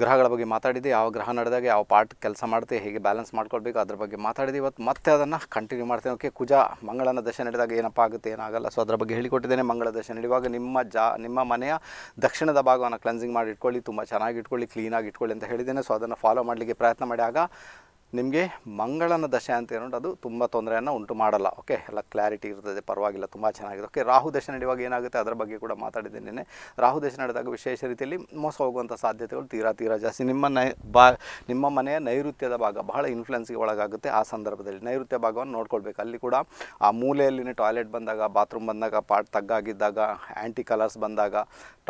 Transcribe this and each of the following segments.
ಗ್ರಹಗಳ ಬಗ್ಗೆ ಮಾತಾಡಿದೆ ಯಾವ ಗ್ರಹ ನಡೆದಾಗ ಯಾವ ಪಾರ್ಟ್ ಕೆಲಸ ಮಾಡುತ್ತೆ ಹೇಗೆ ಬ್ಯಾಲೆನ್ಸ್ ಮಾಡ್ಕೊಳ್ಬೇಕು ಅದ್ರ ಬಗ್ಗೆ ಮಾತಾಡಿದೆ ಇವತ್ತು ಮತ್ತೆ ಅದನ್ನು ಕಂಟಿನ್ಯೂ ಮಾಡ್ತೇನೆ ಓಕೆ ಕುಜ ಮಂಗಳನ ದಶೆ ನಡೆದಾಗ ಏನಪ್ಪ ಆಗುತ್ತೆ ಏನಾಗಲ್ಲ ಸೊ ಅದರ ಬಗ್ಗೆ ಹೇಳಿಕೊಟ್ಟಿದ್ದೇನೆ ಮಂಗಳ ದಶೆ ನಡೆಯುವಾಗ ನಿಮ್ಮ ಜಾ ನಿಮ್ಮ ಮನೆಯ ದಕ್ಷಿಣದ ಭಾಗವನ್ನು ಕ್ಲೆನ್ಸಿಂಗ್ ಮಾಡಿ ಇಟ್ಕೊಳ್ಳಿ ತುಂಬ ಚೆನ್ನಾಗಿ ಇಟ್ಕೊಳ್ಳಿ ಕ್ಲೀನಾಗಿ ಇಟ್ಕೊಳ್ಳಿ ಅಂತ ಹೇಳಿದ್ದೇನೆ ಸೊ ಅದನ್ನು ಫಾಲೋ ಮಾಡಲಿಕ್ಕೆ ಪ್ರಯತ್ನ ಮಾಡಿ ನಿಮಗೆ ಮಂಗಳನ ದಶೆ ಅಂತ ಏನೋ ಅದು ತುಂಬ ತೊಂದರೆಯನ್ನು ಉಂಟು ಮಾಡಲ್ಲ ಓಕೆ ಎಲ್ಲ ಕ್ಲಾರಿಟಿ ಇರ್ತದೆ ಪರವಾಗಿಲ್ಲ ತುಂಬ ಚೆನ್ನಾಗಿದೆ ಓಕೆ ರಾಹು ದಶೆ ನಡೆಯುವಾಗ ಏನಾಗುತ್ತೆ ಅದರ ಬಗ್ಗೆ ಕೂಡ ನಿನ್ನೆ ರಾಹು ದಶೆ ನಡೆದಾಗ ವಿಶೇಷ ರೀತಿಯಲ್ಲಿ ಮೋಸ ಹೋಗುವಂಥ ಸಾಧ್ಯತೆಗಳು ತೀರಾ ತೀರಾ ಜಾಸ್ತಿ ನಿಮ್ಮ ನೈ ಬಾ ನಿಮ್ಮ ಮನೆಯ ನೈಋತ್ಯದ ಭಾಗ ಬಹಳ ಇನ್ಫ್ಲುಯೆನ್ಸ್ಗೆ ಒಳಗಾಗುತ್ತೆ ಆ ಸಂದರ್ಭದಲ್ಲಿ ನೈಋತ್ಯ ಭಾಗವನ್ನು ನೋಡ್ಕೊಳ್ಬೇಕು ಅಲ್ಲಿ ಕೂಡ ಆ ಮೂಲೆಯಲ್ಲಿನ ಟಾಯ್ಲೆಟ್ ಬಂದಾಗ ಬಾತ್ರೂಮ್ ಬಂದಾಗ ಪಾಟ್ ತಗ್ಗಾಗಿದ್ದಾಗ ಆ್ಯಂಟಿ ಕಲರ್ಸ್ ಬಂದಾಗ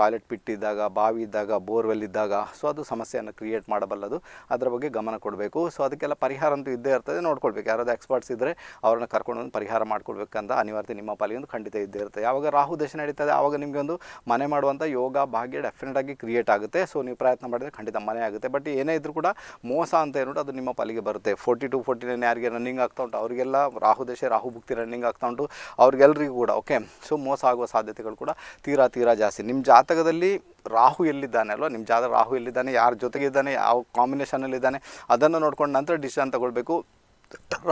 ಟಾಯ್ಲೆಟ್ ಬಿಟ್ಟಿದ್ದಾಗ ಬಾವಿ ಇದ್ದಾಗ ಬೋರ್ವೆಲ್ ಇದ್ದಾಗ ಸೊ ಅದು ಸಮಸ್ಯೆಯನ್ನು ಕ್ರಿಯೇಟ್ ಮಾಡಬಲ್ಲದು ಅದರ ಬಗ್ಗೆ ಗಮನ ಕೊಡಬೇಕು ಸೊ ಅದಕ್ಕೆಲ್ಲ ಪರಿಹಾರ ಅಂತೂ ಇದ್ದೇ ಇರ್ತದೆ ನೋಡ್ಕೊಳ್ಬೇಕು ಯಾರಾದರೂ ಎಕ್ಸ್ಪರ್ಟ್ಸ್ ಇದ್ದರೆ ಅವ್ರನ್ನ ಕರ್ಕೊಂಡು ಒಂದು ಪರಿಹಾರ ಮಾಡ್ಕೊಳ್ಬೇಕಂತ ಅನಿವಾರ್ಯತೆ ನಿಮ್ಮ ಒಂದು ಖಂಡಿತ ಇದ್ದೇ ಇರ್ತದೆ ಯಾವಾಗ ರಾಹು ದೇಶ ನಡೀತದೆ ಆವಾಗ ನಿಮಗೆ ಒಂದು ಮನೆ ಮಾಡುವಂಥ ಯೋಗ ಭಾಗ್ಯ ಡೆಫಿನೆಟಾಗಿ ಕ್ರಿಯೇಟ್ ಆಗುತ್ತೆ ಸೊ ನೀವು ಪ್ರಯತ್ನ ಮಾಡಿದರೆ ಖಂಡಿತ ಮನೆ ಆಗುತ್ತೆ ಬಟ್ ಏನೇ ಇದ್ರೂ ಕೂಡ ಮೋಸ ಅಂತ ಏನುಂಟು ಅದು ನಿಮ್ಮ ಪಾಲಿಗೆ ಬರುತ್ತೆ ಫೋರ್ಟಿ ಟು ಫೋರ್ಟಿ ನೈನ್ ಯಾರಿಗೆ ರನ್ನಿಂಗ್ ಆಗ್ತಾ ಉಂಟು ಅವರಿಗೆಲ್ಲ ರಾಹು ದಶೆ ರಾಹು ಭುಕ್ತಿ ರನ್ನಿಂಗ್ ಆಗ್ತಾ ಉಂಟು ಅವ್ರಿಗೆಲ್ಲರಿಗೂ ಕೂಡ ಓಕೆ ಸೊ ಮೋಸ ಆಗುವ ಸಾಧ್ಯತೆಗಳು ಕೂಡ ತೀರಾ ತೀರಾ ಜಾಸ್ತಿ ನಿಮ್ಮ ಜಾತಿ ಜಾತಕದಲ್ಲಿ ರಾಹು ಎಲ್ಲಿದ್ದಾನೆ ಅಲ್ವಾ ನಿಮ್ಮ ಜಾತಕ ರಾಹು ಎಲ್ಲಿದ್ದಾನೆ ಯಾರ ಜೊತೆಗಿದ್ದಾನೆ ಯಾವ ಕಾಂಬಿನೇಷನಲ್ಲಿದ್ದಾನೆ ಅದನ್ನು ನೋಡ್ಕೊಂಡು ನಂತರ ಡಿಸಿಷನ್ ತಗೊಳ್ಬೇಕು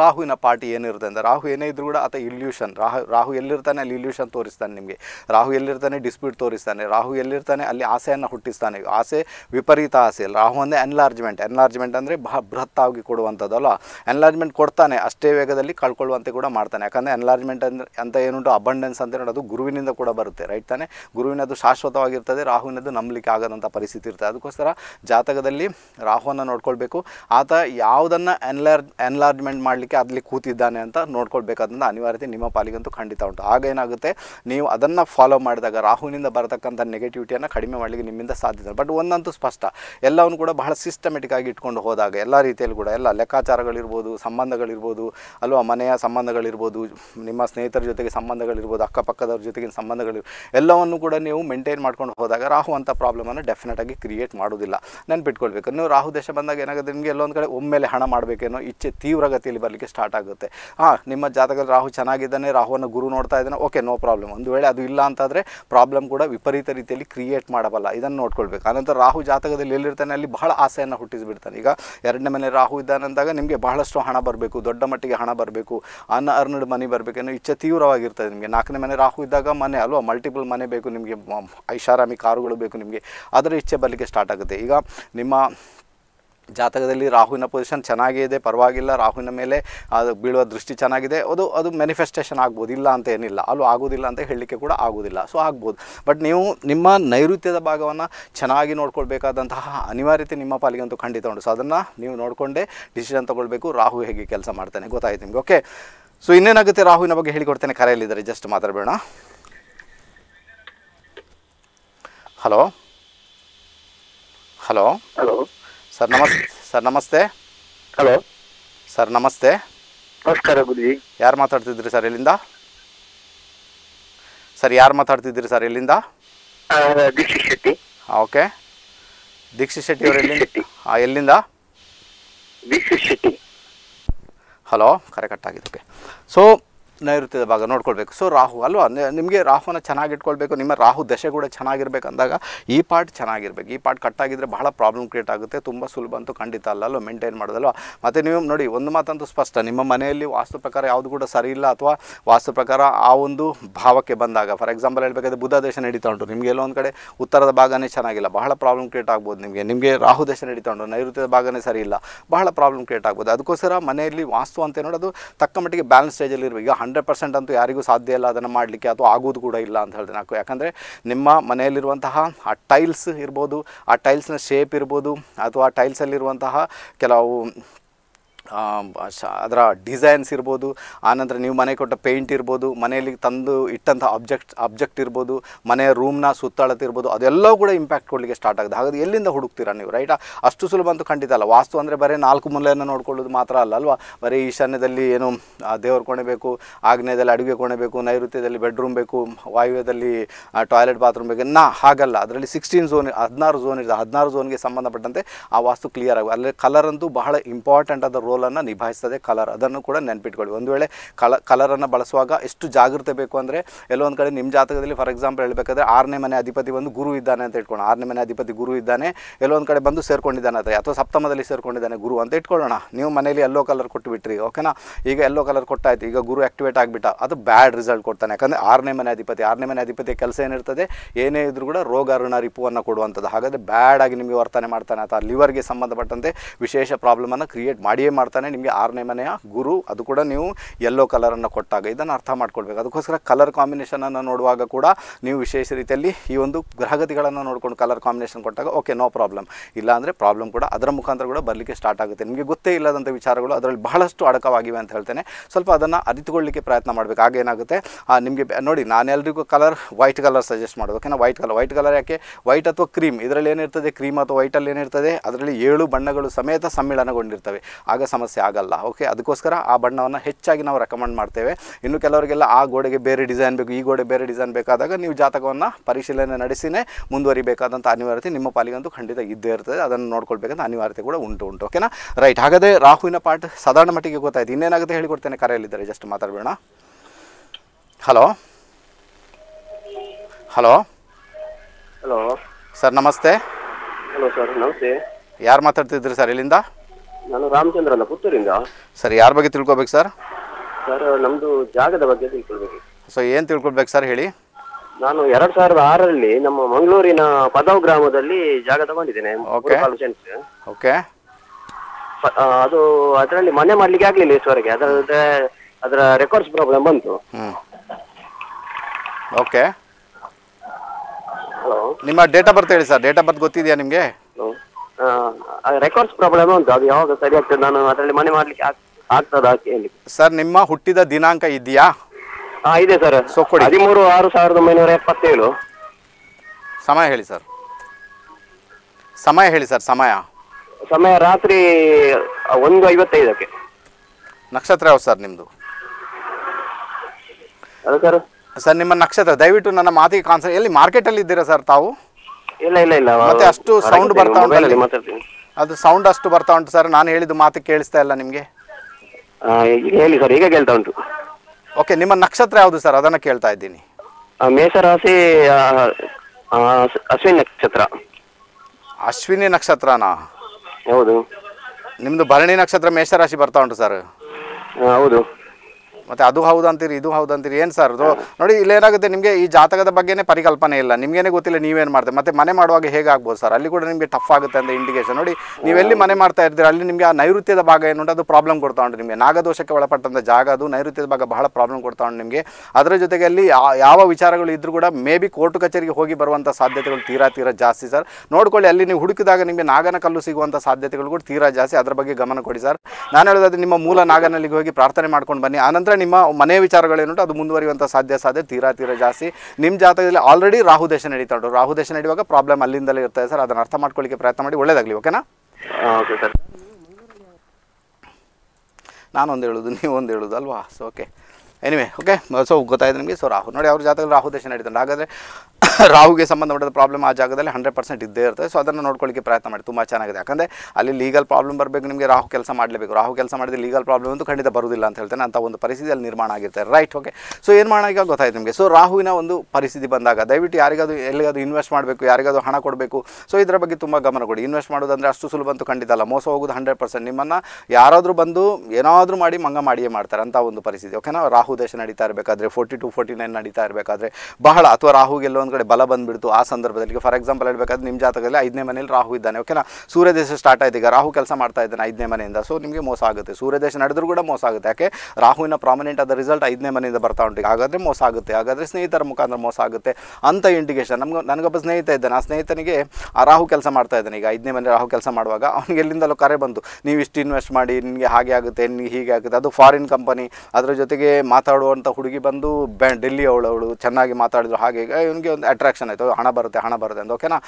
ರಾಹುವಿನ ಪಾರ್ಟಿ ಏನಿರುತ್ತೆ ಅಂದರೆ ರಾಹು ಏನೇ ಇದ್ರೂ ಕೂಡ ಆತ ಇಲ್ಯೂಷನ್ ರಾಹು ರಾಹು ಎಲ್ಲಿರ್ತಾನೆ ಅಲ್ಲಿ ಇಲ್ಯೂಷನ್ ತೋರಿಸ್ತಾನೆ ನಿಮಗೆ ರಾಹು ಎಲ್ಲಿರ್ತಾನೆ ಡಿಸ್ಪ್ಯೂಟ್ ತೋರಿಸ್ತಾನೆ ರಾಹು ಎಲ್ಲಿರ್ತಾನೆ ಅಲ್ಲಿ ಆಸೆಯನ್ನು ಹುಟ್ಟಿಸ್ತಾನೆ ಆಸೆ ವಿಪರೀತ ಆಸೆ ರಾಹು ಅಂದರೆ ಎನ್ಲಾರ್ಜ್ಮೆಂಟ್ ಎನ್ಲಾರ್ಜ್ಮೆಂಟ್ ಅಂದರೆ ಬಹ ಬೃಹತ್ತಾಗಿ ಕೊಡುವಂಥದ್ದಲ್ಲ ಎನ್ಲಾರ್ಜ್ಮೆಂಟ್ ಕೊಡ್ತಾನೆ ಅಷ್ಟೇ ವೇಗದಲ್ಲಿ ಕಳ್ಕೊಳ್ಳುವಂತೆ ಕೂಡ ಮಾಡ್ತಾನೆ ಯಾಕಂದರೆ ಎನ್ಲಾರ್ಜ್ಮೆಂಟ್ ಅಂದರೆ ಅಂತ ಏನುಂಟು ಅಬಂಡೆನ್ಸ್ ಅಂತ ಅದು ಗುರುವಿನಿಂದ ಕೂಡ ಬರುತ್ತೆ ರೈಟ್ ತಾನೆ ಗುರುವಿನದು ಶಾಶ್ವತವಾಗಿರ್ತದೆ ರಾಹುವಿನದು ನಂಬಲಿಕ್ಕೆ ಆಗದಂಥ ಪರಿಸ್ಥಿತಿ ಇರ್ತದೆ ಅದಕ್ಕೋಸ್ಕರ ಜಾತಕದಲ್ಲಿ ರಾಹುವನ್ನು ನೋಡ್ಕೊಳ್ಬೇಕು ಆತ ಯಾವುದನ್ನು ಎನ್ಲಾರ್ಜ್ ಮಾಡಲಿಕ್ಕೆ ಅಲ್ಲಿ ಕೂತಿದ್ದಾನೆ ಅಂತ ನೋಡ್ಕೊಳ್ಬೇಕಾದಂಥ ಅನಿವಾರ್ಯತೆ ನಿಮ್ಮ ಪಾಲಿಗಂತೂ ಖಂಡಿತ ಉಂಟು ಆಗ ಏನಾಗುತ್ತೆ ನೀವು ಅದನ್ನು ಫಾಲೋ ಮಾಡಿದಾಗ ರಾಹುವಿನಿಂದ ಬರತಕ್ಕಂಥ ನೆಗೆಟಿವಿಟಿಯನ್ನು ಕಡಿಮೆ ಮಾಡಲಿಕ್ಕೆ ನಿಮ್ಮಿಂದ ಸಾಧ್ಯತೆ ಬಟ್ ಒಂದಂತೂ ಸ್ಪಷ್ಟ ಎಲ್ಲವನ್ನು ಕೂಡ ಬಹಳ ಸಿಸ್ಟಮೆಟಿಕ್ ಆಗಿ ಇಟ್ಕೊಂಡು ಹೋದಾಗ ಎಲ್ಲ ರೀತಿಯಲ್ಲಿ ಕೂಡ ಎಲ್ಲ ಲೆಕ್ಕಾಚಾರಗಳಿರ್ಬೋದು ಸಂಬಂಧಗಳಿರ್ಬೋದು ಅಲ್ವಾ ಮನೆಯ ಸಂಬಂಧಗಳಿರ್ಬೋದು ನಿಮ್ಮ ಸ್ನೇಹಿತರ ಜೊತೆಗೆ ಸಂಬಂಧಗಳಿರ್ಬೋದು ಅಕ್ಕಪಕ್ಕದವ್ರ ಜೊತೆಗಿನ ಸಂಬಂಧಗಳಿರ್ಬೋದು ಎಲ್ಲವನ್ನು ಕೂಡ ನೀವು ಮೇಂಟೈನ್ ಮಾಡ್ಕೊಂಡು ಹೋದಾಗ ರಾಹು ಅಂತ ಪ್ರಾಬ್ಲಮನ್ನು ಆಗಿ ಕ್ರಿಯೇಟ್ ಮಾಡೋದಿಲ್ಲ ನೆನ್ಪಿಟ್ಕೊಳ್ಬೇಕು ನೀವು ರಾಹು ದೇಶ ಬಂದಾಗ ಏನಾಗುತ್ತೆ ನಿಮಗೆ ಎಲ್ಲೊಂದು ಕಡೆ ಒಮ್ಮೆಲೆ ಹಣ ಮಾಡಬೇಕೇನೋ ಇಚ್ಛೆ ತೀವ್ರ ತರಗತಿಯಲ್ಲಿ ಬರಲಿಕ್ಕೆ ಸ್ಟಾರ್ಟ್ ಆಗುತ್ತೆ ಹಾಂ ನಿಮ್ಮ ಜಾತಕದಲ್ಲಿ ರಾಹು ಚೆನ್ನಾಗಿದ್ದಾನೆ ರಾಹುವನ್ನು ಗುರು ನೋಡ್ತಾ ಇದ್ದಾನೆ ಓಕೆ ನೋ ಪ್ರಾಬ್ಲಮ್ ಒಂದು ವೇಳೆ ಅದು ಇಲ್ಲ ಅಂತಾದರೆ ಪ್ರಾಬ್ಲಮ್ ಕೂಡ ವಿಪರೀತ ರೀತಿಯಲ್ಲಿ ಕ್ರಿಯೇಟ್ ಮಾಡಬಲ್ಲ ಇದನ್ನು ನೋಡ್ಕೊಳ್ಬೇಕು ಆನಂತರ ರಾಹು ಜಾತಕದಲ್ಲಿ ಎಲ್ಲಿರ್ತಾನೆ ಅಲ್ಲಿ ಬಹಳ ಆಸೆಯನ್ನು ಹುಟ್ಟಿಸಿಬಿಡ್ತಾನೆ ಈಗ ಎರಡನೇ ಮನೆ ರಾಹು ಇದ್ದಾನಂದಾಗ ನಿಮಗೆ ಬಹಳಷ್ಟು ಹಣ ಬರಬೇಕು ದೊಡ್ಡ ಮಟ್ಟಿಗೆ ಹಣ ಬರಬೇಕು ಅನ್ನ ಅರ್ನಡ್ ಮನೆ ಬರಬೇಕು ಅನ್ನೋ ಇಚ್ಛೆ ತೀವ್ರವಾಗಿರ್ತದೆ ನಿಮಗೆ ನಾಲ್ಕನೇ ಮನೆ ರಾಹು ಇದ್ದಾಗ ಮನೆ ಅಲ್ವಾ ಮಲ್ಟಿಪಲ್ ಮನೆ ಬೇಕು ನಿಮಗೆ ಐಷಾರಾಮಿ ಕಾರುಗಳು ಬೇಕು ನಿಮಗೆ ಅದರ ಇಚ್ಛೆ ಬರಲಿಕ್ಕೆ ಸ್ಟಾರ್ಟ್ ಆಗುತ್ತೆ ಈಗ ನಿಮ್ಮ ಜಾತಕದಲ್ಲಿ ರಾಹುವಿನ ಪೊಸಿಷನ್ ಚೆನ್ನಾಗಿದೆ ಪರವಾಗಿಲ್ಲ ರಾಹುವಿನ ಮೇಲೆ ಅದು ಬೀಳುವ ದೃಷ್ಟಿ ಚೆನ್ನಾಗಿದೆ ಅದು ಅದು ಮ್ಯಾನಿಫೆಸ್ಟೇಷನ್ ಆಗ್ಬೋದು ಇಲ್ಲ ಅಂತ ಏನಿಲ್ಲ ಅಲ್ಲೂ ಆಗೋದಿಲ್ಲ ಅಂತ ಹೇಳಲಿಕ್ಕೆ ಕೂಡ ಆಗೋದಿಲ್ಲ ಸೊ ಆಗ್ಬೋದು ಬಟ್ ನೀವು ನಿಮ್ಮ ನೈಋತ್ಯದ ಭಾಗವನ್ನು ಚೆನ್ನಾಗಿ ನೋಡ್ಕೊಳ್ಬೇಕಾದಂತಹ ಅನಿವಾರ್ಯತೆ ನಿಮ್ಮ ಪಾಲಿಗೆ ಅಂತೂ ಖಂಡಿತ ಉಂಟು ಸೊ ಅದನ್ನು ನೀವು ನೋಡಿಕೊಂಡೇ ಡಿಸಿಷನ್ ತೊಗೊಳ್ಬೇಕು ರಾಹು ಹೇಗೆ ಕೆಲಸ ಮಾಡ್ತಾನೆ ಗೊತ್ತಾಯ್ತು ನಿಮಗೆ ಓಕೆ ಸೊ ಇನ್ನೇನಾಗುತ್ತೆ ರಾಹುವಿನ ಬಗ್ಗೆ ಹೇಳಿಕೊಡ್ತೇನೆ ಕರೆಯಲ್ಲಿದ್ದಾರೆ ಜಸ್ಟ್ ಮಾತಾಡಬೇಡ ಹಲೋ ಹಲೋ ಹಲೋ ಸರ್ ನಮಸ್ ಸರ್ ನಮಸ್ತೆ ಹಲೋ ಸರ್ ನಮಸ್ತೆ ನಮಸ್ಕಾರ ಗುರುಜಿ ಯಾರು ಮಾತಾಡ್ತಿದ್ರಿ ಸರ್ ಎಲ್ಲಿಂದ ಸರ್ ಯಾರು ಮಾತಾಡ್ತಿದ್ದೀರಿ ಸರ್ ಎಲ್ಲಿಂದ ದೀಕ್ಷಿತ್ ಶೆಟ್ಟಿ ಓಕೆ ದೀಕ್ಷಿತ್ ಶೆಟ್ಟಿ ಅವರು ಎಲ್ಲಿಂದ ಹಾಂ ಎಲ್ಲಿಂದ ದೀಕ್ಷಿತ್ ಶೆಟ್ಟಿ ಹಲೋ ಕರೆ ಸೊ ನೈಋತ್ಯದ ಭಾಗ ನೋಡ್ಕೊಳ್ಬೇಕು ಸೊ ರಾಹು ಅಲ್ವಾ ನಿಮಗೆ ರಾಹುನ ಚೆನ್ನಾಗಿ ನಿಮ್ಮ ರಾಹು ದಶೆ ಕೂಡ ಚೆನ್ನಾಗಿರ್ಬೇಕು ಅಂದಾಗ ಈ ಪಾರ್ಟ್ ಚೆನ್ನಾಗಿರ್ಬೇಕು ಈ ಪಾರ್ಟ್ ಕಟ್ಟಾಗಿದ್ದರೆ ಬಹಳ ಪ್ರಾಬ್ಲಮ್ ಕ್ರಿಯೇಟ್ ಆಗುತ್ತೆ ತುಂಬ ಸುಲಭ ಅಂತೂ ಖಂಡಿತ ಅಲ್ಲ ಅಲ್ವಾ ಮೇಂಟೈನ್ ಮಾಡೋದಲ್ವ ಮತ್ತು ನೀವು ನೋಡಿ ಒಂದು ಮಾತಂತೂ ಸ್ಪಷ್ಟ ನಿಮ್ಮ ಮನೆಯಲ್ಲಿ ವಾಸ್ತು ಪ್ರಕಾರ ಯಾವುದು ಕೂಡ ಸರಿ ಇಲ್ಲ ಅಥವಾ ವಾಸ್ತು ಪ್ರಕಾರ ಆ ಒಂದು ಭಾವಕ್ಕೆ ಬಂದಾಗ ಫಾರ್ ಎಕ್ಸಾಂಪಲ್ ಹೇಳಬೇಕಾದ್ರೆ ಬುಧ ದೇಶ ನಡೀತಾ ಉಂಟು ನಿಮಗೆ ಎಲ್ಲೊಂದು ಕಡೆ ಉತ್ತರದ ಭಾಗನೇ ಚೆನ್ನಾಗಿಲ್ಲ ಬಹಳ ಪ್ರಾಬ್ಲಮ್ ಕ್ರಿಯೇಟ್ ಆಗ್ಬೋದು ನಿಮಗೆ ನಿಮಗೆ ರಾಹು ದೇಶ ನಡೀತಾ ಉಂಟು ನೈಋತ್ಯದ ಭಾಗನೇ ಸರಿ ಇಲ್ಲ ಬಹಳ ಪ್ರಾಬ್ಲಮ್ ಕ್ರಿಯೇಟ್ ಆಗ್ಬೋದು ಅದಕ್ಕೋಸ್ಕರ ಮನೆಯಲ್ಲಿ ವಾಸ್ತು ಅಂತ ನೋಡಿ ಅದು ತಕ್ಕ ಮಟ್ಟಿಗೆ ಬ್ಯಾಲೆನ್ಸ್ ಸ್ಟೇಜಲ್ಲಿ ಇರಬೇಕು ಈಗ ಹಂಡ್ರೆಡ್ ಪರ್ಸೆಂಟ್ ಅಂತೂ ಯಾರಿಗೂ ಸಾಧ್ಯ ಇಲ್ಲ ಅದನ್ನು ಮಾಡಲಿಕ್ಕೆ ಅಥವಾ ಆಗೋದು ಕೂಡ ಇಲ್ಲ ಅಂತ ಹೇಳಿದೆ ನಾಲ್ಕು ಯಾಕಂದರೆ ನಿಮ್ಮ ಮನೆಯಲ್ಲಿರುವಂತಹ ಆ ಟೈಲ್ಸ್ ಇರ್ಬೋದು ಆ ಟೈಲ್ಸ್ನ ಶೇಪ್ ಇರ್ಬೋದು ಅಥವಾ ಆ ಟೈಲ್ಸಲ್ಲಿರುವಂತಹ ಕೆಲವು ಅದರ ಡಿಸೈನ್ಸ್ ಇರ್ಬೋದು ಆನಂತರ ನೀವು ಮನೆ ಕೊಟ್ಟ ಪೇಂಟ್ ಇರ್ಬೋದು ಮನೆಯಲ್ಲಿ ತಂದು ಇಟ್ಟಂಥ ಅಬ್ಜೆಕ್ಟ್ ಅಬ್ಜೆಕ್ಟ್ ಇರ್ಬೋದು ಮನೆಯ ರೂಮ್ನ ಸುತ್ತಾಳತಿರ್ಬೋದು ಅದೆಲ್ಲವೂ ಕೂಡ ಇಂಪ್ಯಾಕ್ಟ್ ಕೊಡಲಿಕ್ಕೆ ಸ್ಟಾರ್ಟ್ ಆಗುತ್ತೆ ಹಾಗಾದ್ರೆ ಎಲ್ಲಿಂದ ಹುಡುಕ್ತೀರಾ ನೀವು ರೈಟ್ ಅಷ್ಟು ಸುಲಭ ಅಂತೂ ಖಂಡಿತ ಅಲ್ಲ ವಾಸ್ತು ಅಂದರೆ ಬರೀ ನಾಲ್ಕು ಮೂಲೆಯನ್ನು ನೋಡ್ಕೊಳ್ಳೋದು ಮಾತ್ರ ಅಲ್ಲ ಅಲ್ವಾ ಬರೀ ಈಶಾನ್ಯದಲ್ಲಿ ಏನು ದೇವರು ಕೋಣೆ ಬೇಕು ಆಗ್ನೇಯದಲ್ಲಿ ಅಡುಗೆ ಕೋಣೆ ಬೇಕು ನೈಋತ್ಯದಲ್ಲಿ ಬೆಡ್ರೂಮ್ ಬೇಕು ವಾಯುವ್ಯದಲ್ಲಿ ಟಾಯ್ಲೆಟ್ ಬಾತ್ರೂಮ್ ಬೇಕು ನಾ ಹಾಗಲ್ಲ ಅದರಲ್ಲಿ ಸಿಕ್ಸ್ಟೀನ್ ಝೋನ್ ಹದಿನಾರು ಝೋನ್ ಇದೆ ಹದಿನಾರು ಝೋನ್ಗೆ ಸಂಬಂಧಪಟ್ಟಂತೆ ಆ ವಾಸ್ತು ಕ್ಲಿಯರ್ ಆಗುತ್ತೆ ಅಲ್ಲಿ ಕಲರ್ ಅಂತೂ ಬಹಳ ಇಂಪಾರ್ಟೆಂಟ್ ಆದ ರೋಲ್ ರೋಲನ್ನು ನಿಭಾಯಿಸ್ತದೆ ಕಲರ್ ಅದನ್ನು ಕೂಡ ನೆನ್ಪಿಟ್ಕೊಳ್ಳಿ ಒಂದು ವೇಳೆ ಕಲರ್ ಕಲರನ್ನು ಬಳಸುವಾಗ ಎಷ್ಟು ಜಾಗ್ರತೆ ಬೇಕು ಅಂದರೆ ಎಲ್ಲೊಂದು ಕಡೆ ನಿಮ್ಮ ಜಾತಕದಲ್ಲಿ ಫಾರ್ ಎಕ್ಸಾಂಪಲ್ ಹೇಳ್ಬೇಕಾದ್ರೆ ಆರನೇ ಮನೆ ಅಧಿಪತಿ ಬಂದು ಗುರು ಇದ್ದಾನೆ ಅಂತ ಇಟ್ಕೊಳ್ಳೋಣ ಆರನೇ ಮನೆ ಅಧಿಪತಿ ಗುರು ಇದ್ದಾನೆ ಎಲ್ಲೊಂದು ಕಡೆ ಬಂದು ಸೇರ್ಕೊಂಡಿದ್ದಾನೆ ಅಥವಾ ಅಥವಾ ಸಪ್ತಮದಲ್ಲಿ ಸೇರ್ಕೊಂಡಿದ್ದಾನೆ ಗುರು ಅಂತ ಇಟ್ಕೊಳ್ಳೋಣ ನೀವು ಮನೇಲಿ ಎಲ್ಲೋ ಕಲರ್ ಕೊಟ್ಟು ಬಿಟ್ರಿ ಓಕೆನಾ ಈಗ ಎಲ್ಲೋ ಕಲರ್ ಕೊಟ್ಟಾಯ್ತು ಈಗ ಗುರು ಆಕ್ಟಿವೇಟ್ ಆಗಿಬಿಟ್ಟ ಅದು ಬ್ಯಾಡ್ ರಿಸಲ್ಟ್ ಕೊಡ್ತಾನೆ ಯಾಕಂದರೆ ಆರನೇ ಮನೆ ಅಧಿಪತಿ ಆರನೇ ಮನೆ ಅಧಿಪತಿ ಕೆಲಸ ಏನಿರ್ತದೆ ಏನೇ ಇದ್ರೂ ಕೂಡ ರೋಗ ಋಣ ರಿಪುವನ್ನು ಕೊಡುವಂಥದ್ದು ಹಾಗಾದರೆ ಬ್ಯಾಡಾಗಿ ನಿಮಗೆ ವರ್ತನೆ ಮಾಡ್ತಾನೆ ಅಥವಾ ಲಿವರ್ಗೆ ಸಂಬಂಧಪಟ್ಟಂತೆ ವಿಶೇಷ ಪ್ರಾಬ್ಲಮನ್ನು ಕ್ರಿಯೇಟ್ ಮಾಡಿಯೇ ಮಾಡ್ತಾನೆ ಮಾಡ್ತಾನೆ ನಿಮಗೆ ಆರನೇ ಮನೆಯ ಗುರು ಅದು ಕೂಡ ನೀವು ಯೆಲ್ಲೋ ಕಲರನ್ನು ಕೊಟ್ಟಾಗ ಇದನ್ನು ಅರ್ಥ ಮಾಡ್ಕೊಳ್ಬೇಕು ಅದಕ್ಕೋಸ್ಕರ ಕಲರ್ ಕಾಂಬಿನೇಷನನ್ನು ನೋಡುವಾಗ ಕೂಡ ನೀವು ವಿಶೇಷ ರೀತಿಯಲ್ಲಿ ಈ ಒಂದು ಗ್ರಹಗತಿಗಳನ್ನು ನೋಡಿಕೊಂಡು ಕಲರ್ ಕಾಂಬಿನೇಷನ್ ಕೊಟ್ಟಾಗ ಓಕೆ ನೋ ಪ್ರಾಬ್ಲಮ್ ಇಲ್ಲ ಪ್ರಾಬ್ಲಮ್ ಕೂಡ ಅದರ ಮುಖಾಂತರ ಕೂಡ ಬರಲಿಕ್ಕೆ ಸ್ಟಾರ್ಟ್ ಆಗುತ್ತೆ ನಿಮಗೆ ಗೊತ್ತೇ ಇಲ್ಲದಂಥ ವಿಚಾರಗಳು ಅದರಲ್ಲಿ ಬಹಳಷ್ಟು ಅಡಕವಾಗಿವೆ ಅಂತ ಹೇಳ್ತೇನೆ ಸ್ವಲ್ಪ ಅದನ್ನು ಅರಿತುಕೊಳ್ಳಲಿಕ್ಕೆ ಪ್ರಯತ್ನ ಮಾಡಬೇಕು ಆಗೇನಾಗುತ್ತೆ ನಿಮಗೆ ನೋಡಿ ನಾನೆಲ್ಲರಿಗೂ ಕಲರ್ ವೈಟ್ ಕಲರ್ ಸಜೆಸ್ಟ್ ಮಾಡೋದು ಓಕೆನಾ ವೈಟ್ ಕಲರ್ ವೈಟ್ ಕಲರ್ ಯಾಕೆ ವೈಟ್ ಅಥವಾ ಕ್ರೀಮ್ ಇದರಲ್ಲಿ ಏನಿರ್ತದೆ ಕ್ರೀಮ್ ಅಥವಾ ವೈಟಲ್ಲಿ ಏನಿರ್ತದೆ ಅದರಲ್ಲಿ ಏಳು ಬಣ್ಣಗಳು ಸಮೇತ ಸಮ್ಮಿಳನಗೊಂಡಿರ್ತವೆ ಆಗ ಸಮಸ್ಯೆ ಆಗಲ್ಲ ಓಕೆ ಅದಕ್ಕೋಸ್ಕರ ಆ ಬಣ್ಣವನ್ನು ಹೆಚ್ಚಾಗಿ ನಾವು ರೆಕಮೆಂಡ್ ಮಾಡ್ತೇವೆ ಇನ್ನು ಕೆಲವರಿಗೆಲ್ಲ ಆ ಗೋಡೆಗೆ ಬೇರೆ ಡಿಸೈನ್ ಬೇಕು ಈ ಗೋಡೆ ಬೇರೆ ಡಿಸೈನ್ ಬೇಕಾದಾಗ ನೀವು ಜಾತಕವನ್ನು ಪರಿಶೀಲನೆ ನಡೆಸಿನೇ ಮುಂದುವರಿಬೇಕಾದಂಥ ಅನಿವಾರ್ಯತೆ ನಿಮ್ಮ ಪಾಲಿಗಂತೂ ಖಂಡಿತ ಇದ್ದೇ ಇರ್ತದೆ ಅದನ್ನು ನೋಡ್ಕೊಳ್ಬೇಕಂತ ಅನಿವಾರ್ಯತೆ ಕೂಡ ಉಂಟು ಉಂಟು ಓಕೆನಾ ರೈಟ್ ಹಾಗಾದರೆ ರಾಹುವಿನ ಪಾರ್ಟ್ ಸಾಧಾರಣ ಮಟ್ಟಿಗೆ ಗೊತ್ತಾಯ್ತು ಇನ್ನೇನಾಗುತ್ತೆ ಹೇಳಿಕೊಡ್ತೇನೆ ಕರೆಯಲ್ಲಿದ್ದಾರೆ ಜಸ್ಟ್ ಮಾತಾಡಬೇಡ ಹಲೋ ಹಲೋ ಹಲೋ ಸರ್ ನಮಸ್ತೆ ಹಲೋ ಸರ್ ನಮಸ್ತೆ ಯಾರು ಮಾತಾಡ್ತಿದ್ರಿ ಸರ್ ಇಲ್ಲಿಂದ ನಾನು ರಾಮಚಂದ್ರ ಅಲ್ಲ ಪುತ್ತೂರಿಂದ ಸರ್ ಯಾರ ಬಗ್ಗೆ ತಿಳ್ಕೊಬೇಕು ಸರ್ ಸರ್ ನಮ್ದು ಜಾಗದ ಬಗ್ಗೆ ತಿಳ್ಕೊಳ್ಬೇಕು ಸೊ ಏನ್ ತಿಳ್ಕೊಳ್ಬೇಕು ಸರ್ ಹೇಳಿ ನಾನು ಎರಡ್ ಸಾವಿರದ ಆರಲ್ಲಿ ನಮ್ಮ ಮಂಗಳೂರಿನ ಪದವ್ ಗ್ರಾಮದಲ್ಲಿ ಜಾಗ ತಗೊಂಡಿದ್ದೇನೆ ಓಕೆ ಅದು ಅದರಲ್ಲಿ ಮನೆ ಮಾಡ್ಲಿಕ್ಕೆ ಆಗ್ಲಿಲ್ಲ ಈಸ್ವರೆಗೆ ಅದರಲ್ಲದೆ ಅದರ ರೆಕಾರ್ಡ್ಸ್ ಪ್ರಾಬ್ಲಮ್ ಬಂತು ಓಕೆ ನಿಮ್ಮ ಡೇಟ್ ಆಫ್ ಬರ್ತ್ ಹೇಳಿ ಸರ್ ಡೇಟ್ ಆಫ್ ಬರ್ತ್ ಗೊತ್ತಿದೆಯಾ ನಿಮಗೆ ರೆಕಾರ್ಡ್ಸ್ ಪ್ರಾಬ್ಲಮ್ ಉಂಟು ಅದು ಯಾವಾಗ ಸರಿ ಆಗ್ತದೆ ನಾನು ಅದರಲ್ಲಿ ಮನೆ ಮಾಡ್ಲಿಕ್ಕೆ ಆಗ್ತದ ಹೇಳಿ ಸರ್ ನಿಮ್ಮ ಹುಟ್ಟಿದ ದಿನಾಂಕ ಇದೆಯಾ ಹಾ ಇದೆ ಸರ್ ಸೊ ಕೊಡಿ ಹದಿಮೂರು ಆರು ಸಾವಿರದ ಒಂಬೈನೂರ ಎಪ್ಪತ್ತೇಳು ಸಮಯ ಹೇಳಿ ಸರ್ ಸಮಯ ಹೇಳಿ ಸರ್ ಸಮಯ ಸಮಯ ರಾತ್ರಿ ಒಂದು ಐವತ್ತೈದಕ್ಕೆ ನಕ್ಷತ್ರ ಯಾವ ಸರ್ ನಿಮ್ಮದು ಸರ್ ಸರ್ ನಿಮ್ಮ ನಕ್ಷತ್ರ ದಯವಿಟ್ಟು ನನ್ನ ಮಾತಿಗೆ ಕಾನ್ಸರ್ ಎಲ್ಲಿ ಮಾರ್ಕೆಟಲ್ಲಿ ಇದ್ದೀರಾ ಸರ್ ತಾವು ಇಲ್ಲ ಇಲ್ಲ ಇಲ್ಲ ಮತ್ತೆ ಅಷ್ಟು ಸೌಂಡ್ ಬರ್ತಾ ಉಂಟು ಅದು ಸೌಂಡ್ ಅಷ್ಟು ಬರ್ತಾ ಉಂಟು ಸರ್ ನಾನು ಹೇಳಿದ ಮಾತು ಕೇಳಿಸ್ತಾ ಇಲ್ಲ ನಿಮಗೆ ಹೇಳಿ ಸರ್ ಈಗ ಕೇಳ್ತಾ ಉಂಟು ಓಕೆ ನಿಮ್ಮ ನಕ್ಷತ್ರ ಯಾವುದು ಸರ್ ಅದನ್ನ ಕೇಳ್ತಾ ಇದ್ದೀನಿ ಮೇಷರಾಶಿ ಅಶ್ವಿನಿ ನಕ್ಷತ್ರ ಅಶ್ವಿನಿ ನಕ್ಷತ್ರನಾ ಹೌದು ನಿಮ್ದು ಭರಣಿ ನಕ್ಷತ್ರ ಮೇಷರಾಶಿ ಬರ್ತಾ ಉಂಟು ಸರ್ ಹೌದು ಮತ್ತು ಅದು ಹೌದು ಅಂತೀರಿ ಇದು ಹೌದು ಅಂತೀರಿ ಏನು ಸರ್ ಅದು ನೋಡಿ ಇಲ್ಲೇನಾಗುತ್ತೆ ನಿಮಗೆ ಈ ಜಾತಕದ ಬಗ್ಗೆನೇ ಪರಿಕಲ್ಪನೆ ಇಲ್ಲ ನಿಮಗೇನೆ ಗೊತ್ತಿಲ್ಲ ನೀವೇನು ಮಾಡ್ತೆ ಮತ್ತೆ ಮನೆ ಮಾಡುವಾಗ ಆಗ್ಬೋದು ಸರ್ ಅಲ್ಲಿ ಕೂಡ ನಿಮಗೆ ಟಫ್ ಆಗುತ್ತೆ ಅಂತ ಇಂಡಿಕೇಶನ್ ನೋಡಿ ನೀವೆಲ್ಲಿ ಮನೆ ಮಾಡ್ತಾ ಇರ್ತೀರಿ ಅಲ್ಲಿ ನಿಮಗೆ ಆ ನೈಋತ್ಯದ ಭಾಗ ಏನು ಉಂಟು ಅದು ಪ್ರಾಬ್ಲಮ್ ಕೊಡ್ತಾ ಉಂಟು ನಿಮಗೆ ನಾಗದೋಷಕ್ಕೆ ಒಳಪಟ್ಟಂಥ ಜಾಗ ಅದು ನೈಋತ್ಯದ ಭಾಗ ಬಹಳ ಪ್ರಾಬ್ಲಮ್ ಕೊಡ್ತಾ ಉಂಟು ನಿಮಗೆ ಅದರ ಜೊತೆಗೆ ಅಲ್ಲಿ ಯಾವ ವಿಚಾರಗಳು ಇದ್ದರೂ ಕೂಡ ಮೇ ಬಿ ಕೋರ್ಟ್ ಕಚೇರಿಗೆ ಹೋಗಿ ಬರುವಂಥ ಸಾಧ್ಯತೆಗಳು ತೀರಾ ತೀರಾ ಜಾಸ್ತಿ ಸರ್ ನೋಡ್ಕೊಳ್ಳಿ ಅಲ್ಲಿ ನೀವು ಹುಡುಕಿದಾಗ ನಿಮಗೆ ನಾಗನ ಕಲ್ಲು ಸಿಗುವಂಥ ಸಾಧ್ಯತೆಗಳು ಕೂಡ ತೀರಾ ಜಾಸ್ತಿ ಅದರ ಬಗ್ಗೆ ಗಮನ ಕೊಡಿ ಸರ್ ನಾನು ಹೇಳೋದಾದ್ರೆ ನಿಮ್ಮ ಮೂಲ ನಾಗನಲ್ಲಿಗೆ ಹೋಗಿ ಪ್ರಾರ್ಥನೆ ಮಾಡ್ಕೊಂಡು ಬನ್ನಿ ಆನಂತರ ನಿಮ್ಮ ಮನೆ ವಿಚಾರಗಳೇನುಂಟು ಅದು ಮುಂದುವರಿಯುವಂಥ ಸಾಧ್ಯ ಸಾಧ್ಯ ತೀರಾ ತೀರಾ ಜಾಸ್ತಿ ನಿಮ್ಮ ಜಾತಕದಲ್ಲಿ ಆಲ್ರೆಡಿ ರಾಹು ದೇಶ ನಡೀತಾ ಉಂಟು ರಾಹು ದೇಶ ನಡೆಯುವಾಗ ಪ್ರಾಬ್ಲಮ್ ಅಲ್ಲಿಂದಲೇ ಇರ್ತದೆ ಸರ್ ಅದನ್ನು ಅರ್ಥ ಮಾಡ್ಕೊಳ್ಳಿಕ್ಕೆ ಪ್ರಯತ್ನ ಮಾಡಿ ಒಳ್ಳೇದಾಗಲಿ ಓಕೆನಾ ಓಕೆ ಸರ್ ನಾನೊಂದು ಹೇಳೋದು ನೀವು ಒಂದು ಹೇಳೋದು ಅಲ್ವಾ so okay anyway okay so ಗೊತ್ತಾಯ್ತು ನಿಮಗೆ ಸೊ ರಾಹು ನೋಡಿ ಅವ್ರ ಜಾತಕದಲ್ಲಿ ರಾಹು ದೇಶ ಉಂಟು ಹಾಗಾದರೆ ರಾಹುಗೆ ಸಂಬಂಧಪಟ್ಟ ಪ್ರಾಬ್ಲಮ್ ಆ ಜಾಗದಲ್ಲಿ ಹಂಡ್ರೆಡ್ ಪರ್ಸೆಂಟ್ ಇದ್ದೇ ಇರುತ್ತೆ ಸೊ ಅದನ್ನು ನೋಡ್ಕೊಳ್ಳಿಕ್ಕೆ ಪ್ರಯತ್ನ ಮಾಡಿ ತುಂಬ ಚೆನ್ನಾಗಿದೆ ಯಾಕಂದರೆ ಅಲ್ಲಿ ಲೀಗಲ್ ಪ್ರಾಬ್ಲಮ್ ಬರಬೇಕು ನಿಮಗೆ ರಾಹು ಕೆಲಸ ಮಾಡಲೇಬೇಕು ರಾಹು ಕೆಲಸ ಮಾಡಿದ್ರೆ ಲೀಗಲ್ ಪ್ರಾಬ್ಲಮ್ ಅಂತೂ ಖಂಡಿತ ಬರುವುದಿಲ್ಲ ಅಂತ ಹೇಳ್ತೇನೆ ಅಂತ ಒಂದು ಪರಿಸ್ಥಿತಿಯಲ್ಲಿ ನಿರ್ಮಾಣ ಆಗಿರ್ತಾರೆ ರೈಟ್ ಓಕೆ ಸೊ ಏನು ಈಗ ಗೊತ್ತಾಯಿತು ನಿಮಗೆ ಸೊ ರಾಹುವಿನ ಒಂದು ಪರಿಸ್ಥಿತಿ ಬಂದಾಗ ದಯವಿಟ್ಟು ಯಾರಿಗಾದ್ರೂ ಎಲ್ಲಿಗಾದ್ರೂ ಇನ್ವೆಸ್ಟ್ ಮಾಡಬೇಕು ಯಾರಿಗಾದ್ರೂ ಹಣ ಕೊಡಬೇಕು ಸೊ ಇದರ ಬಗ್ಗೆ ತುಂಬ ಗಮನ ಕೊಡಿ ಇನ್ವೆಸ್ಟ್ ಮಾಡೋದಂದರೆ ಅಷ್ಟು ಸುಲಭ ಅಂತೂ ಖಂಡಿತ ಅಲ್ಲ ಮೋಸ ಹೋಗೋದು ಹಂಡ್ರೆಡ್ ಪರ್ಸೆಂಟ್ ನಿಮ್ಮನ್ನು ಯಾರಾದರೂ ಬಂದು ಏನಾದರೂ ಮಾಡಿ ಮಂಗ ಮಾಡಿಯೇ ಮಾಡ್ತಾರೆ ಅಂತ ಒಂದು ಪರಿಸ್ಥಿತಿ ಓಕೆನಾ ರಾಹು ದೇಶ ನಡೀತಾ ಇರಬೇಕಾದ್ರೆ ಫೋರ್ಟಿ ಟು ಫೋರ್ಟಿ ನೈನ್ ನಡೀತಾ ಇರಬೇಕಾದ್ರೆ ಬಹಳ ಅಥವಾ ರಾಹುಗೆಲ್ಲೋ ಒಂದು ಕಡೆ ಬಲ ಬಂದ್ಬಿಡ್ತು ಆ ಸಂದರ್ಭದಲ್ಲಿ ಫಾರ್ ಎಕ್ಸಾಂಪಲ್ ಹೇಳಬೇಕಾದ್ರೆ ನಿಮ್ಮ ಜಾತಕದಲ್ಲಿ ಐದನೇ ಮನೆಯಲ್ಲಿ ರಾಹು ಇದ್ದಾನೆ ಓಕೆನಾ ಸೂರ್ಯದೇಶ ಸ್ಟಾರ್ಟ್ ಆಯ್ತು ಈಗ ರಾಹು ಕೆಲಸ ಮಾಡ್ತಾ ಇದ್ದಾನೆ ಐದನೇ ಮನೆಯಿಂದ ಸೊ ನಿಮಗೆ ಮೋಸ ಆಗುತ್ತೆ ಸೂರ್ಯದೇಶ ನಡೆದ್ರೂ ಕೂಡ ಮೋಸ ಆಗುತ್ತೆ ಯಾಕೆ ರಾಹುವಿನ ಪ್ರಾಮಿನೆಂಟ್ ಆದ ರಿಸಲ್ಟ್ ಐದನೇ ಮನೆಯಿಂದ ಬರ್ತಾ ಉಂಟು ಹಾಗಾದರೆ ಮೋಸ ಆಗುತ್ತೆ ಹಾಗಾದರೆ ಸ್ನೇಹಿತರ ಮುಖಾಂತರ ಮೋಸ ಆಗುತ್ತೆ ಅಂತ ಇಂಡಿಕೇಶನ್ ನಮ್ಗೆ ನನಗೊಬ್ಬ ಸ್ನೇಹಿತ ಇದ್ದಾನೆ ಆ ಸ್ನೇಹಿತನಿಗೆ ಆ ರಾಹು ಕೆಲಸ ಮಾಡ್ತಾ ಇದ್ದಾನೆ ಈಗ ಐದನೇ ಮನೆ ರಾಹು ಕೆಲಸ ಮಾಡುವಾಗ ಅವನಿಗೆ ಎಲ್ಲಿಂದಲೂ ಕರೆ ಬಂತು ನೀವು ಇಷ್ಟು ಇನ್ವೆಸ್ಟ್ ಮಾಡಿ ನಿಮಗೆ ಹಾಗೆ ಆಗುತ್ತೆ ನಿಮಗೆ ಹೀಗೆ ಆಗುತ್ತೆ ಅದು ಫಾರಿನ್ ಕಂಪನಿ ಅದರ ಜೊತೆಗೆ ಮಾತಾಡುವಂಥ ಹುಡುಗಿ ಬಂದು ಬ್ಯಾ ಡೆಲ್ಲಿ ಅವಳವಳು ಅವಳು ಚೆನ್ನಾಗಿ ಮಾತಾಡಿದ್ರು ಹಾಗೆ ಇವನಿಗೆ ಒಂದು ಅಟ್ರಾಕ್ಷನ್ ಆಯಿತು ಹಣ ಬರುತ್ತೆ ಹಣ ಬರುತ್ತೆ ಅಂತ ಓಕೆನಾ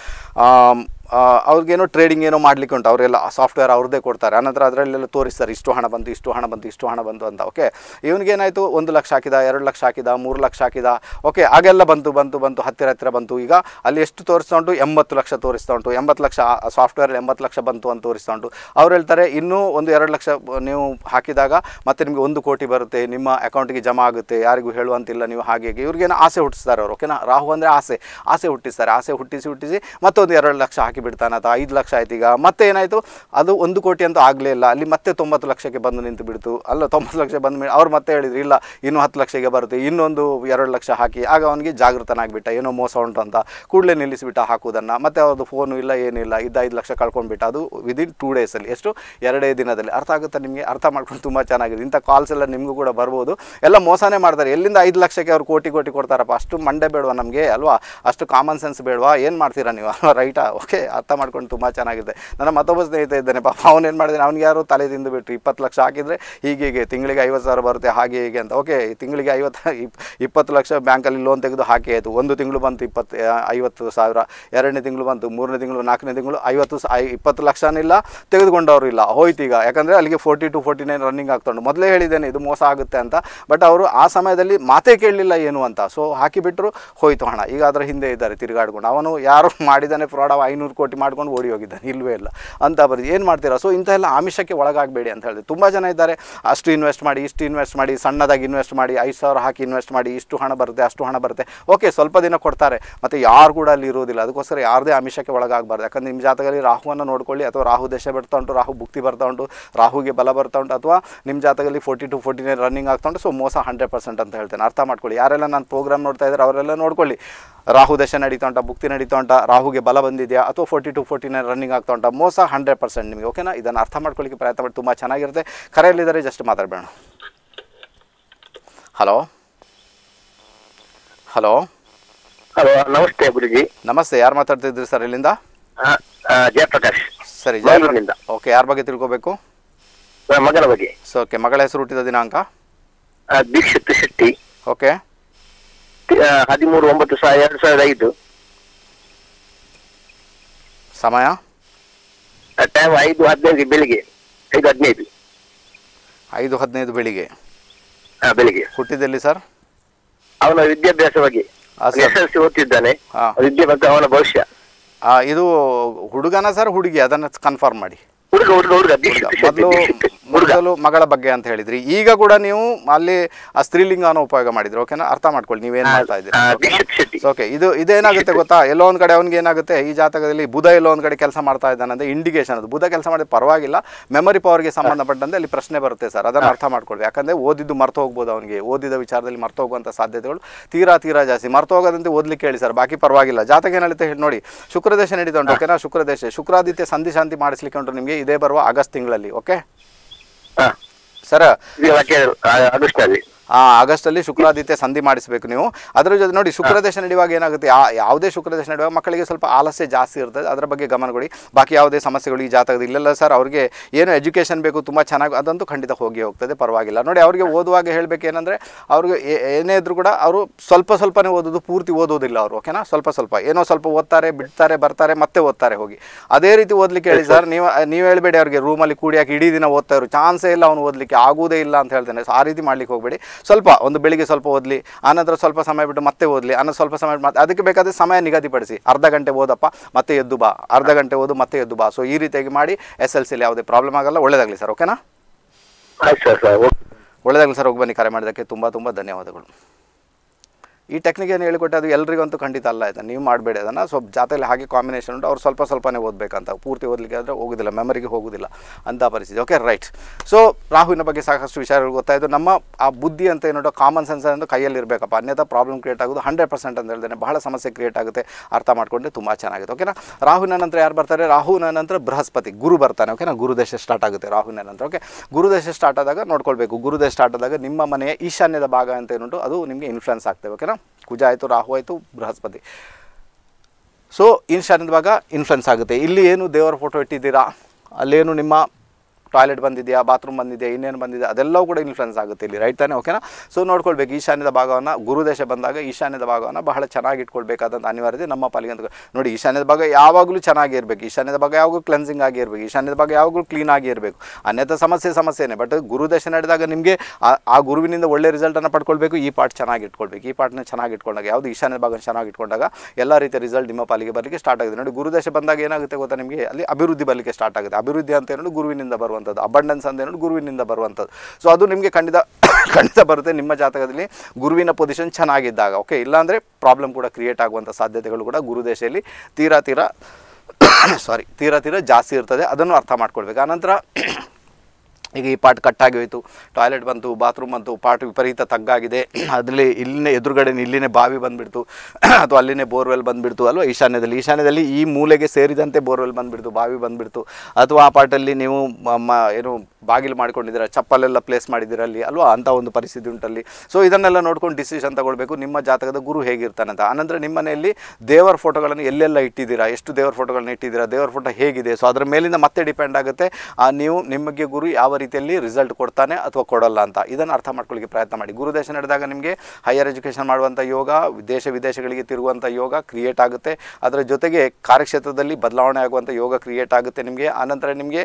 ಅವ್ರಿಗೇನೋ ಟ್ರೇಡಿಂಗ್ ಏನೋ ಮಾಡಲಿಕ್ಕೆ ಉಂಟು ಅವರೆಲ್ಲ ಸಾಫ್ಟ್ವೇರ್ ಅವ್ರದ್ದೇ ಕೊಡ್ತಾರೆ ಅನಂತರ ಅದರಲ್ಲೆಲ್ಲ ತೋರಿಸ್ತಾರೆ ಇಷ್ಟು ಹಣ ಬಂತು ಇಷ್ಟು ಹಣ ಬಂತು ಇಷ್ಟು ಹಣ ಬಂತು ಅಂತ ಓಕೆ ಇವನಿಗೇನಾಯಿತು ಒಂದು ಲಕ್ಷ ಹಾಕಿದ ಎರಡು ಲಕ್ಷ ಹಾಕಿದ ಮೂರು ಲಕ್ಷ ಹಾಕಿದ ಓಕೆ ಆಗೆಲ್ಲ ಬಂತು ಬಂತು ಬಂತು ಹತ್ತಿರ ಹತ್ತಿರ ಬಂತು ಈಗ ಅಲ್ಲಿ ಎಷ್ಟು ತೋರಿಸ್ತಾ ಉಂಟು ಎಂಬತ್ತು ಲಕ್ಷ ತೋರಿಸ್ತಾ ಉಂಟು ಎಂಬತ್ತು ಲಕ್ಷ ಸಾಫ್ಟ್ವೇರಲ್ಲಿ ಎಂಬತ್ತು ಲಕ್ಷ ಬಂತು ಅಂತ ತೋರಿಸ್ತಾ ಉಂಟು ಅವ್ರು ಹೇಳ್ತಾರೆ ಇನ್ನೂ ಒಂದು ಎರಡು ಲಕ್ಷ ನೀವು ಹಾಕಿದಾಗ ಮತ್ತೆ ನಿಮಗೆ ಒಂದು ಕೋಟಿ ಬರುತ್ತೆ ನಿಮ್ಮ ಅಕೌಂಟಿಗೆ ಜಮಾ ಆಗುತ್ತೆ ಯಾರಿಗೂ ಹೇಳುವಂತಿಲ್ಲ ನೀವು ಹಾಗೆ ಇವ್ರಿಗೇನೋ ಆಸೆ ಹುಟ್ಟಿಸ್ತಾರೆ ಅವರು ಓಕೆನಾ ರಾಹು ಅಂದರೆ ಆಸೆ ಆಸೆ ಹುಟ್ಟಿಸ್ತಾರೆ ಆಸೆ ಹುಟ್ಟಿಸಿ ಹುಟ್ಟಿಸಿ ಮತ್ತೊಂದು ಎರಡು ಲಕ್ಷ ಹಾಕಿ ಹಾಕಿ ಬಿಡ್ತಾನೆ ಅಥವಾ ಐದು ಲಕ್ಷ ಆಯ್ತು ಈಗ ಮತ್ತೆ ಏನಾಯಿತು ಅದು ಒಂದು ಕೋಟಿ ಅಂತೂ ಆಗಲೇ ಇಲ್ಲ ಅಲ್ಲಿ ಮತ್ತೆ ತೊಂಬತ್ತು ಲಕ್ಷಕ್ಕೆ ಬಂದು ನಿಂತು ಬಿಡ್ತು ಅಲ್ಲ ತೊಂಬತ್ತು ಲಕ್ಷ ಬಂದ ಮೇಲೆ ಅವ್ರು ಮತ್ತೆ ಹೇಳಿದ್ರು ಇಲ್ಲ ಇನ್ನೂ ಹತ್ತು ಲಕ್ಷಕ್ಕೆ ಬರುತ್ತೆ ಇನ್ನೊಂದು ಎರಡು ಲಕ್ಷ ಹಾಕಿ ಆಗ ಅವನಿಗೆ ಜಾಗೃತನಾಗಿಬಿಟ್ಟ ಏನೋ ಮೋಸ ಉಂಟು ಅಂತ ಕೂಡಲೇ ನಿಲ್ಲಿಸಿಬಿಟ್ಟ ಹಾಕೋದನ್ನು ಮತ್ತೆ ಅವ್ರದ್ದು ಫೋನು ಇಲ್ಲ ಏನಿಲ್ಲ ಇದ್ದ ಐದು ಲಕ್ಷ ಕಳ್ಕೊಂಡ್ಬಿಟ್ಟು ಅದು ವಿದಿನ್ ಟೂ ಡೇಸಲ್ಲಿ ಎಷ್ಟು ಎರಡೇ ದಿನದಲ್ಲಿ ಅರ್ಥ ಆಗುತ್ತೆ ನಿಮಗೆ ಅರ್ಥ ಮಾಡ್ಕೊಂಡು ತುಂಬ ಚೆನ್ನಾಗಿದೆ ಇಂಥ ಕಾಲ್ಸ್ ಎಲ್ಲ ನಿಮಗೂ ಕೂಡ ಬರ್ಬೋದು ಎಲ್ಲ ಮೋಸನೇ ಮಾಡ್ತಾರೆ ಎಲ್ಲಿಂದ ಐದು ಲಕ್ಷಕ್ಕೆ ಅವ್ರು ಕೋಟಿ ಕೋಟಿ ಕೊಡ್ತಾರಪ್ಪ ಅಷ್ಟು ಮಂಡೆ ಬೇಡವಾ ನಮಗೆ ಅಲ್ವಾ ಅಷ್ಟು ಕಾಮನ್ ಸೆನ್ಸ್ ಬೇಡವಾ ಏನು ಮಾಡ್ತೀರಾ ನೀವು ಅಲ್ವಾ ರೈಟಾ ಓಕೆ ಅರ್ಥ ಮಾಡ್ಕೊಂಡು ತುಂಬ ಚೆನ್ನಾಗಿದೆ ನನ್ನ ಮತ್ತೊಬ್ಬ ಸ್ನೇಹಿತ ಇದ್ದಾನೆ ಪಾಪ ಅವನೇನು ಮಾಡಿದ್ದಾನೆ ಅವ್ನಿಗೆ ಯಾರು ತಲೆ ತಿಂದು ಬಿಟ್ರು ಇಪ್ಪತ್ತು ಲಕ್ಷ ಹಾಕಿದರೆ ಹೀಗೆ ತಿಂಗಳಿಗೆ ಐವತ್ತು ಸಾವಿರ ಬರುತ್ತೆ ಹಾಗೆ ಹೀಗೆ ಅಂತ ಓಕೆ ತಿಂಗಳಿಗೆ ಐವತ್ತು ಇಪ್ಪತ್ತು ಲಕ್ಷ ಬ್ಯಾಂಕಲ್ಲಿ ಲೋನ್ ತೆಗೆದು ಹಾಕಿ ಆಯಿತು ಒಂದು ತಿಂಗಳು ಬಂತು ಇಪ್ಪತ್ತು ಐವತ್ತು ಸಾವಿರ ಎರಡನೇ ತಿಂಗಳು ಬಂತು ಮೂರನೇ ತಿಂಗಳು ನಾಲ್ಕನೇ ತಿಂಗಳು ಐವತ್ತು ಐ ಇಪ್ಪತ್ತು ಲಕ್ಷನಿಲ್ಲ ತೆಗೆದುಕೊಂಡವರು ಇಲ್ಲ ಹೋಯ್ತು ಈಗ ಯಾಕಂದರೆ ಅಲ್ಲಿಗೆ forty two forty nine running ಆಗ್ತೊಂಡು ಮೊದಲೇ ಹೇಳಿದ್ದೇನೆ ಇದು ಮೋಸ ಆಗುತ್ತೆ ಅಂತ ಬಟ್ ಅವರು ಆ ಸಮಯದಲ್ಲಿ ಮಾತೇ ಕೇಳಲಿಲ್ಲ ಏನು ಅಂತ ಸೊ ಹಾಕಿಬಿಟ್ರು ಹೋಯ್ತು ಹಣ ಈಗ ಅದರ ಹಿಂದೆ ಇದ್ದಾರೆ ತಿರುಗಾಡ್ಕೊಂಡು ಅವನು ಯಾರು ಮಾಡಿದ್ದಾನೆ ಫ್ರಾಡ್ ಅವ ಐನೂರು ಕೋಟಿ ಮಾಡ್ಕೊಂಡು ಓಡಿ ಹೋಗಿದ್ದಾನೆ ಇಲ್ಲವೇ ಇಲ್ಲ ಅಂತ ಬರೀ ಏನು ಮಾಡ್ತೀರಾ ಸೊ ಇಂಥ ಎಲ್ಲ ಆಮಿಷಕ್ಕೆ ಒಳಗಾಗಬೇಡಿ ಅಂತ ಹೇಳಿದೆ ತುಂಬ ಜನ ಇದ್ದಾರೆ ಅಷ್ಟು ಇನ್ವೆಸ್ಟ್ ಮಾಡಿ ಇಷ್ಟು ಇನ್ವೆಸ್ಟ್ ಮಾಡಿ ಸಣ್ಣದಾಗಿ ಇನ್ವೆಸ್ಟ್ ಮಾಡಿ ಐದು ಸಾವಿರ ಹಾಕಿ ಇನ್ವೆಸ್ಟ್ ಮಾಡಿ ಇಷ್ಟು ಹಣ ಬರುತ್ತೆ ಅಷ್ಟು ಹಣ ಬರುತ್ತೆ ಓಕೆ ಸ್ವಲ್ಪ ದಿನ ಕೊಡ್ತಾರೆ ಮತ್ತು ಯಾರು ಕೂಡ ಅಲ್ಲಿ ಇರೋದಿಲ್ಲ ಅದಕ್ಕೋಸ್ಕರ ಯಾರದೇ ಆಮಿಷಕ್ಕೆ ಒಳಗಾಗಬಾರ್ದು ಯಾಕಂದರೆ ನಿಮ್ಮ ಜಾತಕದಲ್ಲಿ ರಾಹುವನ್ನು ನೋಡ್ಕೊಳ್ಳಿ ಅಥವಾ ರಾಹು ದೇಶ ಬರ್ತಾ ಉಂಟು ರಾಹು ಭುಕ್ತಿ ಬರ್ತಾ ಉಂಟು ರಾಹುಗೆ ಬಲ ಬರ್ತಾ ಉಂಟು ಅಥವಾ ನಿಮ್ಮ ಜಾತಕದಲ್ಲಿ forty two forty nine running ಆಗ್ತಾ ಉಂಟು ಸೊ ಮೋಸ ಹಂಡ್ರೆಡ್ ಪರ್ಸೆಂಟ್ ಅಂತ ಹೇಳ್ತೇನೆ ಅರ್ಥ ಮಾಡ್ಕೊಳ್ಳಿ ಯಾರೆಲ್ಲ ನಾನು ಪ್ರೋಗ್ರಾಮ್ ನೋಡ್ತಾ ಇದ್ದಾರೆ ಅವರೆಲ್ಲ ನೋಡ್ಕೊಳ್ಳಿ ರಾಹು ದಶ ನಡೀತಾ ಉಂಟಾ ಭುಕ್ತಿ ನಡೀತಾ ಉಂಟಾ ರಾಹುಗೆ ಬಲ ಬಂದಿದೆಯಾ ಅಥವಾ forty two forty nine running ಆಗ್ತಾ ಉಂಟಾ ಮೋಸ ಹಂಡ್ರೆಡ್ ಪರ್ಸೆಂಟ್ ನಿಮಗೆ ಓಕೆನಾ ಇದನ್ನು ಅರ್ಥ ಮಾಡ್ಕೊಳ್ಳಿಕ್ಕೆ ಪ್ರಯತ್ನ ಮಾಡಿ ತುಂಬ ಚೆನ್ನಾಗಿರುತ್ತೆ ಕರೆಯಲ್ಲಿದ್ದಾರೆ ಜಸ್ಟ್ ಮಾತಾಡಬೇಡ ಹಲೋ ಹಲೋ ಹಲೋ ನಮಸ್ತೆ ಗುರುಜಿ ನಮಸ್ತೆ ಯಾರು ಮಾತಾಡ್ತಿದ್ರಿ ಸರ್ ಇಲ್ಲಿಂದ ಜಯಪ್ರಕಾಶ್ ಸರಿ ಜಯಪ್ರಕಾಶ್ ಓಕೆ ಯಾರ ಬಗ್ಗೆ ತಿಳ್ಕೋಬೇಕು ಮಗಳ ಬಗ್ಗೆ ಸೊ ಓಕೆ ಮಗಳ ಹೆಸರು ಹುಟ್ಟಿದ ದಿನಾಂಕ ದೀಕ್ಷಿತ್ ಶೆಟ್ಟಿ ಓಕೆ ಹದಿಮೂರು ಒಂಬತ್ತು ಸಹ ಎರಡು ಸಾವಿರದ ಐದು ಸಮಯ ಟೈಮ್ ಐದು ಹದಿನೈದು ಬೆಳಿಗ್ಗೆ ಐದು ಹದಿನೈದು ಐದು ಹದಿನೈದು ಬೆಳಿಗ್ಗೆ ಬೆಳಿಗ್ಗೆ ಹುಟ್ಟಿದಲ್ಲಿ ಸರ್ ಅವನ ವಿದ್ಯಾಭ್ಯಾಸ ಬಗ್ಗೆ ಎಸ್ಎಲ್ಸಿ ಓದ್ತಿದ್ದಾನೆ ವಿದ್ಯೆ ಬಗ್ಗೆ ಅವನ ಭವಿಷ್ಯ ಇದು ಹುಡುಗನ ಸರ್ ಹುಡುಗಿ ಅದನ್ನ ಕನ್ಫರ್ಮ್ ಮಾಡಿ ಹುಡುಗ ಹುಡುಗ ಹುಡುಗ ಮೊದಲು ಮೊದಲು ಮಗಳ ಬಗ್ಗೆ ಅಂತ ಹೇಳಿದ್ರಿ ಈಗ ಕೂಡ ನೀವು ಅಲ್ಲಿ ಆ ಸ್ತ್ರೀಲಿಂಗನ ಉಪಯೋಗ ಮಾಡಿದ್ರಿ ಓಕೆನಾ ಅರ್ಥ ಮಾಡ್ಕೊಳ್ಳಿ ನೀವೇನ್ ಮಾಡ್ತಾ ಇದ್ದೀರಿ ಓಕೆ ಇದು ಇದೇನಾಗುತ್ತೆ ಗೊತ್ತಾ ಎಲ್ಲೋ ಒಂದ್ ಕಡೆ ಅವ್ನಿಗೆ ಏನಾಗುತ್ತೆ ಈ ಜಾತಕದಲ್ಲಿ ಬುಧ ಎಲ್ಲೋ ಒಂದ್ ಕಡೆ ಕೆಲಸ ಮಾಡ್ತಾ ಇದ್ದಾನೆ ಅಂತ ಇಂಡಿಕೇಶನ್ ಅದು ಬುಧ ಕೆಲಸ ಮಾಡಿದ್ರೆ ಪರವಾಗಿಲ್ಲ ಮೆಮೊರಿ ಗೆ ಸಂಬಂಧಪಟ್ಟಂತೆ ಅಲ್ಲಿ ಪ್ರಶ್ನೆ ಬರುತ್ತೆ ಸರ್ ಅದನ್ನ ಅರ್ಥ ಮಾಡ್ಕೊಳ್ಳಿ ಯಾಕಂದ್ರೆ ಓದಿದ್ದು ಮರ್ತು ಹೋಗ್ಬೋದು ಅವನಿಗೆ ಓದಿದ ವಿಚಾರದಲ್ಲಿ ಮರ್ತು ಹೋಗುವಂತ ಸಾಧ್ಯತೆಗಳು ತೀರಾ ತೀರಾ ಜಾಸ್ತಿ ಮರ್ತು ಹೋಗೋದಂತೆ ಓದ್ಲಿಕ್ಕೆ ಹೇಳಿ ಸರ್ ಬಾಕಿ ಪರವಾಗಿಲ್ಲ ಜಾತಕ ಏನಾಗುತ್ತೆ ಹೇಳಿ ನೋಡಿ ಶುಕ್ರದೇಶ ನಡೀತಾ ಉಂಟು ಓಕೆನಾ ಶುಕ್ರದೇಶ ಶುಕ್ರಾದಿತ್ಯ ಸಂಧಿ ಶಾಂತಿ ಮಾಡಿಸ್ಲಿಕ್ಕೆ ಉಂಟು ನಿಮಗೆ ಇದೇ ಬರುವ ಆಗಸ್ಟ್ ತಿಂಗಳಲ್ಲಿ ಓಕೆ ಸರ್ ಆಗಸ್ಟ್ ಅಲ್ಲಿ ಆಗಸ್ಟಲ್ಲಿ ಶುಕ್ರಾದಿತ್ಯ ಸಂಧಿ ಮಾಡಿಸಬೇಕು ನೀವು ಅದರ ಜೊತೆ ನೋಡಿ ಶುಕ್ರದೇಶ ನಡೆಯುವಾಗ ಏನಾಗುತ್ತೆ ಆ ಯಾವುದೇ ಶುಕ್ರದೇಶ ನಡೆಯುವಾಗ ಮಕ್ಕಳಿಗೆ ಸ್ವಲ್ಪ ಆಲಸ್ಯ ಜಾಸ್ತಿ ಇರ್ತದೆ ಅದರ ಬಗ್ಗೆ ಗಮನ ಕೊಡಿ ಬಾಕಿ ಯಾವುದೇ ಸಮಸ್ಯೆಗಳು ಈ ಜಾತಕದ ಇಲ್ಲೆಲ್ಲ ಸರ್ ಅವರಿಗೆ ಏನು ಎಜುಕೇಷನ್ ಬೇಕು ತುಂಬ ಚೆನ್ನಾಗಿ ಅದಂತೂ ಖಂಡಿತ ಹೋಗಿ ಹೋಗ್ತದೆ ಪರವಾಗಿಲ್ಲ ನೋಡಿ ಅವರಿಗೆ ಓದುವಾಗ ಹೇಳಬೇಕೇನೆಂದರೆ ಅವ್ರಿಗೆ ಏನೇ ಇದ್ರು ಕೂಡ ಅವರು ಸ್ವಲ್ಪ ಸ್ವಲ್ಪನೇ ಓದೋದು ಪೂರ್ತಿ ಓದೋದಿಲ್ಲ ಅವರು ಓಕೆನಾ ಸ್ವಲ್ಪ ಸ್ವಲ್ಪ ಏನೋ ಸ್ವಲ್ಪ ಓದ್ತಾರೆ ಬಿಡ್ತಾರೆ ಬರ್ತಾರೆ ಮತ್ತೆ ಓದ್ತಾರೆ ಹೋಗಿ ಅದೇ ರೀತಿ ಓದಲಿಕ್ಕೆ ಹೇಳಿ ಸರ್ ನೀವು ನೀವು ಹೇಳಬೇಡಿ ಅವ್ರಿಗೆ ರೂಮಲ್ಲಿ ಕೂಡಿ ಹಾಕಿ ಇಡೀ ದಿನ ಓದ್ತಾ ಚಾನ್ಸೇ ಇಲ್ಲ ಅವ್ನು ಓದಲಿಕ್ಕೆ ಆಗೋದೇ ಇಲ್ಲ ಅಂತ ಹೇಳ್ತೇನೆ ಆ ರೀತಿ ಮಾಡ್ಲಿಕ್ಕೆ ಹೋಗಬೇಡಿ ಸ್ವಲ್ಪ ಒಂದು ಬೆಳಿಗ್ಗೆ ಸ್ವಲ್ಪ ಓದಲಿ ಆನಂತರ ಸ್ವಲ್ಪ ಸಮಯ ಬಿಟ್ಟು ಮತ್ತೆ ಓದಲಿ ಆನಂತರ ಸ್ವಲ್ಪ ಸಮಯ ಮತ್ತೆ ಅದಕ್ಕೆ ಬೇಕಾದರೆ ಸಮಯ ನಿಗದಿಪಡಿಸಿ ಅರ್ಧ ಗಂಟೆ ಓದಪ್ಪ ಮತ್ತೆ ಎದ್ದು ಬಾ ಅರ್ಧ ಗಂಟೆ ಓದು ಮತ್ತೆ ಎದ್ದು ಬಾ ಸೊ ಈ ರೀತಿಯಾಗಿ ಮಾಡಿ ಎಸ್ ಎಲ್ ಸಿಲಿ ಯಾವುದೇ ಪ್ರಾಬ್ಲಮ್ ಆಗಲ್ಲ ಒಳ್ಳೇದಾಗಲಿ ಸರ್ ಓಕೆನಾ ಒಳ್ಳೇದಾಗಲಿ ಸರ್ ಹೋಗಿ ಬನ್ನಿ ಕರೆ ಮಾಡಿದ್ದಕ್ಕೆ ತುಂಬ ತುಂಬ ಧನ್ಯವಾದಗಳು ಈ ಟೆಕ್ನಿಕ್ ಏನು ಹೇಳಿಕೊಟ್ಟೆ ಅದು ಎಲ್ರಿಗಂತೂ ಖಂಡಿತ ಅಲ್ಲ ಇದೆ ನೀವು ಮಾಡಬೇಡಿ ಅದನ್ನು ಸ್ವಲ್ಪ ಜಾತೆಯಲ್ಲಿ ಹಾಗೆ ಕಾಂಬಿನೇಷನ್ ಉಂಟು ಅವ್ರು ಸ್ವಲ್ಪ ಸ್ವಲ್ಪನೇ ಓದಬೇಕಂತ ಪೂರ್ತಿ ಓದಲಿಕ್ಕೆ ಆದರೆ ಹೋಗೋದಿಲ್ಲ ಮೆಮರಿಗೆ ಹೋಗೋದಿಲ್ಲ ಅಂತ ಪರಿಸ್ಥಿತಿ ಓಕೆ ರೈಟ್ ಸೊ ರಾಹುವಿನ ಬಗ್ಗೆ ಸಾಕಷ್ಟು ವಿಚಾರಗಳು ಗೊತ್ತಾಯಿತು ನಮ್ಮ ಆ ಬುದ್ಧಿ ಅಂತ ಏನೋ ಕಾಮನ್ ಸೆನ್ಸ್ ಅಂತ ಕೈಯಲ್ಲಿ ಅನ್ಯಥಾ ಪ್ರಾಬ್ಲಮ್ ಕ್ರಿಯೇಟ್ ಆಗೋದು ಹಂಡ್ರೆಡ್ ಪರ್ಸೆಂಟ್ ಅಂತ ಹೇಳ್ತೇನೆ ಬಹಳ ಸಮಸ್ಯೆ ಕ್ರಿಯೇಟ್ ಆಗುತ್ತೆ ಅರ್ಥ ಮಾಡಿಕೊಂಡು ತುಂಬ ಚೆನ್ನಾಗಿದೆ ಓಕೆನಾ ರಾಹುನ ನಂತರ ಯಾರು ಬರ್ತಾರೆ ರಾಹುನ ನಂತರ ಬೃಹಸ್ಪತಿ ಗುರು ಬರ್ತಾನೆ ಓಕೆನಾ ಗುರುದೇಶ ಸ್ಟಾರ್ಟ್ ಆಗುತ್ತೆ ರಾಹುನ ನಂತರ ಓಕೆ ಗುರುದಶೆ ಸ್ಟಾರ್ಟ್ ಆದಾಗ ನೋಡ್ಕೊಳ್ಬೇಕು ಗುರುದೇಶ ಸ್ಟಾರ್ಟ್ ಆದಾಗ ನಿಮ್ಮ ಮನೆಯ ಈಶಾನ್ಯದ ಭಾಗ ಅಂತ ಏನುಂಟು ಅದು ನಿಮಗೆ ಇನ್ಫ್ಲುಯೆನ್ಸ್ ಆಗ್ತದೆ ಓಕೆನಾ ಕುಜಾ ಆಯಿತು ರಾಹು ಆಯಿತು ಬೃಹಸ್ಪತಿ ಸೊ ಇನ್ಶಾನ್ ಭಾಗ ಇನ್ಫ್ಲುಯೆನ್ಸ್ ಆಗುತ್ತೆ ಇಲ್ಲಿ ಏನು ದೇವರ ಫೋಟೋ ಇಟ್ಟಿದ್ದೀರಾ ಅಲ್ಲೇನು ನಿಮ್ಮ ಟಾಯ್ಲೆಟ್ ಬಂದಿದೆಯಾ ಬಾತ್ರೂಮ್ ಬಂದಿದೆಯಾ ಇನ್ನೇನು ಬಂದಿದೆ ಅದೆಲ್ಲವೂ ಕೂಡ ಇನ್ಫ್ಲುಯೆನ್ಸ್ ಆಗುತ್ತೆ ಇಲ್ಲಿ ರೈಟ್ ತಾನೆ ಓಕೆನಾ ಸೊ ನೋಡ್ಕೊಳ್ಬೇಕು ಈಶಾನ್ಯದ ಭಾಗವನ್ನು ಗುರುದೇಶ ಬಂದಾಗ ಈಶಾನ್ಯದ ಭಾಗವನ್ನು ಬಹಳ ಚೆನ್ನಾಗಿ ಇಟ್ಕೊಳ್ಬೇಕಾದಂಥ ಅನಿವಾರ್ಯತೆ ನಮ್ಮ ಪಾಲಿಗೆ ಅಂತ ನೋಡಿ ಈಶಾನ್ಯದ ಭಾಗ ಯಾವಾಗಲೂ ಇರಬೇಕು ಈಶಾನ್ಯದ ಭಾಗ ಯಾವಾಗಲೂ ಕ್ಲೆನ್ಸಿಂಗ್ ಆಗಿರಬೇಕು ಈಶಾನ್ಯದ ಭಾಗ ಯಾವಾಗಲೂ ಕ್ಲೀನ್ ಆಗಿರಬೇಕು ಅನ್ಯಥ ಸಮಸ್ಯೆ ಸಮಸ್ಯೆನೇ ಬಟ್ ಗುರುದೇಶ ನಡೆದಾಗ ನಿಮಗೆ ಆ ಗುರುವಿನಿಂದ ಒಳ್ಳೆ ರಿಸಲ್ಟನ್ನು ಪಡ್ಕೊಳ್ಬೇಕು ಈ ಪಾರ್ಟ್ ಚೆನ್ನಾಗಿ ಇಟ್ಕೊಳ್ಬೇಕು ಈ ಪಾರ್ಟ್ನ ಚೆನ್ನಾಗಿ ಇಟ್ಕೊಂಡಾಗ ಯಾವುದು ಈಶಾನ್ಯದ ಭಾಗ ಚೆನ್ನಾಗಿ ಇಟ್ಕೊಂಡಾಗ ಎಲ್ಲ ರೀತಿಯ ರಿಸಲ್ಟ್ ನಿಮ್ಮ ಪಾಲಿಗೆ ಬರಲಿಕ್ಕೆ ಸ್ಟಾರ್ಟ್ ಆಗಿದೆ ನೋಡಿ ಗುರುದೇಶ ಬಂದಾಗ ಏನಾಗುತ್ತೆ ಗೊತ್ತಾ ನಿಮಗೆ ಅಲ್ಲಿ ಅಭಿವೃದ್ಧಿ ಬರಲಿಕ್ಕೆ ಸ್ಟಾರ್ಟ್ ಆಗುತ್ತೆ ಅಭಿವೃದ್ಧಿ ಅಂತ ಹೇಳಿ ಗುರುವಿನಿಂದ ಬರುವ ಬರುವಂಥದ್ದು ಅಬಂಡೆನ್ಸ್ ಅಂತ ಏನು ಗುರುವಿನಿಂದ ಬರುವಂಥದ್ದು ಸೊ ಅದು ನಿಮಗೆ ಖಂಡಿತ ಖಂಡಿತ ಬರುತ್ತೆ ನಿಮ್ಮ ಜಾತಕದಲ್ಲಿ ಗುರುವಿನ ಪೊಸಿಷನ್ ಚೆನ್ನಾಗಿದ್ದಾಗ ಓಕೆ ಇಲ್ಲಾಂದರೆ ಪ್ರಾಬ್ಲಮ್ ಕೂಡ ಕ್ರಿಯೇಟ್ ಆಗುವಂಥ ಸಾಧ್ಯತೆಗಳು ಕೂಡ ಗುರುದೇಶೆಯಲ್ಲಿ ತೀರಾ ತೀರಾ ಸಾರಿ ತೀರಾ ತೀರಾ ಜಾಸ್ತಿ ಇರ್ತದೆ ಅದನ್ನು ಅರ್ಥ ಮಾಡ್ಕೊಳ್ಬೇಕು ಆನಂತರ ಈಗ ಈ ಪಾರ್ಟ್ ಕಟ್ಟಾಗಿ ಹೋಯಿತು ಟಾಯ್ಲೆಟ್ ಬಂತು ಬಾತ್ರೂಮ್ ಬಂತು ಪಾರ್ಟ್ ವಿಪರೀತ ತಗ್ಗಾಗಿದೆ ಅದರಲ್ಲಿ ಇಲ್ಲಿನೇ ಎದುರುಗಡೆ ಇಲ್ಲಿನೇ ಬಾವಿ ಬಂದ್ಬಿಡ್ತು ಅಥವಾ ಅಲ್ಲಿನೇ ಬೋರ್ವೆಲ್ ಬಂದುಬಿಡ್ತು ಅಲ್ವಾ ಈಶಾನ್ಯದಲ್ಲಿ ಈಶಾನ್ಯದಲ್ಲಿ ಈ ಮೂಲೆಗೆ ಸೇರಿದಂತೆ ಬೋರ್ವೆಲ್ ಬಂದುಬಿಡ್ತು ಬಾವಿ ಬಂದುಬಿಡ್ತು ಅಥವಾ ಆ ಪಾರ್ಟಲ್ಲಿ ನೀವು ಏನು ಬಾಗಿಲು ಮಾಡ್ಕೊಂಡಿದ್ದೀರ ಚಪ್ಪಲೆಲ್ಲ ಪ್ಲೇಸ್ ಮಾಡಿದ್ದೀರಲ್ಲಿ ಅಲ್ವಾ ಅಂಥ ಒಂದು ಪರಿಸ್ಥಿತಿ ಉಂಟಲ್ಲಿ ಸೊ ಇದನ್ನೆಲ್ಲ ನೋಡ್ಕೊಂಡು ಡಿಸಿಷನ್ ತಗೊಳ್ಬೇಕು ನಿಮ್ಮ ಜಾತಕದ ಗುರು ಹೇಗಿರ್ತಾನಂತ ಆನಂತರ ನಿಮ್ಮ ಮನೆಯಲ್ಲಿ ದೇವರ ಫೋಟೋಗಳನ್ನು ಎಲ್ಲೆಲ್ಲ ಇಟ್ಟಿದ್ದೀರಾ ಎಷ್ಟು ದೇವರ ಫೋಟೋಗಳನ್ನ ಇಟ್ಟಿದ್ದೀರಾ ದೇವರ ಫೋಟೋ ಹೇಗಿದೆ ಸೊ ಅದರ ಮೇಲಿಂದ ಮತ್ತೆ ಡಿಪೆಂಡ್ ಆಗುತ್ತೆ ನೀವು ನಿಮಗೆ ಗುರು ಯಾವ ರೀತಿಯಲ್ಲಿ ರಿಸಲ್ಟ್ ಕೊಡ್ತಾನೆ ಅಥವಾ ಕೊಡಲ್ಲ ಅಂತ ಇದನ್ನು ಅರ್ಥ ಮಾಡ್ಕೊಳ್ಳಿಕ್ಕೆ ಪ್ರಯತ್ನ ಮಾಡಿ ಗುರುದೇಶ ನಡೆದಾಗ ನಿಮಗೆ ಹೈಯರ್ ಎಜುಕೇಷನ್ ಮಾಡುವಂಥ ಯೋಗ ದೇಶ ವಿದೇಶಗಳಿಗೆ ತಿರುಗುವಂಥ ಯೋಗ ಕ್ರಿಯೇಟ್ ಆಗುತ್ತೆ ಅದರ ಜೊತೆಗೆ ಕಾರ್ಯಕ್ಷೇತ್ರದಲ್ಲಿ ಬದಲಾವಣೆ ಆಗುವಂಥ ಯೋಗ ಕ್ರಿಯೇಟ್ ಆಗುತ್ತೆ ನಿಮಗೆ ಆನಂತರ ನಿಮಗೆ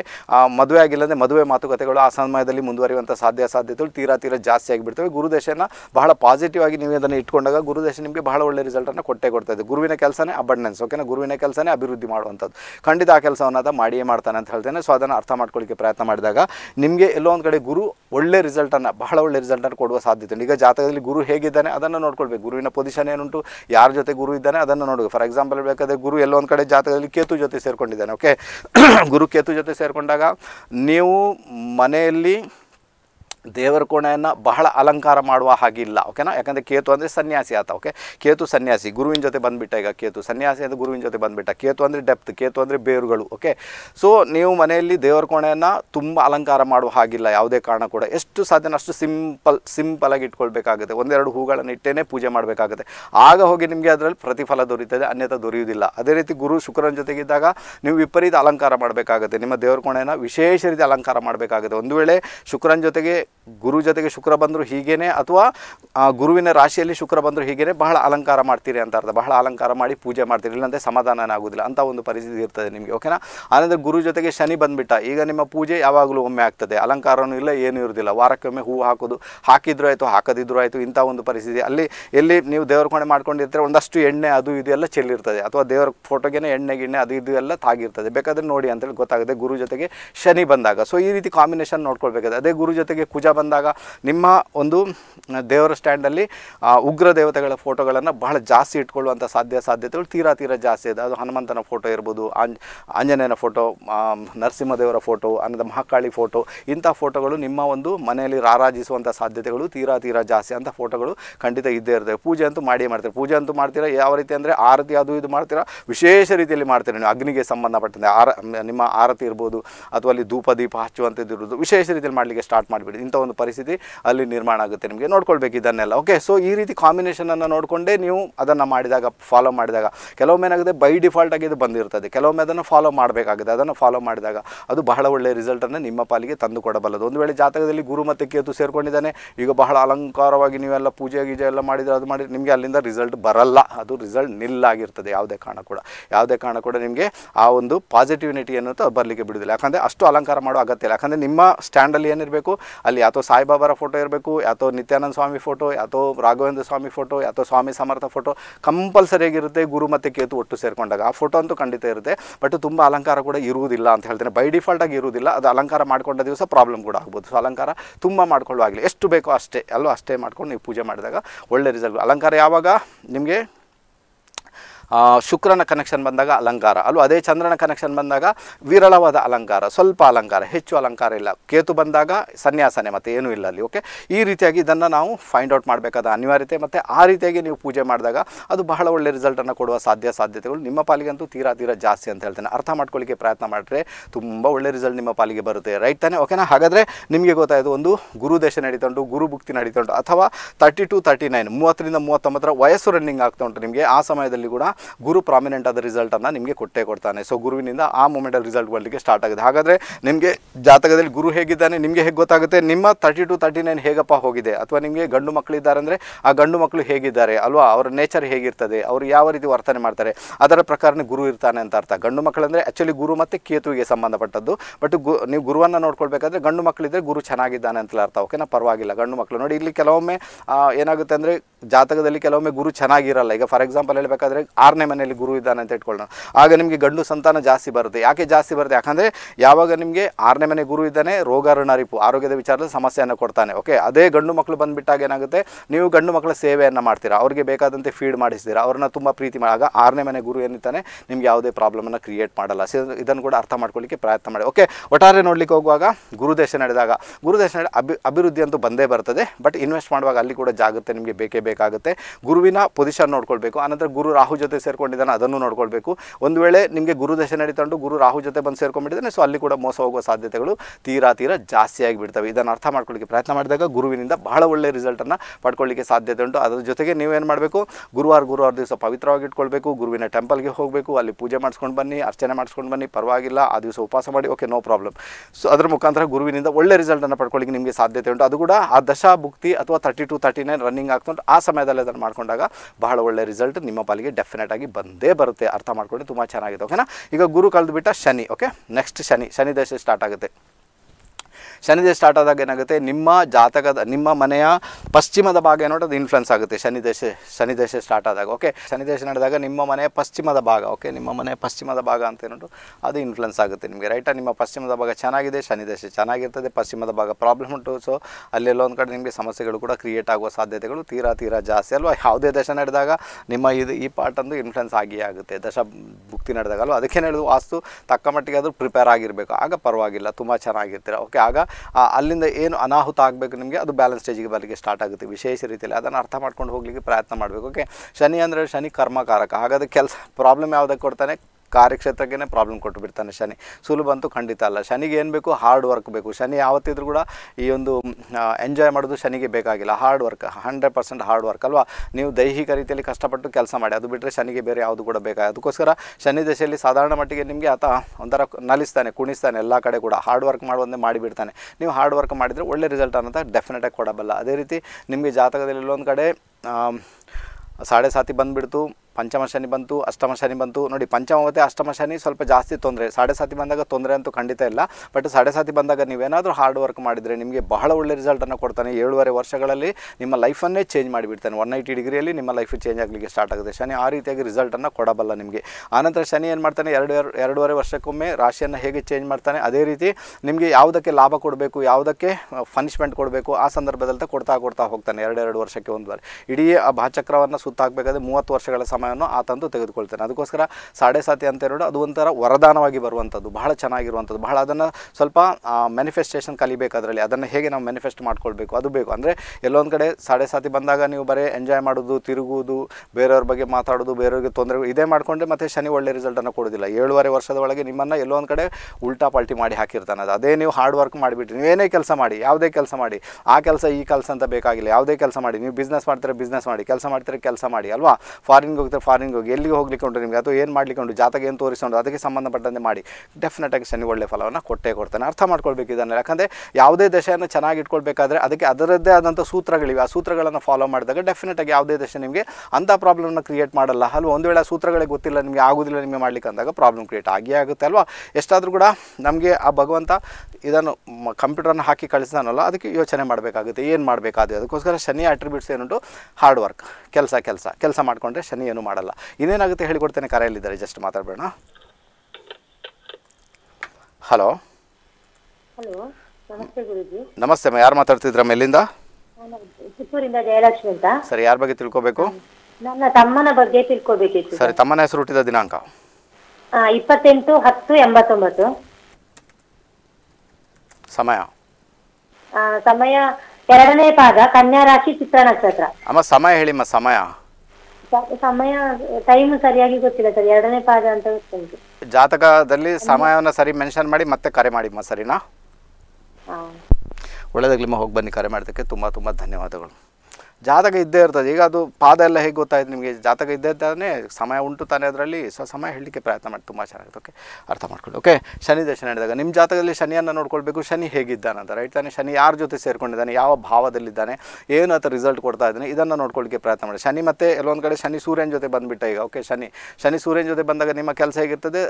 ಮದುವೆ ಆಗಿಲ್ಲ ಮದುವೆ ಮಾತುಕತೆ ಮಾತುಕತೆಗಳು ಆ ಸಮಯದಲ್ಲಿ ಮುಂದುವರಿಯುವಂಥ ಸಾಧ್ಯ ಸಾಧ್ಯತೆಗಳು ತೀರಾ ತೀರಾ ಜಾಸ್ತಿ ಆಗಿಬಿಡ್ತವೆ ಗುರುದೇಶನ ಬಹಳ ಪಾಸಿಟಿವ್ ಆಗಿ ನೀವು ಅದನ್ನು ಇಟ್ಕೊಂಡಾಗ ಗುರುದೇಶ ನಿಮಗೆ ಬಹಳ ಒಳ್ಳೆ ರಿಸಲ್ಟನ್ನು ಕೊಟ್ಟೆ ಕೊಡ್ತಾಯಿದೆ ಗುರುವಿನ ಕೆಲಸನೇ ಅಬಂಡೆನ್ಸ್ ಓಕೆನಾ ಗುರುವಿನ ಕೆಲಸನೇ ಅಭಿವೃದ್ಧಿ ಮಾಡುವಂಥದ್ದು ಖಂಡಿತ ಆ ಕೆಲಸವನ್ನು ಅದ ಮಾಡಿಯೇ ಮಾಡ್ತಾನೆ ಅಂತ ಹೇಳ್ತೇನೆ ಸೊ ಅದನ್ನು ಅರ್ಥ ಮಾಡ್ಕೊಳ್ಳಿಕ್ಕೆ ಪ್ರಯತ್ನ ಮಾಡಿದಾಗ ನಿಮಗೆ ಎಲ್ಲೋ ಒಂದು ಕಡೆ ಗುರು ಒಳ್ಳೆ ರಿಸಲ್ಟನ್ನು ಬಹಳ ಒಳ್ಳೆ ರಿಸಲ್ಟನ್ನು ಕೊಡುವ ಸಾಧ್ಯತೆ ಈಗ ಜಾತಕದಲ್ಲಿ ಗುರು ಹೇಗಿದ್ದಾನೆ ಅದನ್ನು ನೋಡ್ಕೊಳ್ಬೇಕು ಗುರುವಿನ ಪೊಸಿಷನ್ ಏನುಂಟು ಯಾರ ಜೊತೆ ಗುರು ಇದ್ದಾನೆ ಅದನ್ನು ನೋಡಬೇಕು ಫಾರ್ ಎಕ್ಸಾಂಪಲ್ ಬೇಕಾದರೆ ಗುರು ಎಲ್ಲೋ ಒಂದು ಕಡೆ ಜಾತಕದಲ್ಲಿ ಕೇತು ಜೊತೆ ಸೇರಿಕೊಂಡಿದ್ದಾನೆ ಓಕೆ ಗುರು ಕೇತು ಜೊತೆ ಸೇರಿಕೊಂಡಾಗ ನೀವು ಮನೆಯಲ್ಲಿ ದೇವರ ಕೋಣೆಯನ್ನು ಬಹಳ ಅಲಂಕಾರ ಮಾಡುವ ಹಾಗಿಲ್ಲ ಓಕೆನಾ ಯಾಕಂದರೆ ಕೇತು ಅಂದರೆ ಸನ್ಯಾಸಿ ಆತ ಓಕೆ ಕೇತು ಸನ್ಯಾಸಿ ಗುರುವಿನ ಜೊತೆ ಬಂದುಬಿಟ್ಟ ಈಗ ಕೇತು ಸನ್ಯಾಸಿ ಅಂದರೆ ಗುರುವಿನ ಜೊತೆ ಬಂದುಬಿಟ್ಟ ಕೇತು ಅಂದರೆ ಡೆಪ್ತ್ ಕೇತು ಅಂದರೆ ಬೇರುಗಳು ಓಕೆ ಸೊ ನೀವು ಮನೆಯಲ್ಲಿ ದೇವರ ಕೋಣೆಯನ್ನು ತುಂಬ ಅಲಂಕಾರ ಮಾಡುವ ಹಾಗಿಲ್ಲ ಯಾವುದೇ ಕಾರಣ ಕೂಡ ಎಷ್ಟು ಸಾಧ್ಯನ ಅಷ್ಟು ಸಿಂಪಲ್ ಸಿಂಪಲಾಗಿ ಇಟ್ಕೊಳ್ಬೇಕಾಗುತ್ತೆ ಒಂದೆರಡು ಹೂಗಳನ್ನು ಇಟ್ಟೇ ಪೂಜೆ ಮಾಡಬೇಕಾಗುತ್ತೆ ಆಗ ಹೋಗಿ ನಿಮಗೆ ಅದರಲ್ಲಿ ಪ್ರತಿಫಲ ದೊರೆಯುತ್ತದೆ ಅನ್ಯತಾ ದೊರೆಯುವುದಿಲ್ಲ ಅದೇ ರೀತಿ ಗುರು ಶುಕ್ರನ ಜೊತೆಗಿದ್ದಾಗ ನೀವು ವಿಪರೀತ ಅಲಂಕಾರ ಮಾಡಬೇಕಾಗುತ್ತೆ ನಿಮ್ಮ ದೇವರ ಕೋಣೆಯನ್ನು ವಿಶೇಷ ರೀತಿ ಅಲಂಕಾರ ಮಾಡಬೇಕಾಗುತ್ತೆ ಒಂದು ವೇಳೆ ಶುಕ್ರನ ಜೊತೆಗೆ ಗುರು ಜೊತೆಗೆ ಶುಕ್ರ ಬಂದರೂ ಹೀಗೇನೆ ಅಥವಾ ಗುರುವಿನ ರಾಶಿಯಲ್ಲಿ ಶುಕ್ರ ಬಂದರು ಹೀಗೇನೆ ಬಹಳ ಅಲಂಕಾರ ಮಾಡ್ತೀರಿ ಅಂತ ಅರ್ಥ ಬಹಳ ಅಲಂಕಾರ ಮಾಡಿ ಪೂಜೆ ಮಾಡ್ತೀರಿ ಇಲ್ಲಾಂದರೆ ಸಮಾಧಾನನೇ ಆಗೋದಿಲ್ಲ ಅಂತ ಒಂದು ಪರಿಸ್ಥಿತಿ ಇರ್ತದೆ ನಿಮಗೆ ಓಕೆನಾ ಆನಂದರೆ ಗುರು ಜೊತೆಗೆ ಶನಿ ಬಂದುಬಿಟ್ಟ ಈಗ ನಿಮ್ಮ ಪೂಜೆ ಯಾವಾಗಲೂ ಒಮ್ಮೆ ಆಗ್ತದೆ ಅಲಂಕಾರವೂ ಇಲ್ಲ ಏನೂ ಇರೋದಿಲ್ಲ ವಾರಕ್ಕೊಮ್ಮೆ ಹೂವು ಹಾಕೋದು ಹಾಕಿದ್ರು ಆಯಿತು ಹಾಕದಿದ್ರು ಆಯಿತು ಇಂಥ ಒಂದು ಪರಿಸ್ಥಿತಿ ಅಲ್ಲಿ ಎಲ್ಲಿ ನೀವು ದೇವ್ರ ಕೊಣೆ ಮಾಡ್ಕೊಂಡಿರ್ತಾರೆ ಒಂದಷ್ಟು ಎಣ್ಣೆ ಅದು ಇದು ಎಲ್ಲ ಚೆಲ್ಲಿರ್ತದೆ ಅಥವಾ ದೇವರ ಫೋಟೋಗೇನೆ ಎಣ್ಣೆ ಗಿಣ್ಣೆ ಅದು ಇದು ಎಲ್ಲ ತಾಗಿರ್ತದೆ ಬೇಕಾದರೆ ನೋಡಿ ಅಂತೇಳಿ ಗೊತ್ತಾಗುತ್ತೆ ಗುರು ಜೊತೆಗೆ ಶನಿ ಬಂದಾಗ ಸೊ ಈ ರೀತಿ ಕಾಂಬಿನೇಷನ್ ನೋಡ್ಕೊಳ್ಬೇಕಾದ್ರೆ ಅದೇ ಗುರು ಜೊತೆಗೆ ಪೂಜಾ ಬಂದಾಗ ನಿಮ್ಮ ಒಂದು ದೇವರ ಸ್ಟ್ಯಾಂಡಲ್ಲಿ ಉಗ್ರ ದೇವತೆಗಳ ಫೋಟೋಗಳನ್ನು ಬಹಳ ಜಾಸ್ತಿ ಇಟ್ಕೊಳ್ಳುವಂಥ ಸಾಧ್ಯ ಸಾಧ್ಯತೆಗಳು ತೀರಾ ತೀರಾ ಜಾಸ್ತಿ ಇದೆ ಅದು ಹನುಮಂತನ ಫೋಟೋ ಇರ್ಬೋದು ಆಂಜನೇಯನ ಫೋಟೋ ನರಸಿಂಹದೇವರ ಫೋಟೋ ಅನ್ನದ ಮಹಾಕಾಳಿ ಫೋಟೋ ಇಂಥ ಫೋಟೋಗಳು ನಿಮ್ಮ ಒಂದು ಮನೆಯಲ್ಲಿ ರಾರಾಜಿಸುವಂಥ ಸಾಧ್ಯತೆಗಳು ತೀರಾ ತೀರಾ ಜಾಸ್ತಿ ಅಂತ ಫೋಟೋಗಳು ಖಂಡಿತ ಇದ್ದೇ ಇರ್ತವೆ ಪೂಜೆ ಅಂತೂ ಮಾಡಿಯೇ ಮಾಡ್ತೀರಾ ಪೂಜೆ ಅಂತೂ ಮಾಡ್ತೀರಾ ಯಾವ ರೀತಿ ಅಂದರೆ ಆರತಿ ಅದು ಇದು ಮಾಡ್ತೀರಾ ವಿಶೇಷ ರೀತಿಯಲ್ಲಿ ಮಾಡ್ತೀರಾ ನೀವು ಅಗ್ನಿಗೆ ಸಂಬಂಧಪಟ್ಟಂತೆ ಆರ ನಿಮ್ಮ ಆರತಿ ಇರ್ಬೋದು ಅಥವಾ ಅಲ್ಲಿ ಧೂಪ ದೀಪ ಹಚ್ಚುವಂಥದ್ದು ಇರ್ಬೋದು ವಿಶೇಷ ರೀತಿಯಲ್ಲಿ ಮಾಡಲಿಕ್ಕೆ ಸ್ಟಾರ್ಟ್ ಮಾಡಿಬಿಡಿ ಅಂತ ಒಂದು ಪರಿಸ್ಥಿತಿ ಅಲ್ಲಿ ನಿರ್ಮಾಣ ಆಗುತ್ತೆ ನಿಮಗೆ ನೋಡ್ಕೊಳ್ಬೇಕು ಇದನ್ನೆಲ್ಲ ಓಕೆ ಸೊ ಈ ರೀತಿ ಕಾಂಬಿನೇಷನ್ ಅನ್ನು ನೋಡಿಕೊಂಡೇ ನೀವು ಅದನ್ನು ಮಾಡಿದಾಗ ಫಾಲೋ ಮಾಡಿದಾಗ ಕೆಲವೊಮ್ಮೆ ಏನಾಗುತ್ತೆ ಬೈ ಡಿಫಾಲ್ಟ್ ಆಗಿ ಇದು ಬಂದಿರ್ತದೆ ಕೆಲವೊಮ್ಮೆ ಅದನ್ನು ಫಾಲೋ ಮಾಡಬೇಕಾಗುತ್ತೆ ಅದನ್ನು ಫಾಲೋ ಮಾಡಿದಾಗ ಅದು ಬಹಳ ಒಳ್ಳೆ ರಿಸಲ್ಟ್ ಅನ್ನು ನಿಮ್ಮ ಪಾಲಿಗೆ ತಂದು ಕೊಡಬಲ್ಲದು ಒಂದು ವೇಳೆ ಜಾತಕದಲ್ಲಿ ಗುರು ಮತ್ತು ಕೇತು ಸೇರಿಕೊಂಡಿದ್ದಾನೆ ಈಗ ಬಹಳ ಅಲಂಕಾರವಾಗಿ ನೀವೆಲ್ಲ ಪೂಜೆ ಗೀಜೆ ಎಲ್ಲ ಮಾಡಿದರೆ ಅದು ಮಾಡಿ ನಿಮಗೆ ಅಲ್ಲಿಂದ ರಿಸಲ್ಟ್ ಬರಲ್ಲ ಅದು ರಿಸಲ್ಟ್ ನಿಲ್ಲಾಗಿರ್ತದೆ ಯಾವುದೇ ಕಾರಣ ಕೂಡ ಯಾವುದೇ ಕಾರಣ ಕೂಡ ನಿಮಗೆ ಆ ಒಂದು ಪಾಸಿಟಿವಿನಿಟಿ ಅನ್ನೋದು ಬರಲಿಕ್ಕೆ ಬಿಡೋದಿಲ್ಲ ಯಾಕಂದರೆ ಅಷ್ಟು ಅಲಂಕಾರ ಮಾಡೋ ಅಗತ್ಯ ಇಲ್ಲ ಯಾಕಂದರೆ ನಿಮ್ಮ ಸ್ಟ್ಯಾಂಡಲ್ಲಿ ಏನಿರಬೇಕು ಅಲ್ಲಿ ಯಾತೋ ಸಾಯಿಬಾಬಾರ ಫೋಟೋ ಇರಬೇಕು ಯಾತೋ ನಿತ್ಯಾನಂದ ಸ್ವಾಮಿ ಫೋಟೋ ಯಾತೋ ರಾಘವೇಂದ್ರ ಸ್ವಾಮಿ ಫೋಟೋ ಯಾತೋ ಸ್ವಾಮಿ ಸಮರ್ಥ ಫೋಟೋ ಕಂಪಲ್ಸರಿಯಾಗಿರುತ್ತೆ ಗುರು ಮತ್ತು ಕೇತು ಒಟ್ಟು ಸೇರಿಕೊಂಡಾಗ ಆ ಫೋಟೋ ಅಂತೂ ಖಂಡಿತ ಇರುತ್ತೆ ಬಟ್ ತುಂಬ ಅಲಂಕಾರ ಕೂಡ ಇರುವುದಿಲ್ಲ ಅಂತ ಹೇಳ್ತೇನೆ ಬೈ ಡಿಫಾಲ್ಟಾಗಿ ಇರುವುದಿಲ್ಲ ಅದು ಅಲಂಕಾರ ಮಾಡಿಕೊಂಡ ದಿವಸ ಪ್ರಾಬ್ಲಮ್ ಕೂಡ ಆಗ್ಬೋದು ಸೊ ಅಲಂಕಾರ ತುಂಬ ಮಾಡ್ಕೊಳ್ಳುವಾಗಲಿ ಎಷ್ಟು ಬೇಕೋ ಅಷ್ಟೇ ಅಲ್ಲೋ ಅಷ್ಟೇ ಮಾಡ್ಕೊಂಡು ನೀವು ಪೂಜೆ ಮಾಡಿದಾಗ ಒಳ್ಳೆ ರಿಸಲ್ಟ್ ಅಲಂಕಾರ ಯಾವಾಗ ನಿಮಗೆ ಶುಕ್ರನ ಕನೆಕ್ಷನ್ ಬಂದಾಗ ಅಲಂಕಾರ ಅಲ್ಲೂ ಅದೇ ಚಂದ್ರನ ಕನೆಕ್ಷನ್ ಬಂದಾಗ ವಿರಳವಾದ ಅಲಂಕಾರ ಸ್ವಲ್ಪ ಅಲಂಕಾರ ಹೆಚ್ಚು ಅಲಂಕಾರ ಇಲ್ಲ ಕೇತು ಬಂದಾಗ ಸನ್ಯಾಸನೆ ಮತ್ತು ಏನೂ ಇಲ್ಲ ಅಲ್ಲಿ ಓಕೆ ಈ ರೀತಿಯಾಗಿ ಇದನ್ನು ನಾವು ಫೈಂಡ್ ಔಟ್ ಮಾಡಬೇಕಾದ ಅನಿವಾರ್ಯತೆ ಮತ್ತು ಆ ರೀತಿಯಾಗಿ ನೀವು ಪೂಜೆ ಮಾಡಿದಾಗ ಅದು ಬಹಳ ಒಳ್ಳೆ ರಿಸಲ್ಟನ್ನು ಕೊಡುವ ಸಾಧ್ಯ ಸಾಧ್ಯತೆಗಳು ನಿಮ್ಮ ಪಾಲಿಗಂತೂ ತೀರಾ ತೀರಾ ಜಾಸ್ತಿ ಅಂತ ಹೇಳ್ತೇನೆ ಅರ್ಥ ಮಾಡ್ಕೊಳ್ಳಿಕ್ಕೆ ಪ್ರಯತ್ನ ಮಾಡಿದ್ರೆ ತುಂಬ ಒಳ್ಳೆ ರಿಸಲ್ಟ್ ನಿಮ್ಮ ಪಾಲಿಗೆ ಬರುತ್ತೆ ರೈಟ್ ತಾನೆ ಓಕೆನಾ ಹಾಗಾದರೆ ನಿಮಗೆ ಗೊತ್ತಾಯಿತು ಒಂದು ಗುರುದೇಶ ನಡೀತುಂಟು ಗುರುಭುಕ್ತಿ ನಡೀತಾ ಉಂಟು ಅಥವಾ ತರ್ಟಿ ಟು ತರ್ಟಿ ನೈನ್ ಮೂವತ್ತರಿಂದ ಮೂವತ್ತೊಂಬತ್ತರ ವಯಸ್ಸು ರನ್ನಿಂಗ್ ಆಗ್ತಾ ಉಂಟು ನಿಮಗೆ ಆ ಸಮಯದಲ್ಲಿ ಕೂಡ ಗುರು ಪ್ರಾಮಿನೆಂಟ್ ಆದ ರಿಸಲ್ಟನ್ನು ನಿಮಗೆ ಕೊಟ್ಟೇ ಕೊಡ್ತಾನೆ ಸೊ ಗುರುವಿನಿಂದ ಆ ಮೂಮೆಂಟಲ್ಲಿ ರಿಸಲ್ಟ್ ಬರಲಿಕ್ಕೆ ಸ್ಟಾರ್ಟ್ ಆಗಿದೆ ಹಾಗಾದರೆ ನಿಮಗೆ ಜಾತಕದಲ್ಲಿ ಗುರು ಹೇಗಿದ್ದಾನೆ ನಿಮಗೆ ಹೇಗೆ ಗೊತ್ತಾಗುತ್ತೆ ನಿಮ್ಮ ತರ್ಟಿ ಟು ತರ್ಟಿ ನೈನ್ ಹೇಗಪ್ಪ ಹೋಗಿದೆ ಅಥವಾ ನಿಮಗೆ ಗಂಡು ಮಕ್ಕಳಿದ್ದಾರೆ ಅಂದರೆ ಆ ಗಂಡು ಮಕ್ಕಳು ಹೇಗಿದ್ದಾರೆ ಅಲ್ವಾ ಅವರ ನೇಚರ್ ಹೇಗಿರ್ತದೆ ಅವರು ಯಾವ ರೀತಿ ವರ್ತನೆ ಮಾಡ್ತಾರೆ ಅದರ ಪ್ರಕಾರನೇ ಗುರು ಇರ್ತಾನೆ ಅಂತ ಅರ್ಥ ಗಂಡು ಮಕ್ಕಳಂದರೆ ಆ್ಯಕ್ಚುಲಿ ಗುರು ಮತ್ತು ಕೇತುವಿಗೆ ಸಂಬಂಧಪಟ್ಟದ್ದು ಬಟ್ ಗು ನೀವು ಗುರುವನ್ನು ನೋಡ್ಕೊಳ್ಬೇಕಾದ್ರೆ ಗಂಡು ಮಕ್ಕಳಿದ್ರೆ ಗುರು ಚೆನ್ನಾಗಿದ್ದಾನೆ ಅಂತಲೇ ಅರ್ಥ ಓಕೆನಾ ಪರವಾಗಿಲ್ಲ ಗಂಡು ಮಕ್ಕಳು ನೋಡಿ ಇಲ್ಲಿ ಕೆಲವೊಮ್ಮೆ ಏನಾಗುತ್ತೆ ಅಂದರೆ ಜಾತಕದಲ್ಲಿ ಕೆಲವೊಮ್ಮೆ ಗುರು ಚೆನ್ನಾಗಿರಲ್ಲ ಈಗ ಫಾರ್ ಎಕ್ಸಾಂಪಲ್ ಹೇಳಬೇಕಾದ್ರೆ ಆರನೇ ಮನೆಯಲ್ಲಿ ಗುರು ಇದ್ದಾನೆ ಅಂತ ಇಟ್ಕೊಳ್ಳೋಣ ಆಗ ನಿಮಗೆ ಗಂಡು ಸಂತಾನ ಜಾಸ್ತಿ ಬರುತ್ತೆ ಯಾಕೆ ಜಾಸ್ತಿ ಬರುತ್ತೆ ಯಾಕಂದರೆ ಯಾವಾಗ ನಿಮಗೆ ಆರನೇ ಮನೆ ಗುರು ಇದ್ದಾನೆ ಋಣರಿಪು ಆರೋಗ್ಯದ ವಿಚಾರದಲ್ಲಿ ಸಮಸ್ಯೆಯನ್ನು ಕೊಡ್ತಾನೆ ಓಕೆ ಅದೇ ಗಂಡು ಮಕ್ಕಳು ಬಂದುಬಿಟ್ಟಾಗ ಏನಾಗುತ್ತೆ ನೀವು ಗಂಡು ಮಕ್ಕಳ ಸೇವೆಯನ್ನು ಮಾಡ್ತೀರಾ ಅವರಿಗೆ ಬೇಕಾದಂತೆ ಫೀಡ್ ಮಾಡಿಸ್ತೀರಾ ಅವ್ರನ್ನ ತುಂಬ ಪ್ರೀತಿ ಮಾಡಾಗ ಆರನೇ ಮನೆ ಗುರು ಏನಿದ್ದಾನೆ ನಿಮ್ಗೆ ಯಾವುದೇ ಪ್ರಾಬ್ಲಮನ್ನು ಕ್ರಿಯೇಟ್ ಮಾಡಲ್ಲ ಇದನ್ನು ಕೂಡ ಅರ್ಥ ಮಾಡ್ಕೊಳ್ಳಿಕ್ಕೆ ಪ್ರಯತ್ನ ಮಾಡಿ ಓಕೆ ಒಟ್ಟಾರೆ ನೋಡಲಿಕ್ಕೆ ಹೋಗುವಾಗ ಗುರುದೇಶ ನಡೆದಾಗ ಗುರುದೇಶ ನಡೆ ಅಭಿ ಅಭಿವೃದ್ಧಿ ಅಂತೂ ಬಂದೇ ಬರ್ತದೆ ಬಟ್ ಇನ್ವೆಸ್ಟ್ ಮಾಡುವಾಗ ಅಲ್ಲಿ ಕೂಡ ಜಾಗುತ್ತೆ ನಿಮಗೆ ಬೇಕೇ ಬೇಕಾಗುತ್ತೆ ಗುರುವಿನ ಪೊಸಿಷನ್ ನೋಡ್ಕೊಳ್ಬೇಕು ಆನಂತರ ಗುರು ರಾಹು ಜೊತೆ ಜೊತೆ ಸೇರ್ಕೊಂಡಿದ್ದಾನೆ ಅದನ್ನು ನೋಡ್ಕೊಳ್ಬೇಕು ಒಂದು ವೇಳೆ ನಿಮಗೆ ಗುರು ದಶೆ ನಡೀತಂಡು ಗುರು ರಾಹು ಜೊತೆ ಬಂದು ಸೇರ್ಕೊಂಡಿದ್ದಾನೆ ಸೊ ಅಲ್ಲಿ ಕೂಡ ಮೋಸ ಹೋಗುವ ಸಾಧ್ಯತೆಗಳು ತೀರಾ ತೀರಾ ಜಾಸ್ತಿ ಆಗಿಬಿಡ್ತವೆ ಇದನ್ನು ಅರ್ಥ ಮಾಡ್ಕೊಳ್ಳಿಕ್ಕೆ ಪ್ರಯತ್ನ ಮಾಡಿದಾಗ ಗುರುವಿನಿಂದ ಬಹಳ ಒಳ್ಳೆಯ ರಿಸಲ್ಟನ್ನು ಪಡ್ಕೊಳ್ಳಿಕ್ಕೆ ಸಾಧ್ಯತೆ ಉಂಟು ಅದರ ಜೊತೆಗೆ ನೀವೇನು ಮಾಡಬೇಕು ಗುರುವಾರ ಗುರುವಾರ ದಿವಸ ಪವಿತ್ರವಾಗಿ ಇಟ್ಕೊಳ್ಬೇಕು ಗುರುವಿನ ಟೆಂಪಲ್ಗೆ ಹೋಗಬೇಕು ಅಲ್ಲಿ ಪೂಜೆ ಮಾಡಿಸ್ಕೊಂಡು ಬನ್ನಿ ಅರ್ಚನೆ ಮಾಡಿಸ್ಕೊಂಡು ಬನ್ನಿ ಪರವಾಗಿಲ್ಲ ಆ ದಿವಸ ಉಪವಾಸ ಮಾಡಿ ಓಕೆ ನೋ ಪ್ರಾಬ್ಲಮ್ ಸೊ ಅದರ ಮುಖಾಂತರ ಗುರುವಿನಿಂದ ಒಳ್ಳೆ ರಿಸಲ್ಟನ್ನು ಪಡ್ಕೊಳ್ಳಿಕ್ಕೆ ನಿಮಗೆ ಸಾಧ್ಯತೆ ಉಂಟು ಅದು ಕೂಡ ಆ ದಶಾ ಭುಕ್ತಿ ಅಥವಾ thirty two thirty nine running ಆಗ್ತುಂಟು ಆ ಸಮಯದಲ್ಲಿ ಅದನ್ನು ಮಾಡಿಕೊಂಡಾಗ ಬಹಳ ಒಳ್ಳೆ ರಿಸಲ್ಟ್ ನಿಮ್ಮ ಪಾಲಿಗೆ ಡೆಫಿನೆಟ್ ಡೆಫಿನೆಟಾಗಿ ಬಂದೇ ಬರುತ್ತೆ ಅರ್ಥ ಮಾಡ್ಕೊಂಡು ತುಂಬಾ ಚೆನ್ನಾಗಿದೆ ಓಕೆನಾ ಈಗ ಗುರು ಕಳೆದು ಬಿಟ್ಟ ಶನಿ ಓಕೆ ನೆಕ್ಸ್ಟ್ ಶನಿ ಶನಿ ದಶೆ ಸ್ಟಾರ್ಟ್ ಆಗುತ್ತೆ ಶನಿದೇಶ ಸ್ಟಾರ್ಟ್ ಆದಾಗ ಏನಾಗುತ್ತೆ ನಿಮ್ಮ ಜಾತಕದ ನಿಮ್ಮ ಮನೆಯ ಪಶ್ಚಿಮದ ಭಾಗ ಏನೋ ಅದು ಇನ್ಫ್ಲುಯೆನ್ಸ್ ಆಗುತ್ತೆ ಶನಿದೇಶ ಶನಿದೇಶ ಸ್ಟಾರ್ಟ್ ಆದಾಗ ಓಕೆ ಶನಿದೇಶ ನಡೆದಾಗ ನಿಮ್ಮ ಮನೆಯ ಪಶ್ಚಿಮದ ಭಾಗ ಓಕೆ ನಿಮ್ಮ ಮನೆಯ ಪಶ್ಚಿಮದ ಭಾಗ ಅಂತ ಏನೋ ಅದು ಇನ್ಫ್ಲುಯೆನ್ಸ್ ಆಗುತ್ತೆ ನಿಮಗೆ ರೈಟಾ ನಿಮ್ಮ ಪಶ್ಚಿಮದ ಭಾಗ ಚೆನ್ನಾಗಿದೆ ಶನಿದೇಶ ಚೆನ್ನಾಗಿರ್ತದೆ ಪಶ್ಚಿಮದ ಭಾಗ ಪ್ರಾಬ್ಲಮ್ ಉಂಟು ಸೊ ಅಲ್ಲೆಲ್ಲೋ ಒಂದು ಕಡೆ ನಿಮಗೆ ಸಮಸ್ಯೆಗಳು ಕೂಡ ಕ್ರಿಯೇಟ್ ಆಗುವ ಸಾಧ್ಯತೆಗಳು ತೀರಾ ತೀರಾ ಜಾಸ್ತಿ ಅಲ್ವಾ ಯಾವುದೇ ದಶ ನಡೆದಾಗ ನಿಮ್ಮ ಇದು ಈ ಪಾರ್ಟ್ ಅಂದು ಇನ್ಫ್ಲುಯೆನ್ಸ್ ಆಗಿಯೇ ಆಗುತ್ತೆ ದಶ ಭುಕ್ತಿ ನಡೆದಾಗ ಅಲ್ವಾ ಅದಕ್ಕೆ ಹೇಳಿದ್ರು ವಾಸ್ತು ತಕ್ಕ ಮಟ್ಟಿಗೆ ಆದರೂ ಪ್ರಿಪೇರ್ ಆಗಿರಬೇಕು ಆಗ ಪರವಾಗಿಲ್ಲ ತುಂಬ ಚೆನ್ನಾಗಿರ್ತೀರ ಓಕೆ ಆಗ ಅಲ್ಲಿಂದ ಏನು ಅನಾಹುತ ಆಗಬೇಕು ನಿಮಗೆ ಅದು ಬ್ಯಾಲೆನ್ಸ್ ಸ್ಟೇಜಿಗೆ ಬರಲಿಕ್ಕೆ ಸ್ಟಾರ್ಟ್ ಆಗುತ್ತೆ ವಿಶೇಷ ರೀತಿಯಲ್ಲಿ ಅದನ್ನು ಅರ್ಥ ಮಾಡ್ಕೊಂಡು ಹೋಗ್ಲಿಕ್ಕೆ ಪ್ರಯತ್ನ ಮಾಡಬೇಕು ಓಕೆ ಶನಿ ಅಂದರೆ ಶನಿ ಕರ್ಮಕಾರಕ ಹಾಗಾದರೆ ಕೆಲಸ ಪ್ರಾಬ್ಲಮ್ ಯಾವುದಕ್ಕೆ ಕೊಡ್ತಾನೆ ಕಾರ್ಯಕ್ಷೇತ್ರಕ್ಕೆ ಪ್ರಾಬ್ಲಮ್ ಕೊಟ್ಟು ಬಿಡ್ತಾನೆ ಶನಿ ಸುಲಭ ಅಂತೂ ಖಂಡಿತ ಅಲ್ಲ ಶನಿಗೆ ಏನು ಬೇಕು ಹಾರ್ಡ್ ವರ್ಕ್ ಬೇಕು ಶನಿ ಯಾವತ್ತಿದ್ರೂ ಕೂಡ ಈ ಒಂದು ಎಂಜಾಯ್ ಮಾಡೋದು ಶನಿಗೆ ಬೇಕಾಗಿಲ್ಲ hard work hundred percent hard work ಅಲ್ವಾ ನೀವು ದೈಹಿಕ ರೀತಿಯಲ್ಲಿ ಕಷ್ಟಪಟ್ಟು ಕೆಲಸ ಮಾಡಿ ಅದು ಬಿಟ್ಟರೆ ಶನಿಗೆ ಬೇರೆ ಯಾವುದು ಕೂಡ ಬೇಕಾಗಿ ಅದಕ್ಕೋಸ್ಕರ ಶನಿ ದಶೆಯಲ್ಲಿ ಸಾಧಾರಣ ಮಟ್ಟಿಗೆ ನಿಮಗೆ ಆತ ಒಂಥರ ನಲಿಸ್ತಾನೆ ಕುಣಿಸ್ತಾನೆ ಎಲ್ಲ ಕಡೆ ಕೂಡ ಹಾರ್ಡ್ ವರ್ಕ್ ಮಾಡುವಂತೆ ಮಾಡಿಬಿಡ್ತಾನೆ ನೀವು ಹಾರ್ಡ್ ವರ್ಕ್ ಮಾಡಿದರೆ ಒಳ್ಳೆ ರಿಸಲ್ಟ್ ಅನ್ನೋದು ಡೆಫಿನೆಟಾಗಿ ಕೊಡಬಲ್ಲ ಅದೇ ರೀತಿ ನಿಮಗೆ ಜಾತಕದಲ್ಲಿ ಇಲ್ಲೊಂದು ಕಡೆ ಸಾಡೆ ಸಾತಿ ಬಂದುಬಿಡ್ತು ಪಂಚಮ ಶನಿ ಬಂತು ಅಷ್ಟಮ ಶನಿ ಬಂತು ನೋಡಿ ಪಂಚಮ ಮತ್ತು ಅಷ್ಟಮ ಶನಿ ಸ್ವಲ್ಪ ಜಾಸ್ತಿ ತೊಂದರೆ ಸಾಡೆ ಸಾತಿ ಬಂದಾಗ ತೊಂದರೆ ಅಂತೂ ಖಂಡಿತ ಇಲ್ಲ ಬಟ್ ಸಾಡೆ ಸಾತಿ ಬಂದಾಗ ನೀವೇನಾದರೂ ಹಾರ್ಡ್ ವರ್ಕ್ ಮಾಡಿದರೆ ನಿಮಗೆ ಬಹಳ ಒಳ್ಳೆ ರಿಸಲ್ಟನ್ನು ಕೊಡ್ತಾನೆ ಏಳುವರೆ ವರ್ಷಗಳಲ್ಲಿ ನಿಮ್ಮ ಲೈಫನ್ನೇ ಚೇಂಜ್ ಮಾಡಿಬಿಡ್ತಾನೆ ಒನ್ ಏಯ್ಟಿ ಡಿಗ್ರಿಯಲ್ಲಿ ನಿಮ್ಮ ಲೈಫ್ ಚೇಂಜ್ ಆಗಲಿಕ್ಕೆ ಸ್ಟಾರ್ಟ್ ಆಗುತ್ತೆ ಶನಿ ಆ ರೀತಿಯಾಗಿ ರಿಸಲ್ಟನ್ನು ಕೊಡಬಲ್ಲ ನಿಮಗೆ ಆನಂತರ ಶನಿ ಏನು ಮಾಡ್ತಾನೆ ಎರಡು ಎರಡೂವರೆ ವರ್ಷಕ್ಕೊಮ್ಮೆ ರಾಶಿಯನ್ನು ಹೇಗೆ ಚೇಂಜ್ ಮಾಡ್ತಾನೆ ಅದೇ ರೀತಿ ನಿಮಗೆ ಯಾವುದಕ್ಕೆ ಲಾಭ ಕೊಡಬೇಕು ಯಾವುದಕ್ಕೆ ಪನಿಷ್ಮೆಂಟ್ ಕೊಡಬೇಕು ಆ ಸಂದರ್ಭದಲ್ಲಿ ಕೊಡ್ತಾ ಕೊಡ್ತಾ ಹೋಗ್ತಾನೆ ಎರಡು ವರ್ಷಕ್ಕೆ ಒಂದು ಬಾರಿ ಇಡೀ ಆ ಭಾಚಕ್ರವನ್ನು ಸುತ್ತಾಕಬೇಕಾದ್ರೆ ಮೂವತ್ತು ವರ್ಷಗಳ ಸಮ ಸಮಯವನ್ನು ಆತಂದು ತೆಗೆದುಕೊಳ್ತಾನೆ ಅದಕ್ಕೋಸ್ಕರ ಸಾಡೆ ಸಾತಿ ಅಂತ ಹೇಳೋದು ಅದು ಒಂಥರ ವರದಾನವಾಗಿ ಬರುವಂಥದ್ದು ಬಹಳ ಚೆನ್ನಾಗಿರುವಂಥದ್ದು ಬಹಳ ಅದನ್ನು ಸ್ವಲ್ಪ ಮ್ಯಾನಿಫೆಸ್ಟೇಷನ್ ಕಲಿಬೇಕು ಅದರಲ್ಲಿ ಅದನ್ನು ಹೇಗೆ ನಾವು ಮ್ಯಾನಿಫೆಸ್ಟ್ ಮಾಡ್ಕೊಳ್ಬೇಕು ಅದು ಬೇಕು ಅಂದರೆ ಎಲ್ಲೊಂದು ಕಡೆ ಸಾಡೆ ಸಾತಿ ಬಂದಾಗ ನೀವು ಬರೀ ಎಂಜಾಯ್ ಮಾಡೋದು ತಿರುಗುವುದು ಬೇರೆಯವ್ರ ಬಗ್ಗೆ ಮಾತಾಡೋದು ಬೇರೆಯವ್ರಿಗೆ ತೊಂದರೆ ಇದೇ ಮಾಡಿಕೊಂಡ್ರೆ ಮತ್ತೆ ಶನಿ ಒಳ್ಳೆ ರಿಸಲ್ಟನ್ನು ಕೊಡೋದಿಲ್ಲ ಏಳುವರೆ ವರ್ಷದ ಒಳಗೆ ನಿಮ್ಮನ್ನು ಎಲ್ಲೊಂದು ಕಡೆ ಉಲ್ಟಾ ಪಾಲ್ಟಿ ಮಾಡಿ ಹಾಕಿರ್ತಾನೆ ಅದು ಅದೇ ನೀವು ಹಾರ್ಡ್ ವರ್ಕ್ ಮಾಡಿಬಿಟ್ಟು ಏನೇ ಕೆಲಸ ಮಾಡಿ ಯಾವುದೇ ಕೆಲಸ ಮಾಡಿ ಆ ಕೆಲಸ ಈ ಕೆಲಸ ಅಂತ ಬೇಕಾಗಿಲ್ಲ ಯಾವುದೇ ಕೆಲಸ ಮಾಡಿ ನೀವು ಬಿಸ್ನೆಸ್ ಮಾಡ್ತಾರೆ ಬಿಸ್ನೆಸ್ ಮಾಡಿ ಕೆಲಸ ಮಾಡ್ತಾರೆ ಕೆಲಸ ಮಾಡಿ ಅಲ್ವಾ ಫಾರಿನ್ಗೆ ಹೋಗ್ತಾರೆ ಮತ್ತು ಫಾರಿನ್ಗೆ ಹೋಗಿ ಎಲ್ಲಿಗೆ ಹೋಗ್ಲಿಕ್ಕೆ ಉಂಟು ನಿಮಗೆ ಅಥವಾ ಏನು ಮಾಡಲಿಕ್ಕೆ ಉಂಟು ಜಾತಕ ಏನು ತೋರಿಸೋಣ ಅದಕ್ಕೆ ಸಂಬಂಧಪಟ್ಟಂತೆ ಮಾಡಿ ಆಗಿ ಶನಿ ಒಳ್ಳೆ ಫಲವನ್ನು ಕೊಟ್ಟೇ ಕೊಡ್ತಾನೆ ಅರ್ಥ ಮಾಡ್ಕೊಳ್ಬೇಕು ಇದನ್ನು ಯಾಕಂದರೆ ಯಾವುದೇ ದಶೆಯನ್ನು ಚೆನ್ನಾಗಿ ಇಟ್ಕೊಳ್ಬೇಕಾದ್ರೆ ಅದಕ್ಕೆ ಅದರದ್ದೇ ಆದಂಥ ಸೂತ್ರಗಳಿವೆ ಆ ಸೂತ್ರಗಳನ್ನು ಫಾಲೋ ಮಾಡಿದಾಗ ಡೆಫಿನೆಟಾಗಿ ಯಾವುದೇ ದಶೆ ನಿಮಗೆ ಅಂಥ ಪ್ರಾಬ್ಲಮ್ನ ಕ್ರಿಯೇಟ್ ಮಾಡಲ್ಲ ಅಲ್ವಾ ಒಂದು ವೇಳೆ ಸೂತ್ರಗಳೇ ಗೊತ್ತಿಲ್ಲ ನಿಮಗೆ ಆಗೋದಿಲ್ಲ ನಿಮಗೆ ಮಾಡಲಿಕ್ಕೆ ಅಂದಾಗ ಪ್ರಾಬ್ಲಮ್ ಕ್ರಿಯೇಟ್ ಆಗಿಯೇ ಆಗುತ್ತೆ ಅಲ್ವಾ ಎಷ್ಟಾದರೂ ಕೂಡ ನಮಗೆ ಆ ಭಗವಂತ ಇದನ್ನು ಕಂಪ್ಯೂಟರ್ನ ಹಾಕಿ ಕಳಿಸ್ತಾನಲ್ಲ ಅದಕ್ಕೆ ಯೋಚನೆ ಮಾಡಬೇಕಾಗುತ್ತೆ ಏನು ಮಾಡಬೇಕಾದ್ರೆ ಅದಕ್ಕೋಸ್ಕರ ಶನಿ ಅಟ್ರಿಬ್ಯೂಟ್ಸ್ ಏನುಂಟು ಹಾರ್ಡ್ ವರ್ಕ್ ಕೆಲಸ ಕೆಲಸ ಕೆಲಸ ಮಾಡಿಕೊಂಡ್ರೆ ಶನಿ ಏನು ಮಾಡಲ್ಲ ಇನ್ನೇನಾಗುತ್ತೆ ಹೇಳಿಕೊಡ್ತೇನೆ ಕರೆಯಲ್ಲಿದ್ದಾರೆ ಜಸ್ಟ್ ಮಾತಾಡಬೇಡ ಹಲೋ ನಮಸ್ತೆ ಯಾರು ಮಾತಾಡ್ತಿದ್ರಮ್ಮ ಎಲ್ಲಿಂದ ಜಯಲಕ್ಷ್ಮಿ ಅಂತ ಸರಿ ಯಾರ ಬಗ್ಗೆ ತಿಳ್ಕೋಬೇಕು ನನ್ನ ತಮ್ಮನ ಬಗ್ಗೆ ತಿಳ್ಕೋಬೇಕಿತ್ತು ಸರಿ ತಮ್ಮನ ಹೆಸರು ಹುಟ್ಟಿದ ದಿನಾಂಕ ಇಪ್ಪತ್ತೆಂಟು ಹತ್ತು ಎಂಬತ್ತೊಂಬತ್ತು ಸಮಯ ಸಮಯ ಎರಡನೇ ಪಾದ ಕನ್ಯಾ ರಾಶಿ ಚಿತ್ರ ನಕ್ಷತ್ರ ಅಮ್ಮ ಸಮಯ ಹೇಳಿಮ್ಮ ಸಮಯ ಸಮಯ ಟೈಮ್ ಸರಿಯಾಗಿ ಗೊತ್ತಿಲ್ಲ ಸರ್ ಎರಡನೇ ಪಾದ ಅಂತ ಜಾತಕದಲ್ಲಿ ಸಮಯವನ್ನು ಸರಿ ಮೆನ್ಷನ್ ಮಾಡಿ ಮತ್ತೆ ಕರೆ ಮಾಡಿ ಸರಿನಾ ಒಳ್ಳೆದಾಗ್ಲಿಮ್ಮ ಹೋಗಿ ಬನ್ನಿ ಕರೆ ಮಾಡೋದಕ್ಕೆ ತುಂಬ ತುಂಬ ಧನ್ಯವಾದಗಳು ಜಾತಕ ಇದ್ದೇ ಇರ್ತದೆ ಈಗ ಅದು ಪಾದ ಎಲ್ಲ ಹೇಗೆ ಗೊತ್ತಾಯಿತು ನಿಮಗೆ ಜಾತಕ ಇದ್ದೇ ಇದ್ದಾನೆ ಸಮಯ ಉಂಟು ತಾನೇ ಅದರಲ್ಲಿ ಸೊ ಸಮಯ ಹೇಳಲಿಕ್ಕೆ ಪ್ರಯತ್ನ ಮಾಡಿ ತುಂಬ ಚೆನ್ನಾಗಿತ್ತು ಓಕೆ ಅರ್ಥ ಮಾಡ್ಕೊಳ್ಳಿ ಓಕೆ ಶನಿ ದರ್ಶನ ಹೇಳಿದಾಗ ನಿಮ್ಮ ಜಾತಕದಲ್ಲಿ ಶನಿಯನ್ನು ನೋಡ್ಕೊಳ್ಬೇಕು ಶನಿ ಹೇಗಿದ್ದಾನೆ ಅಂತ ರೈಟ್ ತಾನೆ ಶನಿ ಯಾರ ಜೊತೆ ಸೇರಿಕೊಂಡಿದ್ದಾನೆ ಯಾವ ಭಾವದಲ್ಲಿದ್ದಾನೆ ಏನು ಆತ ರಿಸಲ್ಟ್ ಕೊಡ್ತಾ ಇದ್ದಾನೆ ಇದನ್ನು ನೋಡ್ಕೊಳ್ಳಿಕ್ಕೆ ಪ್ರಯತ್ನ ಮಾಡಿ ಶನಿ ಮತ್ತೆ ಎಲ್ಲೊಂದು ಕಡೆ ಶನಿ ಸೂರ್ಯನ ಜೊತೆ ಬಂದುಬಿಟ್ಟ ಈಗ ಓಕೆ ಶನಿ ಶನಿ ಸೂರ್ಯನ ಜೊತೆ ಬಂದಾಗ ನಿಮ್ಮ ಕೆಲಸ ಹೇಗಿರ್ತದೆ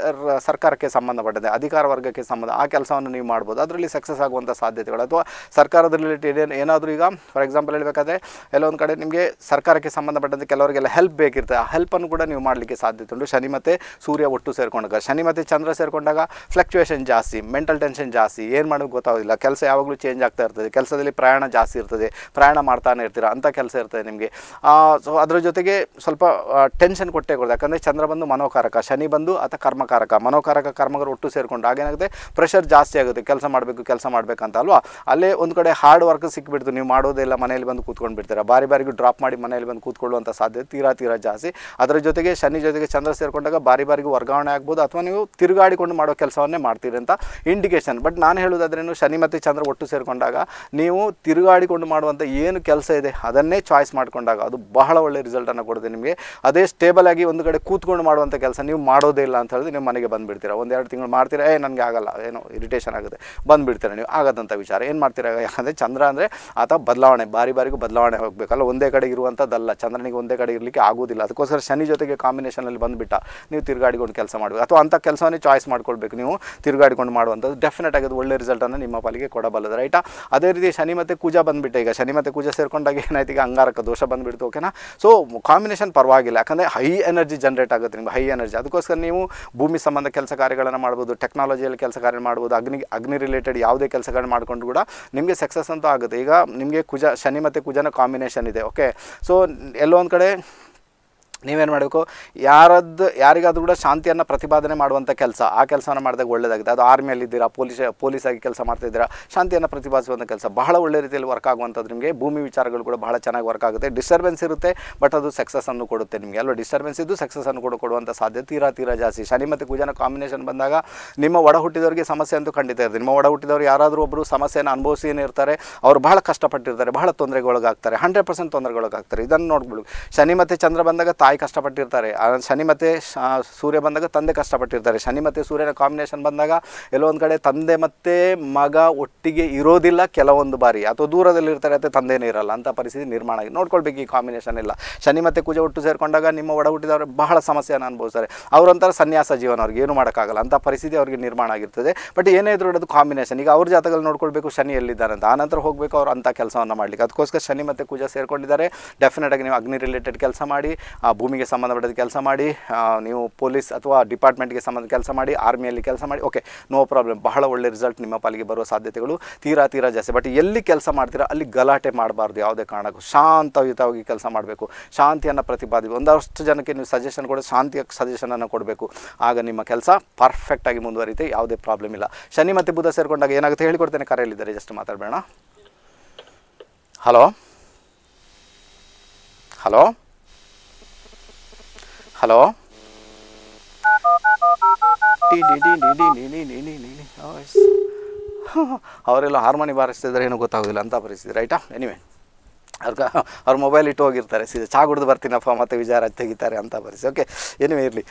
ಸರ್ಕಾರಕ್ಕೆ ಸಂಬಂಧಪಟ್ಟಿದೆ ಅಧಿಕಾರ ವರ್ಗಕ್ಕೆ ಸಂಬಂಧ ಆ ಕೆಲಸವನ್ನು ನೀವು ಮಾಡ್ಬೋದು ಅದರಲ್ಲಿ ಸಕ್ಸಸ್ ಆಗುವಂಥ ಸಾಧ್ಯತೆಗಳು ಅಥವಾ ಸರ್ಕಾರದ ರಿಲೇಟೆಡ್ ಏನಾದರೂ ಈಗ ಫಾರ್ ಎಕ್ಸಾಂಪಲ್ ಹೇಳಬೇಕಾದ್ರೆ ಎಲ್ಲ ಕೆಲವೊಂದು ಕಡೆ ನಿಮಗೆ ಸರ್ಕಾರಕ್ಕೆ ಸಂಬಂಧಪಟ್ಟಂತೆ ಕೆಲವರಿಗೆಲ್ಲ ಹೆಲ್ಪ್ ಬೇಕಿರ್ತದೆ ಆ ಹೆಲ್ಪನ್ನು ಕೂಡ ನೀವು ಮಾಡಲಿಕ್ಕೆ ಸಾಧ್ಯತೆ ಉಂಟು ಶನಿ ಮತ್ತು ಸೂರ್ಯ ಒಟ್ಟು ಸೇರಿಕೊಂಡಾಗ ಶನಿ ಮತ್ತು ಚಂದ್ರ ಸೇರಿಕೊಂಡಾಗ ಫ್ಲಕ್ಚುಯೇಷನ್ ಜಾಸ್ತಿ ಮೆಂಟಲ್ ಟೆನ್ಷನ್ ಜಾಸ್ತಿ ಏನು ಮಾಡೋದು ಗೊತ್ತಾಗೋದಿಲ್ಲ ಕೆಲಸ ಯಾವಾಗಲೂ ಚೇಂಜ್ ಆಗ್ತಾ ಇರ್ತದೆ ಕೆಲಸದಲ್ಲಿ ಪ್ರಯಾಣ ಜಾಸ್ತಿ ಇರ್ತದೆ ಪ್ರಯಾಣ ಮಾಡ್ತಾನೆ ಇರ್ತೀರ ಅಂಥ ಕೆಲಸ ಇರ್ತದೆ ನಿಮಗೆ ಸೊ ಅದರ ಜೊತೆಗೆ ಸ್ವಲ್ಪ ಟೆನ್ಷನ್ ಕೊಟ್ಟೇ ಕೊಡೋದು ಯಾಕಂದರೆ ಚಂದ್ರ ಬಂದು ಮನೋಕಾರಕ ಶನಿ ಬಂದು ಅಥವಾ ಕರ್ಮಕಾರಕ ಮನೋಕಾರಕ ಕರ್ಮಗಳು ಒಟ್ಟು ಸೇರಿಕೊಂಡು ಹಾಗೇನಾಗುತ್ತೆ ಪ್ರೆಷರ್ ಜಾಸ್ತಿ ಆಗುತ್ತೆ ಕೆಲಸ ಮಾಡಬೇಕು ಕೆಲಸ ಮಾಡಬೇಕಂತ ಅಲ್ವಾ ಅಲ್ಲೇ ಒಂದು ಕಡೆ ಹಾರ್ಡ್ ವರ್ಕ್ ಸಿಕ್ಬಿಡ್ತು ನೀವು ಇಲ್ಲ ಮನೆಯಲ್ಲಿ ಬಂದು ಕೂತ್ಕೊಂಡು ಬಿಡ್ತೀರ ಬಾರಿ ಬಾರಿಗೂ ಡ್ರಾಪ್ ಮಾಡಿ ಮನೆಯಲ್ಲಿ ಬಂದು ಕೂತ್ಕೊಳ್ಳುವಂಥ ಸಾಧ್ಯತೆ ತೀರಾ ತೀರಾ ಜಾಸ್ತಿ ಅದರ ಜೊತೆಗೆ ಶನಿ ಜೊತೆಗೆ ಚಂದ್ರ ಸೇರಿಕೊಂಡಾಗ ಬಾರಿ ಬಾರಿಗೆ ವರ್ಗಾವಣೆ ಆಗ್ಬೋದು ಅಥವಾ ನೀವು ತಿರುಗಾಡಿಕೊಂಡು ಮಾಡೋ ಕೆಲಸವನ್ನೇ ಮಾಡ್ತೀರಿ ಅಂತ ಇಂಡಿಕೇಶನ್ ಬಟ್ ನಾನು ಹೇಳೋದಾದ್ರೇನು ಶನಿ ಮತ್ತು ಚಂದ್ರ ಒಟ್ಟು ಸೇರಿಕೊಂಡಾಗ ನೀವು ತಿರುಗಾಡಿಕೊಂಡು ಮಾಡುವಂಥ ಏನು ಕೆಲಸ ಇದೆ ಅದನ್ನೇ ಚಾಯ್ಸ್ ಮಾಡಿಕೊಂಡಾಗ ಅದು ಬಹಳ ಒಳ್ಳೆ ರಿಸಲ್ಟನ್ನು ಕೊಡುತ್ತೆ ನಿಮಗೆ ಅದೇ ಸ್ಟೇಬಲ್ ಆಗಿ ಒಂದು ಕಡೆ ಕೂತ್ಕೊಂಡು ಮಾಡುವಂಥ ಕೆಲಸ ನೀವು ಮಾಡೋದೇ ಇಲ್ಲ ಅಂತ ಹೇಳಿದ್ರೆ ನೀವು ಮನೆಗೆ ಬಂದುಬಿಡ್ತೀರಾ ಒಂದೆರಡು ತಿಂಗಳು ಮಾಡ್ತೀರಾ ಏ ನನಗೆ ಆಗಲ್ಲ ಏನು ಇರಿಟೇಷನ್ ಆಗುತ್ತೆ ಬಂದುಬಿಡ್ತೀರಾ ನೀವು ಆಗದಂಥ ವಿಚಾರ ಏನು ಮಾಡ್ತೀರಾ ಯಾಕಂದರೆ ಚಂದ್ರ ಅಂದರೆ ಆತ ಬದಲಾವಣೆ ಬಾರಿ ಬಾರಿಗೂ ಬದಲಾವಣೆ ಬೇಕಲ್ಲ ಒಂದೇ ಕಡೆ ಇರುವಂಥದ್ದಲ್ಲ ಚಂದ್ರನಿಗೆ ಒಂದೇ ಕಡೆ ಇರಲಿಕ್ಕೆ ಆಗೋದಿಲ್ಲ ಅದಕ್ಕೋಸ್ಕರ ಶನಿ ಜೊತೆಗೆ ಕಾಂಬಿನೇಷನಲ್ಲಿ ಬಂದುಬಿಟ್ಟ ನೀವು ತಿರುಗಾಡಿಕೊಂಡು ಕೆಲಸ ಮಾಡಬೇಕು ಅಥವಾ ಅಂಥ ಕೆಲಸವನ್ನೇ ಚಾಯ್ಸ್ ಮಾಡ್ಕೊಳ್ಬೇಕು ನೀವು ತಿರುಗಾಡಿಕೊಂಡು ಮಾಡುವಂಥದ್ದು ಡೆಫಿನೆಟ್ ಆಗಿ ಅದು ಒಳ್ಳೆ ರಿಸಲ್ಟನ್ನು ನಿಮ್ಮ ಪಾಲಿಗೆ ಕೊಡಬಲ್ಲದು ರೈಟ್ ಅದೇ ರೀತಿ ಶನಿ ಮತ್ತು ಕೂಜ ಬಂದುಬಿಟ್ಟೆ ಈಗ ಶನಿ ಮತ್ತು ಕೂಜ ಸೇರ್ಕೊಂಡಾಗ ಏನಾಯ್ತು ಈಗ ಅಂಗಾರಕ ದೋಷ ಬಂದುಬಿಡ್ತು ಓಕೆನಾ ಸೊ ಕಾಂಬಿನೇಷನ್ ಪರವಾಗಿಲ್ಲ ಯಾಕಂದರೆ ಹೈ ಎನರ್ಜಿ ಜನರೇಟ್ ಆಗುತ್ತೆ ನಿಮ್ಗೆ ಹೈ ಎನರ್ಜಿ ಅದಕ್ಕೋಸ್ಕರ ನೀವು ಭೂಮಿ ಸಂಬಂಧ ಕೆಲಸ ಕಾರ್ಯಗಳನ್ನು ಮಾಡ್ಬೋದು ಟೆಕ್ನಾಲಜಿಯಲ್ಲಿ ಕೆಲಸ ಕಾರ್ಯ ಮಾಡ್ಬೋದು ಅಗ್ನಿ ಅಗ್ನಿ ರಿಲೇಟೆಡ್ ಯಾವುದೇ ಕೆಲಸಗಳನ್ನ ಮಾಡಿಕೊಂಡು ಕೂಡ ನಿಮಗೆ ಸಕ್ಸಸ್ ಅಂತೂ ಆಗುತ್ತೆ ಈಗ ನಿಮಗೆ ಕುಜ ಶನಿ ಮತ್ತು ಕುಜನ ಕಾಂಬಿನೇಷನ್ ಕಾಂಬಿನೇಷನ್ ಇದೆ ಓಕೆ ಸೊ ಎಲ್ಲೊಂದು ಕಡೆ ನೀವೇನು ಮಾಡಬೇಕು ಯಾರದ್ದು ಯಾರಿಗಾದ್ರೂ ಕೂಡ ಶಾಂತಿಯನ್ನು ಪ್ರತಿಪಾದನೆ ಮಾಡುವಂಥ ಕೆಲಸ ಆ ಕೆಲಸವನ್ನು ಮಾಡಿದಾಗ ಒಳ್ಳೆಯದಾಗಿದೆ ಅದು ಆರ್ಮಿಯಲ್ಲಿದ್ದೀರಾ ಪೊಲೀಸ್ ಪೊಲೀಸಾಗಿ ಕೆಲಸ ಮಾಡ್ತಿದ್ದೀರಾ ಶಾಂತಿಯನ್ನು ಪ್ರತಿಪಾದಿಸುವಂಥ ಕೆಲಸ ಬಹಳ ಒಳ್ಳೆ ರೀತಿಯಲ್ಲಿ ವರ್ಕ್ ಆಗುವಂಥದ್ದು ನಿಮಗೆ ಭೂಮಿ ವಿಚಾರಗಳು ಕೂಡ ಬಹಳ ಚೆನ್ನಾಗಿ ವರ್ಕ್ ಆಗುತ್ತೆ ಡಿಸ್ಟರ್ಬೆನ್ಸ್ ಇರುತ್ತೆ ಬಟ್ ಅದು ಸಕ್ಸಸ್ಸನ್ನು ಕೊಡುತ್ತೆ ನಿಮಗೆ ಅಲ್ವಾ ಡಿಸ್ಟರ್ಬೆನ್ಸ್ ಇದ್ದು ಸಕ್ಸಸ್ಸನ್ನು ಕೂಡ ಕೊಡುವಂಥ ಸಾಧ್ಯತೆ ತೀರಾ ತೀರಾ ಜಾಸ್ತಿ ಶನಿ ಮತ್ತು ಕುಜನ ಕಾಂಬಿನೇಷನ್ ಬಂದಾಗ ನಿಮ್ಮ ಒಡ ಹುಟ್ಟಿದವರಿಗೆ ಸಮಸ್ಯೆ ಅಂತೂ ಖಂಡಿತ ಇರ್ತದೆ ನಿಮ್ಮ ಒಡ ಹುಟ್ಟಿದವರು ಯಾರಾದರೂ ಒಬ್ಬರು ಸಮಸ್ಯೆಯನ್ನು ಅನುಭವಿಸಿ ಏನಿರ್ತಾರೆ ಅವರು ಬಹಳ ಕಷ್ಟಪಟ್ಟಿರ್ತಾರೆ ಬಹಳ ತೊಂದರೆಗೊಳಗಾಗ್ತಾರೆ ಹಂಡ್ರೆಡ್ ಪರ್ಸೆಂಟ್ ತೊಂದರೆಗೊಳಗಾಗ್ತಾರೆ ಇದನ್ನು ನೋಡ್ಬಿಡು ಶನಿ ಮತ್ತು ಚಂದ್ರ ಬಂದಾಗ ತಾಯಿ ತಾಯಿ ಕಷ್ಟಪಟ್ಟಿರ್ತಾರೆ ಶನಿ ಮತ್ತು ಸೂರ್ಯ ಬಂದಾಗ ತಂದೆ ಕಷ್ಟಪಟ್ಟಿರ್ತಾರೆ ಶನಿ ಮತ್ತು ಸೂರ್ಯನ ಕಾಂಬಿನೇಷನ್ ಬಂದಾಗ ಎಲ್ಲೋ ಒಂದು ಕಡೆ ತಂದೆ ಮತ್ತು ಮಗ ಒಟ್ಟಿಗೆ ಇರೋದಿಲ್ಲ ಕೆಲವೊಂದು ಬಾರಿ ಅಥವಾ ದೂರದಲ್ಲಿರ್ತಾರೆ ಅಥವಾ ತಂದೆನೇ ಇರಲ್ಲ ಅಂಥ ಪರಿಸ್ಥಿತಿ ನಿರ್ಮಾಣ ಆಗಿ ನೋಡ್ಕೊಳ್ಬೇಕು ಈ ಕಾಂಬಿನೇಷನ್ ಇಲ್ಲ ಶನಿ ಮತ್ತು ಕುಜ ಒಟ್ಟು ಸೇರಿಕೊಂಡಾಗ ನಿಮ್ಮ ಒಡ ಹುಟ್ಟಿದವರು ಬಹಳ ಸಮಸ್ಯೆಯನ್ನು ಅನುಭವಿಸ್ತಾರೆ ಅವರೊಂಥರ ಸನ್ಯಾಸ ಜೀವನ ಅವ್ರಿಗೆ ಏನು ಮಾಡೋಕ್ಕಾಗಲ್ಲ ಅಂಥ ಪರಿಸ್ಥಿತಿ ಅವರಿಗೆ ನಿರ್ಮಾಣ ಆಗಿರ್ತದೆ ಬಟ್ ಏನೇ ಇದ್ರೂ ಅದು ಕಾಂಬಿನೇಷನ್ ಈಗ ಅವ್ರ ಜಾತಕಲ್ಲಿ ನೋಡ್ಕೊಳ್ಬೇಕು ಶನಿ ಅಂತ ಆನಂತರ ಹೋಗಬೇಕು ಅವ್ರು ಅಂಥ ಕೆಲಸವನ್ನು ಮಾಡಲಿಕ್ಕೆ ಅದಕ್ಕೋಸ್ಕರ ಶನಿ ಮತ್ತು ಕುಜ ಸೇರಿಕೊಂಡಿದ್ದಾರೆ ಡೆಫಿನೆಟಾಗಿ ನೀವು ಅಗ್ನಿ ರಿಲೇಟೆಡ್ ಕೆಲಸ ಮಾಡಿ ಭೂಮಿಗೆ ಸಂಬಂಧಪಟ್ಟ ಕೆಲಸ ಮಾಡಿ ನೀವು ಪೊಲೀಸ್ ಅಥವಾ ಡಿಪಾರ್ಟ್ಮೆಂಟ್ಗೆ ಸಂಬಂಧ ಕೆಲಸ ಮಾಡಿ ಆರ್ಮಿಯಲ್ಲಿ ಕೆಲಸ ಮಾಡಿ ಓಕೆ ನೋ ಪ್ರಾಬ್ಲಮ್ ಬಹಳ ಒಳ್ಳೆ ರಿಸಲ್ಟ್ ನಿಮ್ಮ ಪಾಲಿಗೆ ಬರುವ ಸಾಧ್ಯತೆಗಳು ತೀರಾ ತೀರಾ ಜಾಸ್ತಿ ಬಟ್ ಎಲ್ಲಿ ಕೆಲಸ ಮಾಡ್ತೀರಾ ಅಲ್ಲಿ ಗಲಾಟೆ ಮಾಡಬಾರ್ದು ಯಾವುದೇ ಕಾರಣಕ್ಕೂ ಶಾಂತಯುತವಾಗಿ ಕೆಲಸ ಮಾಡಬೇಕು ಶಾಂತಿಯನ್ನು ಪ್ರತಿಪಾದಿ ಒಂದಷ್ಟು ಜನಕ್ಕೆ ನೀವು ಸಜೆಷನ್ ಕೊಡೋದು ಶಾಂತಿಯ ಸಜೆಷನನ್ನು ಕೊಡಬೇಕು ಆಗ ನಿಮ್ಮ ಕೆಲಸ ಪರ್ಫೆಕ್ಟಾಗಿ ಮುಂದುವರಿಯುತ್ತೆ ಯಾವುದೇ ಪ್ರಾಬ್ಲಮ್ ಇಲ್ಲ ಶನಿ ಮತ್ತು ಬುಧ ಸೇರಿಕೊಂಡಾಗ ಏನಾಗುತ್ತೆ ಹೇಳಿಕೊಡ್ತೇನೆ ಕರೆಯಲ್ಲಿದ್ದಾರೆ ಜಸ್ಟ್ ಮಾತಾಡಬೇಡ ಹಲೋ ಹಲೋ ಹಲೋ oh, ಅವರೆಲ್ಲ ಹಾರ್ಮೋನಿ ಬಾರಿಸ್ತಿದ್ರೆ ಏನೂ ಗೊತ್ತಾಗೋದಿಲ್ಲ ಅಂತ ಪರಿಸ್ಥಿತಿ ರೈಟಾ ಎನಿವೆ ಅವ್ರ ಅವ್ರ ಮೊಬೈಲ್ ಇಟ್ಟು ಹೋಗಿರ್ತಾರೆ ಸೀದಾ ಚಾ ಕುಡ್ದು ಬರ್ತೀನಪ್ಪ ಮತ್ತೆ ವಿಚಾರ ತೆಗಿತಾರೆ ಅಂತ ಬರಿಸಿ ಓಕೆ ಏನಿವೆ ಇರಲಿ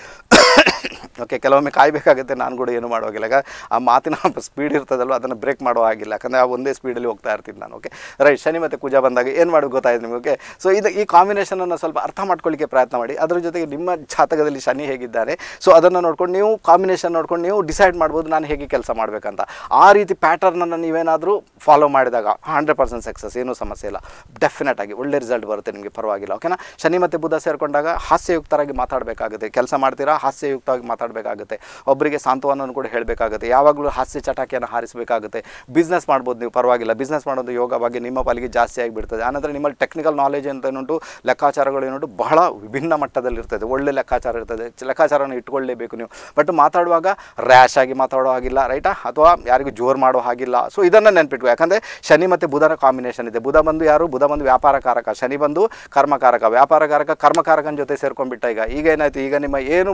ಓಕೆ ಕೆಲವೊಮ್ಮೆ ಕಾಯಬೇಕಾಗುತ್ತೆ ನಾನು ಕೂಡ ಏನು ಮಾಡೋಗಿಲ್ಲ ಈಗ ಆ ಮಾತಿನ ಸ್ಪೀಡ್ ಇರ್ತದಲ್ವ ಅದನ್ನು ಬ್ರೇಕ್ ಮಾಡೋ ಆಗಿಲ್ಲ ಯಾಕಂದರೆ ಆ ಒಂದೇ ಸ್ಪೀಡಲ್ಲಿ ಹೋಗ್ತಾ ಇರ್ತೀನಿ ನಾನು ಓಕೆ ರೈಟ್ ಶನಿ ಮತ್ತು ಕುಜ ಬಂದಾಗ ಏನು ಮಾಡೋದು ಗೊತ್ತಾಯ್ತು ನಿಮಗೆ ಓಕೆ ಸೊ ಇದು ಈ ಕಾಂಬಿನೇಷನನ್ನು ಸ್ವಲ್ಪ ಅರ್ಥ ಮಾಡ್ಕೊಳ್ಳಿಕ್ಕೆ ಪ್ರಯತ್ನ ಮಾಡಿ ಅದರ ಜೊತೆಗೆ ನಿಮ್ಮ ಜಾತಕದಲ್ಲಿ ಶನಿ ಹೇಗಿದ್ದಾರೆ ಸೊ ಅದನ್ನು ನೋಡ್ಕೊಂಡು ನೀವು ಕಾಂಬಿನೇಷನ್ ನೋಡ್ಕೊಂಡು ನೀವು ಡಿಸೈಡ್ ಮಾಡ್ಬೋದು ನಾನು ಹೇಗೆ ಕೆಲಸ ಮಾಡಬೇಕಂತ ಆ ರೀತಿ ಪ್ಯಾಟರ್ನನ್ನು ನೀವೇನಾದರೂ ಫಾಲೋ ಮಾಡಿದಾಗ ಹಂಡ್ರೆಡ್ ಪರ್ಸೆಂಟ್ ಸಕ್ಸಸ್ ಏನೂ ಸಮಸ್ಯೆ ಇಲ್ಲ ಡೆಫಿನೆಟ್ ಆಗಿ ಒಳ್ಳೆ ರಿಸಲ್ಟ್ ಬರುತ್ತೆ ನಿಮಗೆ ಪರವಾಗಿಲ್ಲ ಓಕೆನಾ ಶನಿ ಮತ್ತು ಬುಧ ಸೇರಿಕೊಂಡಾಗ ಹಾಸ್ಯಯುಕ್ತರಾಗಿ ಮಾತಾಡಬೇಕಾಗುತ್ತೆ ಕೆಲಸ ಮಾಡ್ತೀರಾ ಹಾಸ್ಯಯುಕ್ತ ಮಾತಾಡಬೇಕಾಗುತ್ತೆ ಒಬ್ಬರಿಗೆ ಸಾಂತ್ವನವನ್ನು ಕೂಡ ಹೇಳಬೇಕಾಗುತ್ತೆ ಯಾವಾಗಲೂ ಹಾಸ್ಯ ಚಟಾಕಿಯನ್ನು ಹಾರಿಸಬೇಕಾಗುತ್ತೆ ಬಿಸ್ನೆಸ್ ಮಾಡ್ಬೋದು ನೀವು ಪರವಾಗಿಲ್ಲ ಬಿಸ್ನೆಸ್ ಮಾಡೋದು ಯೋಗವಾಗಿ ನಿಮ್ಮ ಪಾಲಿಗೆ ಜಾಸ್ತಿ ಆಗಿಬಿಡ್ತದೆ ಆನಂತರ ನಿಮ್ಮಲ್ಲಿ ಟೆಕ್ನಿಕಲ್ ನಾಲೆಜ್ ಅಂತ ಏನುಂಟು ಲೆಕ್ಕಾಚಾರಗಳು ಏನುಂಟು ಬಹಳ ವಿಭಿನ್ನ ಮಟ್ಟದಲ್ಲಿ ಇರ್ತದೆ ಒಳ್ಳೆ ಲೆಕ್ಕಾಚಾರ ಇರ್ತದೆ ಲೆಕ್ಕಾಚಾರನ ಇಟ್ಕೊಳ್ಳೇಬೇಕು ನೀವು ಬಟ್ ಮಾತಾಡುವಾಗ ರ್ಯಾಶ್ ಆಗಿ ಮಾತಾಡೋ ಹಾಗಿಲ್ಲ ರೈಟಾ ಅಥವಾ ಯಾರಿಗೂ ಜೋರು ಮಾಡೋ ಹಾಗಿಲ್ಲ ಸೊ ಇದನ್ನು ನೆನಪಿಟ್ಟು ಯಾಕಂದರೆ ಶನಿ ಮತ್ತು ಬುಧನ ಕಾಂಬಿನೇಷನ್ ಇದೆ ಬುಧ ಬಂದು ಯಾರು ಬುಧ ಬಂದು ವ್ಯಾಪಾರಕಾರಕ ಶನಿ ಬಂದು ಕರ್ಮಕಾರಕ ವ್ಯಾಪಾರಕಾರಕ ಕರ್ಮಕಾರಕನ ಜೊತೆ ಸೇರ್ಕೊಂಡ್ಬಿಟ್ಟ ಈಗ ಈಗ ಏನಾಯಿತು ಈಗ ನಿಮ್ಮ ಏನು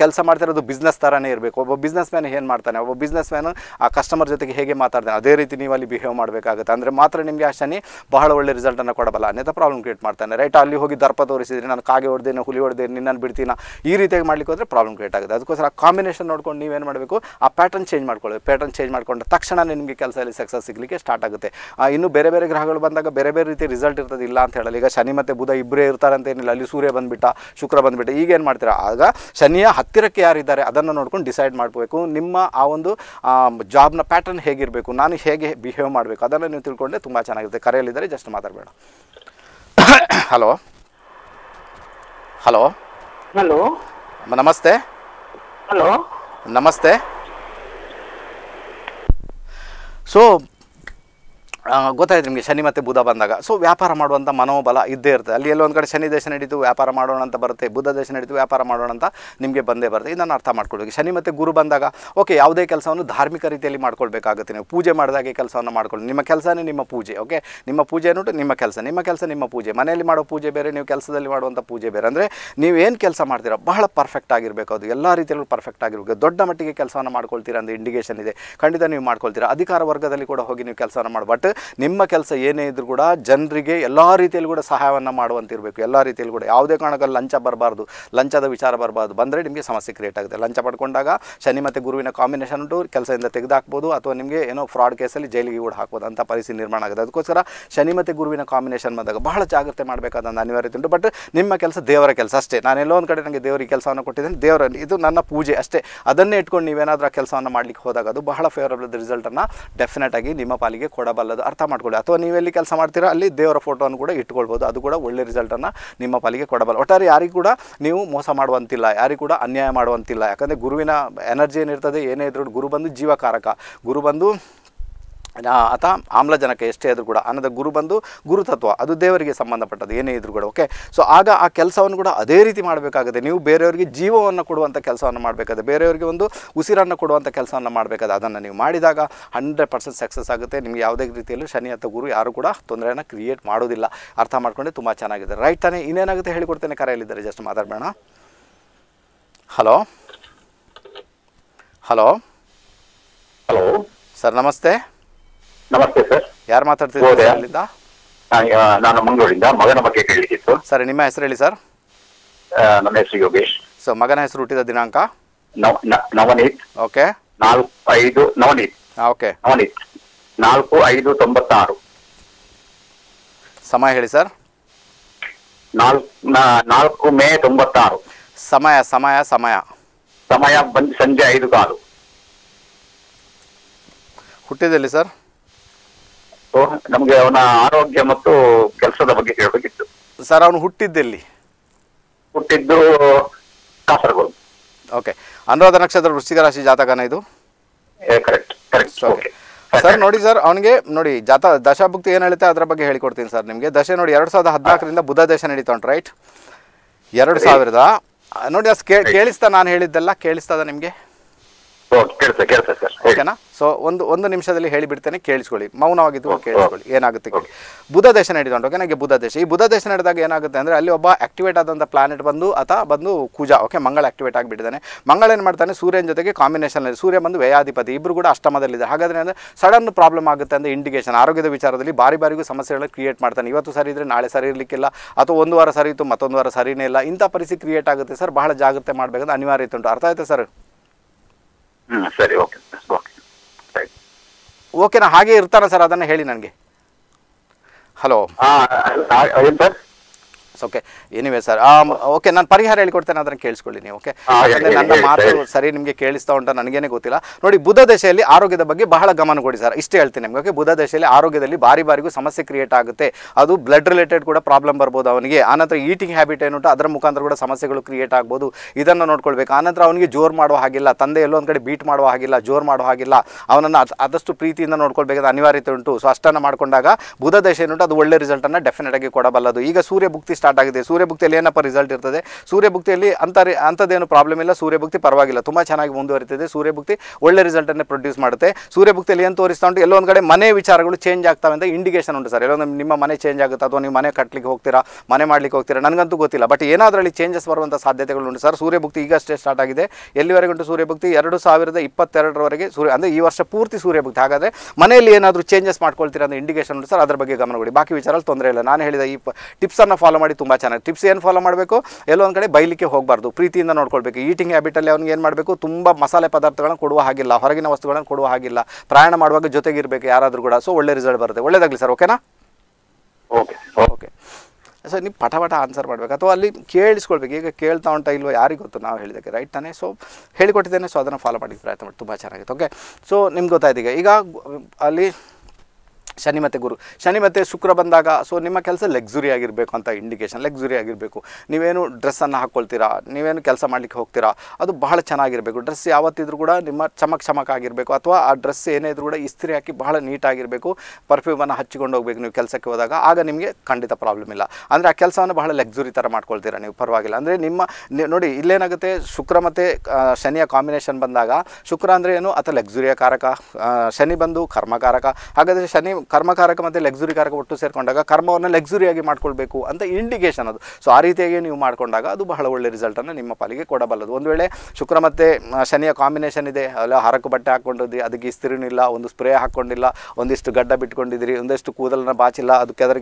ಕೆಲಸ ಮಾಡ್ತಿರೋದು ಬಿಸ್ನೆಸ್ ಥರನೇ ಇರಬೇಕು ಒಬ್ಬ ಬಿಸ್ನೆಸ್ ಮ್ಯಾನ್ ಏನು ಮಾಡ್ತಾನೆ ಒಬ್ಬ ಬಿಸ್ನೆಸ್ ಮ್ಯಾನು ಆ ಕಸ್ಟಮರ್ ಜೊತೆಗೆ ಹೇಗೆ ಮಾತಾಡ್ತಾನೆ ಅದೇ ರೀತಿ ನೀವು ಅಲ್ಲಿ ಬಿಹೇವ್ ಮಾಡಬೇಕಾಗುತ್ತೆ ಅಂದರೆ ಮಾತ್ರ ನಿಮಗೆ ಆ ಶನಿ ಬಹಳ ಒಳ್ಳೆ ರಿಸಲ್ಟನ್ನು ಕೊಡಬಲ್ಲ ಅನ್ಯತಾ ಪ್ರಾಬ್ಲಮ್ ಕ್ರಿಯೇಟ್ ಮಾಡ್ತಾನೆ ರೈಟ್ ಅಲ್ಲಿ ಹೋಗಿ ದರ್ಪ ತೋರಿಸಿದ್ರೆ ನಾನು ಕಾಗೆ ಹೊಡೆದೇನೆ ಹುಲಿ ಹೊಡೆದೇನೆ ನಿನ್ನನ್ನು ಬಿಡ್ತೀನ ಈ ರೀತಿಯಾಗಿ ಮಾಡ್ಲಿಕ್ಕೆ ಹೋದರೆ ಪ್ರಾಬ್ಲಮ್ ಕ್ರಿಯೇಟ್ ಆಗುತ್ತೆ ಅದಕ್ಕೋಸ್ಕರ ಆ ಕಾಂಬಿನೇಷನ್ ನೋಡ್ಕೊಂಡು ನೀವೇನು ಮಾಡಬೇಕು ಆ ಪ್ಯಾಟರ್ನ್ ಚೇಂಜ್ ಮಾಡ್ಕೊಳ್ಳಿ ಪ್ಯಾಟರ್ನ್ ಚೇಂಜ್ ಮಾಡ್ಕೊಂಡು ತಕ್ಷಣ ನಿಮಗೆ ಕೆಲಸದಲ್ಲಿ ಸಕ್ಸಸ್ ಸಿಗಲಿಕ್ಕೆ ಸ್ಟಾರ್ಟ್ ಆಗುತ್ತೆ ಇನ್ನು ಬೇರೆ ಬೇರೆ ಗ್ರಹಗಳು ಬಂದಾಗ ಬೇರೆ ಬೇರೆ ರೀತಿ ರಿಸಲ್ಟ್ ಇರ್ತದಿಲ್ಲ ಅಂತ ಹೇಳಲ್ಲ ಈಗ ಶನಿ ಮತ್ತು ಬುಧ ಇಬ್ಬರೇ ಇರ್ತಾರೆ ಅಂತ ಏನಿಲ್ಲ ಅಲ್ಲಿ ಸೂರ್ಯ ಬಂದುಬಿಟ್ಟ ಶುಕ್ರ ಬಂದುಬಿಟ್ಟ ಈಗ ಏನು ಮಾಡ್ತೀರಾ ಆಗ ಶನಿಯ ಹತ್ತಿರಕ್ಕೆ ಯಾರಿದ್ದಾರೆ ಅದನ್ನು ನೋಡ್ಕೊಂಡು ಡಿಸೈಡ್ ಮಾಡಬೇಕು ನಿಮ್ಮ ಆ ಒಂದು ಜಾಬ್ನ ಪ್ಯಾಟರ್ನ್ ಹೇಗಿರಬೇಕು ನಾನು ಹೇಗೆ ಬಿಹೇವ್ ಮಾಡಬೇಕು ಅದನ್ನು ನೀವು ತಿಳ್ಕೊಂಡ್ರೆ ತುಂಬ ಚೆನ್ನಾಗಿರುತ್ತೆ ಕರೆಯಲ್ಲಿದ್ದರೆ ಜಸ್ಟ್ ಮಾತಾಡಬೇಡ ಹಲೋ ಹಲೋ ಹಲೋ ನಮಸ್ತೆ ಹಲೋ ನಮಸ್ತೆ ಸೊ ಗೊತ್ತಾಯ್ತು ನಿಮಗೆ ಶನಿ ಮತ್ತು ಬುಧ ಬಂದಾಗ ಸೊ ವ್ಯಾಪಾರ ಮಾಡುವಂಥ ಮನೋಬಲ ಇದ್ದೇ ಇರುತ್ತೆ ಅಲ್ಲಿ ಎಲ್ಲೊಂದು ಕಡೆ ಶನಿ ದೇಶ ನಡೀತು ವ್ಯಾಪಾರ ಮಾಡೋಣ ಅಂತ ಬರುತ್ತೆ ಬುಧ ದೇಶ ನಡೀತು ವ್ಯಾಪಾರ ಮಾಡೋಣ ಅಂತ ನಿಮಗೆ ಬಂದೇ ಬರುತ್ತೆ ಇದನ್ನು ಅರ್ಥ ಮಾಡ್ಕೊಳ್ಬೇಕು ಶನಿ ಮತ್ತು ಗುರು ಬಂದಾಗ ಓಕೆ ಯಾವುದೇ ಕೆಲಸವನ್ನು ಧಾರ್ಮಿಕ ರೀತಿಯಲ್ಲಿ ಮಾಡ್ಕೊಳ್ಬೇಕಾಗುತ್ತೆ ನೀವು ಪೂಜೆ ಮಾಡಿದಾಗೆ ಕೆಲಸವನ್ನು ಮಾಡ್ಕೊಳ್ಳಿ ನಿಮ್ಮ ಕೆಲಸನೇ ನಿಮ್ಮ ಪೂಜೆ ಓಕೆ ನಿಮ್ಮ ಪೂಜೆ ಅನ್ನೋದು ನಿಮ್ಮ ಕೆಲಸ ನಿಮ್ಮ ಕೆಲಸ ನಿಮ್ಮ ಪೂಜೆ ಮನೆಯಲ್ಲಿ ಮಾಡೋ ಪೂಜೆ ಬೇರೆ ನೀವು ಕೆಲಸದಲ್ಲಿ ಮಾಡುವಂಥ ಪೂಜೆ ಬೇರೆ ಅಂದರೆ ಏನು ಕೆಲಸ ಮಾಡ್ತೀರಾ ಬಹಳ ಪರ್ಫೆಕ್ಟ್ ಆಗಿರಬೇಕು ಅದು ಎಲ್ಲ ರೀತಿಯಲ್ಲೂ ಪರ್ಫೆಕ್ಟ್ ಆಗಿರಬೇಕು ದೊಡ್ಡ ಮಟ್ಟಿಗೆ ಕೆಲಸವನ್ನು ಮಾಡ್ಕೊಳ್ತೀರಾ ಅಂದರೆ ಇಂಡಿಕೇಷನ್ ಇದೆ ಖಂಡಿತ ನೀವು ಮಾಡ್ಕೊಳ್ತೀರಾ ಅಧಿಕಾರ ವರ್ಗದಲ್ಲಿ ಕೂಡ ಹೋಗಿ ನೀವು ಕೆಲಸವನ್ನು ಮಾಡಿ ಬಟ್ ನಿಮ್ಮ ಕೆಲಸ ಏನೇ ಇದ್ದರೂ ಕೂಡ ಜನರಿಗೆ ಎಲ್ಲ ರೀತಿಯಲ್ಲಿ ಕೂಡ ಸಹಾಯವನ್ನು ಮಾಡುವಂತಿರಬೇಕು ಎಲ್ಲ ರೀತಿಯಲ್ಲಿ ಕೂಡ ಯಾವುದೇ ಕಾರಣಕ್ಕೂ ಲಂಚ ಬರಬಾರ್ದು ಲಂಚದ ವಿಚಾರ ಬರಬಾರ್ದು ಬಂದರೆ ನಿಮಗೆ ಸಮಸ್ಯೆ ಕ್ರಿಯೇಟ್ ಆಗುತ್ತೆ ಲಂಚ ಪಡ್ಕೊಂಡಾಗ ಶನಿ ಮತ್ತು ಗುರುವಿನ ಕಾಂಬಿನೇಷನ್ ಉಂಟು ಕೆಲಸದಿಂದ ತೆಗೆದಾಕ್ಬೋದು ಅಥವಾ ನಿಮಗೆ ಏನೋ ಫ್ರಾಡ್ ಕೇಸಲ್ಲಿ ಜೈಲಿಗೆ ಕೂಡ ಹಾಕ್ಬೋದು ಅಂತ ಪರಿಸ್ಥಿತಿ ನಿರ್ಮಾಣ ಆಗುತ್ತೆ ಅದಕ್ಕೋಸ್ಕರ ಶನಿ ಮತ್ತು ಗುರುವಿನ ಕಾಂಬಿನೇಷನ್ ಬಂದಾಗ ಬಹಳ ಜಾಗ್ರತೆ ಮಾಡಬೇಕಾದಂಥ ಅನಿವಾರ್ಯತೆ ಉಂಟು ಬಟ್ ನಿಮ್ಮ ಕೆಲಸ ದೇವರ ಕೆಲಸ ಅಷ್ಟೇ ನಾನೆಲ್ಲೋ ಒಂದು ಕಡೆ ನನಗೆ ದೇವರಿಗೆ ಕೆಲಸವನ್ನು ಕೊಟ್ಟಿದ್ದೇನೆ ದೇವರ ಇದು ನನ್ನ ಪೂಜೆ ಅಷ್ಟೇ ಅದನ್ನೇ ಇಟ್ಕೊಂಡು ನೀವೇನಾದರೂ ಕೆಲಸವನ್ನು ಮಾಡಲಿಕ್ಕೆ ಹೋದಾಗ ಅದು ಬಹಳ ಫೇವರಬಲ್ ರಿಸಲ್ಟನ್ನು ಡೆಫಿನೆಟ್ ಆಗಿ ನಿಮ್ಮ ಪಾಲಿಗೆ ಕೊಡಬಲ್ಲದು ಅರ್ಥ ಮಾಡ್ಕೊಳ್ಳಿ ಅಥವಾ ನೀವೆಲ್ಲಿ ಕೆಲಸ ಮಾಡ್ತೀರಾ ಅಲ್ಲಿ ದೇವರ ಫೋಟೋವನ್ನು ಕೂಡ ಇಟ್ಕೊಳ್ಬೋದು ಅದು ಕೂಡ ಒಳ್ಳೆ ರಿಸಲ್ಟನ್ನು ನಿಮ್ಮ ಪಾಲಿಗೆ ಕೊಡಬಲ್ಲ ಒಟ್ಟಾರೆ ಯಾರಿಗೂ ಕೂಡ ನೀವು ಮೋಸ ಮಾಡುವಂತಿಲ್ಲ ಯಾರಿಗೂ ಕೂಡ ಅನ್ಯಾಯ ಮಾಡುವಂತಿಲ್ಲ ಯಾಕಂದರೆ ಗುರುವಿನ ಎನರ್ಜಿ ಏನಿರ್ತದೆ ಏನೇ ಇದ್ರೂ ಗುರು ಬಂದು ಜೀವಕಾರಕ ಗುರು ಬಂದು ಅಥವಾ ಆಮ್ಲಜನಕ ಎಷ್ಟೇ ಆದರೂ ಕೂಡ ಅನ್ನದ ಗುರು ಬಂದು ಗುರುತತ್ವ ಅದು ದೇವರಿಗೆ ಸಂಬಂಧಪಟ್ಟದ್ದು ಏನೇ ಇದ್ರೂ ಕೂಡ ಓಕೆ ಸೊ ಆಗ ಆ ಕೆಲಸವನ್ನು ಕೂಡ ಅದೇ ರೀತಿ ಮಾಡಬೇಕಾಗುತ್ತೆ ನೀವು ಬೇರೆಯವರಿಗೆ ಜೀವವನ್ನು ಕೊಡುವಂಥ ಕೆಲಸವನ್ನು ಮಾಡಬೇಕಾದ್ರೆ ಬೇರೆಯವರಿಗೆ ಒಂದು ಉಸಿರನ್ನು ಕೊಡುವಂಥ ಕೆಲಸವನ್ನು ಮಾಡಬೇಕಾದ ಅದನ್ನು ನೀವು ಮಾಡಿದಾಗ ಹಂಡ್ರೆಡ್ ಪರ್ಸೆಂಟ್ ಸಕ್ಸಸ್ ಆಗುತ್ತೆ ನಿಮ್ಗೆ ಯಾವುದೇ ರೀತಿಯಲ್ಲೂ ಶನಿ ಅಥವಾ ಗುರು ಯಾರು ಕೂಡ ತೊಂದರೆಯನ್ನು ಕ್ರಿಯೇಟ್ ಮಾಡೋದಿಲ್ಲ ಅರ್ಥ ಮಾಡಿಕೊಂಡೆ ತುಂಬ ಚೆನ್ನಾಗಿದೆ ರೈಟ್ ತಾನೇ ಇನ್ನೇನಾಗುತ್ತೆ ಹೇಳಿಕೊಡ್ತೇನೆ ಕರೆಯಲ್ಲಿದ್ದಾರೆ ಜಸ್ಟ್ ಮಾತಾಡಬೇಡ ಹಲೋ ಹಲೋ ಹಲೋ ಸರ್ ನಮಸ್ತೆ ನಮಸ್ತೆ ಸರ್ ಯಾರು ಮಾತಾಡ್ತಿದ್ದೀರಾ ನಾನು ಮಂಗಳೂರಿಂದ ಮಗನ ಬಗ್ಗೆ ಕೇಳಲಿಕ್ಕಿತ್ತು ಸರ್ ನಿಮ್ಮ ಹೆಸರು ಹೇಳಿ ಸರ್ ನನ್ನ ಹೆಸರು ಯೋಗೇಶ್ ಸೊ ಮಗನ ಹೆಸರು ಹುಟ್ಟಿದ ದಿನಾಂಕ ನವನೀತ್ ಓಕೆ ನಾಲ್ಕು ಐದು ನವನೀತ್ ಓಕೆ ನವನೀತ್ ನಾಲ್ಕು ಐದು ತೊಂಬತ್ತಾರು ಸಮಯ ಹೇಳಿ ಸರ್ ನಾಲ್ಕು ನಾಲ್ಕು ಮೇ ತೊಂಬತ್ತಾರು ಸಮಯ ಸಮಯ ಸಮಯ ಸಮಯ ಬಂದು ಸಂಜೆ ಐದು ಕಾಲು ಹುಟ್ಟಿದಲ್ಲಿ ಸರ್ ಸೊ ನಮಗೆ ಅವನ ಆರೋಗ್ಯ ಮತ್ತು ಕೆಲಸದ ಬಗ್ಗೆ ಕೇಳಬೇಕಿತ್ತು ಸರ್ ಅವನು ಹುಟ್ಟಿದ್ದೆಲ್ಲಿ ಹುಟ್ಟಿದ್ದು ಕಾಸರಗೋಡು ಓಕೆ ಅನುರಾಧ ನಕ್ಷತ್ರ ವೃಷ್ಟಿಕ ರಾಶಿ ಜಾತಕನ ಇದು ಕರೆಕ್ಟ್ ಕರೆಕ್ಟ್ ಓಕೆ ಸರ್ ನೋಡಿ ಸರ್ ಅವನಿಗೆ ನೋಡಿ ಜಾತ ದಶಾಭುಕ್ತಿ ಏನು ಹೇಳುತ್ತೆ ಅದರ ಬಗ್ಗೆ ಹೇಳಿಕೊಡ್ತೀನಿ ಸರ್ ನಿಮಗೆ ದಶೆ ನೋಡಿ ಎರಡು ಸಾವಿರದ ಹದಿನಾಲ್ಕರಿಂದ ಬುಧ ದೇಶ ನಡೀತಾ ರೈಟ್ ಎರಡು ಸಾವಿರದ ನೋಡಿ ಕೇಳಿಸ್ತಾ ನಾನು ಹೇಳಿದ್ದೆಲ್ಲ ಕೇಳಿಸ್ತದ ನಿಮಗೆ ಓಕೆನಾ ಸೊ ಒಂದು ಒಂದು ನಿಮಿಷದಲ್ಲಿ ಹೇಳಿಬಿಡ್ತೇನೆ ಕೇಳಿಸ್ಕೊಳ್ಳಿ ಮೌನವಾಗಿದ್ದು ಕೇಳಿಸ್ಕೊಳ್ಳಿ ಏನಾಗುತ್ತೆ ಕೇಳಿ ಬುಧ ದೇಶ ನಡೆದುಕೊಂಡು ಓಕೆ ನನಗೆ ಬುಧ ದೇಶ ಈ ಬುಧ ದೇಶ ನಡೆದಾಗ ಏನಾಗುತ್ತೆ ಅಂದ್ರೆ ಅಲ್ಲಿ ಒಬ್ಬ ಆಕ್ಟಿವೇಟ್ ಆದಂಥ ಪ್ಲಾನೆಟ್ ಬಂದು ಅಥವಾ ಬಂದು ಕೂಜಾ ಓಕೆ ಮಂಗಳ ಆಕ್ಟಿವೇಟ್ ಆಗಿಬಿಟ್ಟಿದ್ದಾನೆ ಮಂಗಳ ಏನು ಮಾಡ್ತಾನೆ ಸೂರ್ಯನ ಜೊತೆಗೆ ಕಾಂಬಿನೇಷನ್ ಸೂರ್ಯ ಬಂದು ವ್ಯಯಾಧಿಪತಿ ಇಬ್ಬರು ಕೂಡ ಅಷ್ಟಮದಲ್ಲಿದೆ ಹಾಗಾದ್ರೆ ಅಂದ್ರೆ ಸಡನ್ ಪ್ರಾಬ್ಲಮ್ ಆಗುತ್ತೆ ಅಂದರೆ ಇಂಡಿಕೇಷನ್ ಆರೋಗ್ಯದ ವಿಚಾರದಲ್ಲಿ ಬಾರಿ ಬಾರಿಗೂ ಸಮಸ್ಯೆಗಳನ್ನು ಕ್ರಿಯೇಟ್ ಮಾಡ್ತಾನೆ ಇವತ್ತು ಸರಿ ಇದ್ರೆ ನಾಳೆ ಸರಿ ಇರಲಿಕ್ಕಿಲ್ಲ ಅಥವಾ ಒಂದು ವಾರ ಸರಿ ಇತ್ತು ಮತ್ತೊಂದು ವಾರ ಸರಿನೇ ಇಲ್ಲ ಇಂಥ ಪರಿಸ್ಥಿತಿ ಕ್ರಿಯೇಟ್ ಆಗುತ್ತೆ ಸರ್ ಬಹಳ ಜಾಗ್ರತೆ ಮಾಡಬೇಕಂತ ಅನಿವಾರ್ಯತೆ ಉಂಟು ಅರ್ಥ ಆಯ್ತಾ ಸರ್ ಹ್ಞೂ ಸರಿ ಓಕೆ ಓಕೆ ಓಕೆನಾ ಹಾಗೆ ಇರ್ತಾರ ಸರ್ ಅದನ್ನು ಹೇಳಿ ನನಗೆ hello sir okay anyway sir okay ನಾನು ಪರಿಹಾರ ಹೇಳಿಕೊಡ್ತೇನೆ ಅದನ್ನು ಕೇಳಿಸ್ಕೊಳ್ಳಿ ನೀವು ಓಕೆ ನನ್ನ ಮಾತು ಸರಿ ನಿಮಗೆ ಕೇಳಿಸ್ತಾ ಉಂಟ ನನಗೇನೆ ಗೊತ್ತಿಲ್ಲ ನೋಡಿ ಬುಧ ದಶೆಯಲ್ಲಿ ಆರೋಗ್ಯದ ಬಗ್ಗೆ ಬಹಳ ಗಮನ ಕೊಡಿ ಸರ್ ಇಷ್ಟೇ ಹೇಳ್ತೀನಿ ನಿಮಗೆ ಓಕೆ ಬುಧ ದಶೆಯಲ್ಲಿ ಆರೋಗ್ಯದಲ್ಲಿ ಬಾರಿ ಬಾರಿಗೂ ಸಮಸ್ಯೆ ಕ್ರಿಯೇಟ್ ಆಗುತ್ತೆ ಅದು ಬ್ಲಡ್ ರಿಲೇಟೆಡ್ ಕೂಡ ಪ್ರಾಬ್ಲಮ್ ಬರ್ಬೋದು ಅವನಿಗೆ ಆನಂತರ ಈಟಿಂಗ್ ಹ್ಯಾಬಿಟ್ ಏನುಂಟು ಅದರ ಮುಖಾಂತರ ಕೂಡ ಸಮಸ್ಯೆಗಳು ಕ್ರಿಯೇಟ್ ಆಗ್ಬೋದು ಇದನ್ನು ನೋಡ್ಕೊಳ್ಬೇಕು ಆನಂತರ ಅವನಿಗೆ ಜೋರ್ ಮಾಡೋ ಹಾಗಿಲ್ಲ ತಂದೆ ಎಲ್ಲೋ ಒಂದು ಕಡೆ ಬೀಟ್ ಮಾಡುವ ಹಾಗಿಲ್ಲ ಜೋರ್ ಮಾಡೋ ಹಾಗಿಲ್ಲ ಅವನನ್ನು ಆದಷ್ಟು ಪ್ರೀತಿಯಿಂದ ನೋಡ್ಕೊಳ್ಬೇಕಾದ ಅನಿವಾರ್ಯತೆ ಉಂಟು ಸೊ ಅಷ್ಟನ್ನು ಮಾಡಿಕೊಂಡಾಗ ಬುಧ ದಶೆ ಏನುಂಟು ಅದು ಒಳ್ಳೆ ರಿಸಲ್ಟನ್ನು ಡೆಫಿನೆಟ್ ಆಗಿ ಕೊಡಬಲ್ಲದು ಈಗ ಸೂರ್ಯ ಭುಕ್ತಿ ಸ್ಟಾರ್ಟ್ ಆಗಿದೆ ಸೂರ್ಯಭುಕ್ತಿಯಲ್ಲಿ ಏನಪ್ಪ ರಿಸಲ್ಟ್ ಇರ್ತದೆ ಭಕ್ತಿಯಲ್ಲಿ ಅಂತ ಅಂಥದ್ದೇನು ಪ್ರಾಬ್ಲಮ್ ಇಲ್ಲ ಸೂರ್ಯಭುಕ್ತಿ ಪರವಾಗಿಲ್ಲ ತುಂಬ ಚೆನ್ನಾಗಿ ಮುಂದುವರಿತದೆ ಸೂರ್ಯಭುಕ್ತಿ ಒಳ್ಳೆ ರಿಸಲ್ಟನ್ನು ಪ್ರೊಡ್ಯೂಸ್ ಮಾಡುತ್ತೆ ಭಕ್ತಿಯಲ್ಲಿ ಏನು ತೋರಿಸ್ತಾ ಉಂಟು ಎಲ್ಲೊಂದು ಕಡೆ ಮನೆ ವಿಚಾರಗಳು ಚೇಂಜ್ ಆಗ್ತವೆ ಅಂತ ಇಂಡಿಕೇಶನ್ ಉಂಟು ಸರ್ ಎಲ್ಲೊಂದು ನಿಮ್ಮ ಮನೆ ಚೇಂಜ್ ಆಗುತ್ತೆ ಅಥವಾ ನೀವು ಮನೆ ಕಟ್ಟಲಿಕ್ಕೆ ಹೋಗ್ತೀರಾ ಮನೆ ಮಾಡಲಿಕ್ಕೆ ಹೋಗ್ತೀರಾ ನನಗಂತೂ ಗೊತ್ತಿಲ್ಲ ಬಟ್ ಏನಾದರಲ್ಲಿ ಚೇಂಜಸ್ ಬರುವಂಥ ಸಾಧ್ಯತೆಗಳು ಉಂಟು ಸರ್ ಸೂರ್ಯಭುಕ್ತಿ ಈಗಷ್ಟೇ ಸ್ಟಾರ್ಟ್ ಆಗಿದೆ ಎಲ್ಲಿವರೆಗೆ ಉಂಟು ಸೂರ್ಯಭುಕ್ತಿ ಎರಡು ಸಾವಿರದ ಇಪ್ಪತ್ತೆರಡರವರೆಗೆ ಸೂರ್ಯ ಅಂದರೆ ಈ ವರ್ಷ ಪೂರ್ತಿ ಸೂರ್ಯಭುಕ್ತಿ ಹಾಗಾದರೆ ಮನೆಯಲ್ಲಿ ಏನಾದರೂ ಚೇಂಜಸ್ ಮಾಡ್ಕೊಳ್ತೀರಾ ಅಂತ ಇಂಡಿಕೇಶನ್ ಉಂಟು ಸರ್ ಅದ್ರ ಬಗ್ಗೆ ಗಮನ ಕೊಡಿ ಬಾಕಿ ವಿಚಾರ ತೊಂದರೆ ಇಲ್ಲ ನಾನು ಹೇಳಿದ ಈ ಟಿಪ್ಸನ್ನು ಫಾಲೋ ಮಾಡಿ ಮಾಡಿ ತುಂಬ ಚೆನ್ನಾಗಿ ಟಿಪ್ಸ್ ಏನು ಫಾಲೋ ಮಾಡಬೇಕು ಒಂದು ಕಡೆ ಬೈಲಿಕ್ಕೆ ಹೋಗಬಾರ್ದು ಪ್ರೀತಿಯಿಂದ ನೋಡ್ಕೊಳ್ಬೇಕು ಈಟಿಂಗ್ ಹ್ಯಾಬಿಟಲ್ಲಿ ಅವ್ನಿಗೆ ಏನು ಮಾಡಬೇಕು ತುಂಬ ಮಸಾಲೆ ಪದಾರ್ಥಗಳನ್ನು ಕೊಡುವ ಹಾಗಿಲ್ಲ ಹೊರಗಿನ ವಸ್ತುಗಳನ್ನು ಕೊಡುವ ಹಾಗಿಲ್ಲ ಪ್ರಯಾಣ ಮಾಡುವಾಗ ಜೊತೆಗಿರಬೇಕು ಯಾರಾದರೂ ಕೂಡ ಸೊ ಒಳ್ಳೆ ರಿಸಲ್ಟ್ ಬರುತ್ತೆ ಒಳ್ಳೇದಾಗಲಿ ಸರ್ ಓಕೆನಾ ಓಕೆ ಓಕೆ ಸರ್ ನೀವು ಪಟ ಆನ್ಸರ್ ಮಾಡಬೇಕು ಅಥವಾ ಅಲ್ಲಿ ಕೇಳಿಸ್ಕೊಳ್ಬೇಕು ಈಗ ಕೇಳ್ತಾ ಉಂಟ ಇಲ್ವೋ ಯಾರಿಗೆ ಗೊತ್ತು ನಾವು ಹೇಳಿದಕ್ಕೆ ರೈಟ್ ತಾನೇ ಸೊ ಹೇಳಿಕೊಟ್ಟಿದ್ದೇನೆ ಸೊ ಅದನ್ನು ಫಾಲೋ ಮಾಡಿ ಪ್ರಯತ್ನ ಮಾಡಿ ತುಂಬ ಚೆನ್ನಾಗಿತ್ತು ಓಕೆ ಸೊ ನಿಮ್ಗೆ ಗೊತ್ತಾಯ್ತು ಈಗ ಈಗ ಅಲ್ಲಿ ಶನಿ ಮತ್ತೆ ಗುರು ಶನಿ ಮತ್ತೆ ಶುಕ್ರ ಬಂದಾಗ ಸೊ ನಿಮ್ಮ ಕೆಲಸ ಲೆಕ್ಸುರಿಯಾಗಿರಬೇಕು ಆಗಿರಬೇಕು ಅಂತ ಇಂಡಿಕೇಶನ್ ಲಗ್ಸುರಿ ಆಗಿರಬೇಕು ನೀವೇನು ಡ್ರೆಸ್ಸನ್ನು ಹಾಕ್ಕೊಳ್ತೀರಾ ನೀವೇನು ಕೆಲಸ ಮಾಡಲಿಕ್ಕೆ ಹೋಗ್ತೀರಾ ಅದು ಬಹಳ ಚೆನ್ನಾಗಿರಬೇಕು ಡ್ರೆಸ್ ಯಾವತ್ತಿದ್ರೂ ಕೂಡ ನಿಮ್ಮ ಚಮಕ್ ಚಮಕ್ ಆಗಿರಬೇಕು ಅಥವಾ ಆ ಡ್ರೆಸ್ ಏನೇ ಇದ್ರೂ ಕೂಡ ಇಸ್ತ್ರಿ ಹಾಕಿ ಬಹಳ ನೀಟಾಗಿರಬೇಕು ಪರ್ಫ್ಯೂಮನ್ನು ಹಚ್ಚಿಕೊಂಡು ಹೋಗ್ಬೇಕು ನೀವು ಕೆಲಸಕ್ಕೆ ಹೋದಾಗ ಆಗ ನಿಮಗೆ ಖಂಡಿತ ಪ್ರಾಬ್ಲಮ್ ಇಲ್ಲ ಅಂದರೆ ಆ ಕೆಲಸವನ್ನು ಬಹಳ ಲೆಕ್ಸುರಿ ಥರ ಮಾಡ್ಕೊಳ್ತೀರಾ ನೀವು ಪರವಾಗಿಲ್ಲ ಅಂದರೆ ನಿಮ್ಮ ನೋಡಿ ಇಲ್ಲೇನಾಗುತ್ತೆ ಶುಕ್ರ ಮತ್ತು ಶನಿಯ ಕಾಂಬಿನೇಷನ್ ಬಂದಾಗ ಶುಕ್ರ ಅಂದರೆ ಏನು ಅಥವಾ ಲಗ್ಸುರಿಯ ಕಾರಕ ಶನಿ ಬಂದು ಕರ್ಮಕಾರಕ ಹಾಗಾದರೆ ಶನಿ ಕರ್ಮಕಾರಕ ಮತ್ತು ಲಕ್ಸುರಿ ಕಾರಕ ಒಟ್ಟು ಸೇರಿಕೊಂಡಾಗ ಕರ್ಮವನ್ನು ಲಕ್ಸುರಿಯಾಗಿ ಮಾಡ್ಕೊಳ್ಬೇಕು ಅಂತ ಇಂಡಿಕೇಶನ್ ಅದು ಸೊ ಆ ರೀತಿಯಾಗಿ ನೀವು ಮಾಡಿಕೊಂಡಾಗ ಅದು ಬಹಳ ಒಳ್ಳೆ ರಿಸಲ್ಟನ್ನು ನಿಮ್ಮ ಪಾಲಿಗೆ ಕೊಡಬಲ್ಲದು ಒಂದು ವೇಳೆ ಶುಕ್ರ ಮತ್ತು ಶನಿಯ ಕಾಂಬಿನೇಷನ್ ಇದೆ ಅಲ್ಲ ಹರಕು ಬಟ್ಟೆ ಹಾಕ್ಕೊಂಡಿದ್ದಿ ಅದಕ್ಕೆ ಇಸ್ತಿರಿನಿಲ್ಲ ಒಂದು ಸ್ಪ್ರೇ ಹಾಕ್ಕೊಂಡಿಲ್ಲ ಒಂದಿಷ್ಟು ಗಡ್ಡ ಬಿಟ್ಕೊಂಡಿದ್ದೀರಿ ಒಂದಿಷ್ಟು ಕೂದಲನ್ನ ಬಾಚಿಲ್ಲ ಅದು ಕೆದರ್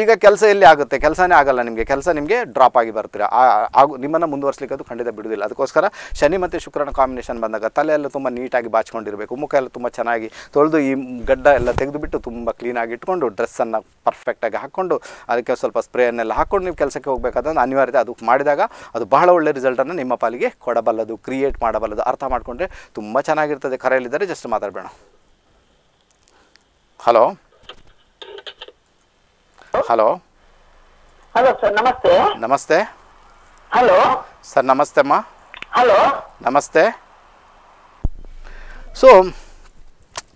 ಈಗ ಕೆಲಸ ಎಲ್ಲಿ ಆಗುತ್ತೆ ಕೆಲಸನೇ ಆಗಲ್ಲ ನಿಮಗೆ ಕೆಲಸ ನಿಮಗೆ ಡ್ರಾಪ್ ಆಗಿ ಬರ್ತೀರಾ ಆಗು ನಿಮ್ಮನ್ನು ಮುಂದುವರಿಸಲಿಕ್ಕೆ ಅದು ಖಂಡಿತ ಬಿಡುವುದಿಲ್ಲ ಅದಕ್ಕೋಸ್ಕರ ಶನಿ ಮತ್ತು ಶುಕ್ರನ ಕಾಂಬಿನೇಷನ್ ಬಂದಾಗ ತಲೆ ತುಂಬ ನೀಟಾಗಿ ಬಾಚಿಕೊಂಡಿರಬೇಕು ಮುಖ ಎಲ್ಲ ತುಂಬ ಚೆನ್ನಾಗಿ ತೊಳೆದು ಈ ಗಡ್ಡ ಎಲ್ಲ ತೆಗೆದುಬಿಟ್ಟು ತುಂಬ ತುಂಬ ಕ್ಲೀನಾಗಿ ಇಟ್ಕೊಂಡು ಡ್ರೆಸ್ಸನ್ನು ಪರ್ಫೆಕ್ಟಾಗಿ ಹಾಕ್ಕೊಂಡು ಅದಕ್ಕೆ ಸ್ವಲ್ಪ ಸ್ಪ್ರೇಯನ್ನೆಲ್ಲ ಹಾಕ್ಕೊಂಡು ನೀವು ಕೆಲಸಕ್ಕೆ ಹೋಗಬೇಕಾದ್ರೆ ಅನಿವಾರ್ಯತೆ ಅದು ಮಾಡಿದಾಗ ಅದು ಬಹಳ ಒಳ್ಳೆ ರಿಸಲ್ಟನ್ನು ನಿಮ್ಮ ಪಾಲಿಗೆ ಕೊಡಬಲ್ಲದು ಕ್ರಿಯೇಟ್ ಮಾಡಬಲ್ಲದು ಅರ್ಥ ಮಾಡಿಕೊಂಡ್ರೆ ತುಂಬ ಚೆನ್ನಾಗಿರ್ತದೆ ಕರೆಯಲ್ಲಿದ್ದರೆ ಜಸ್ಟ್ ಮಾತಾಡಬೇಡ ಹಲೋ ಹಲೋ ಹಲೋ ಸರ್ ನಮಸ್ತೆ ನಮಸ್ತೆ ಹಲೋ ಸರ್ ನಮಸ್ತೆ ಅಮ್ಮ ಹಲೋ ನಮಸ್ತೆ ಸೊ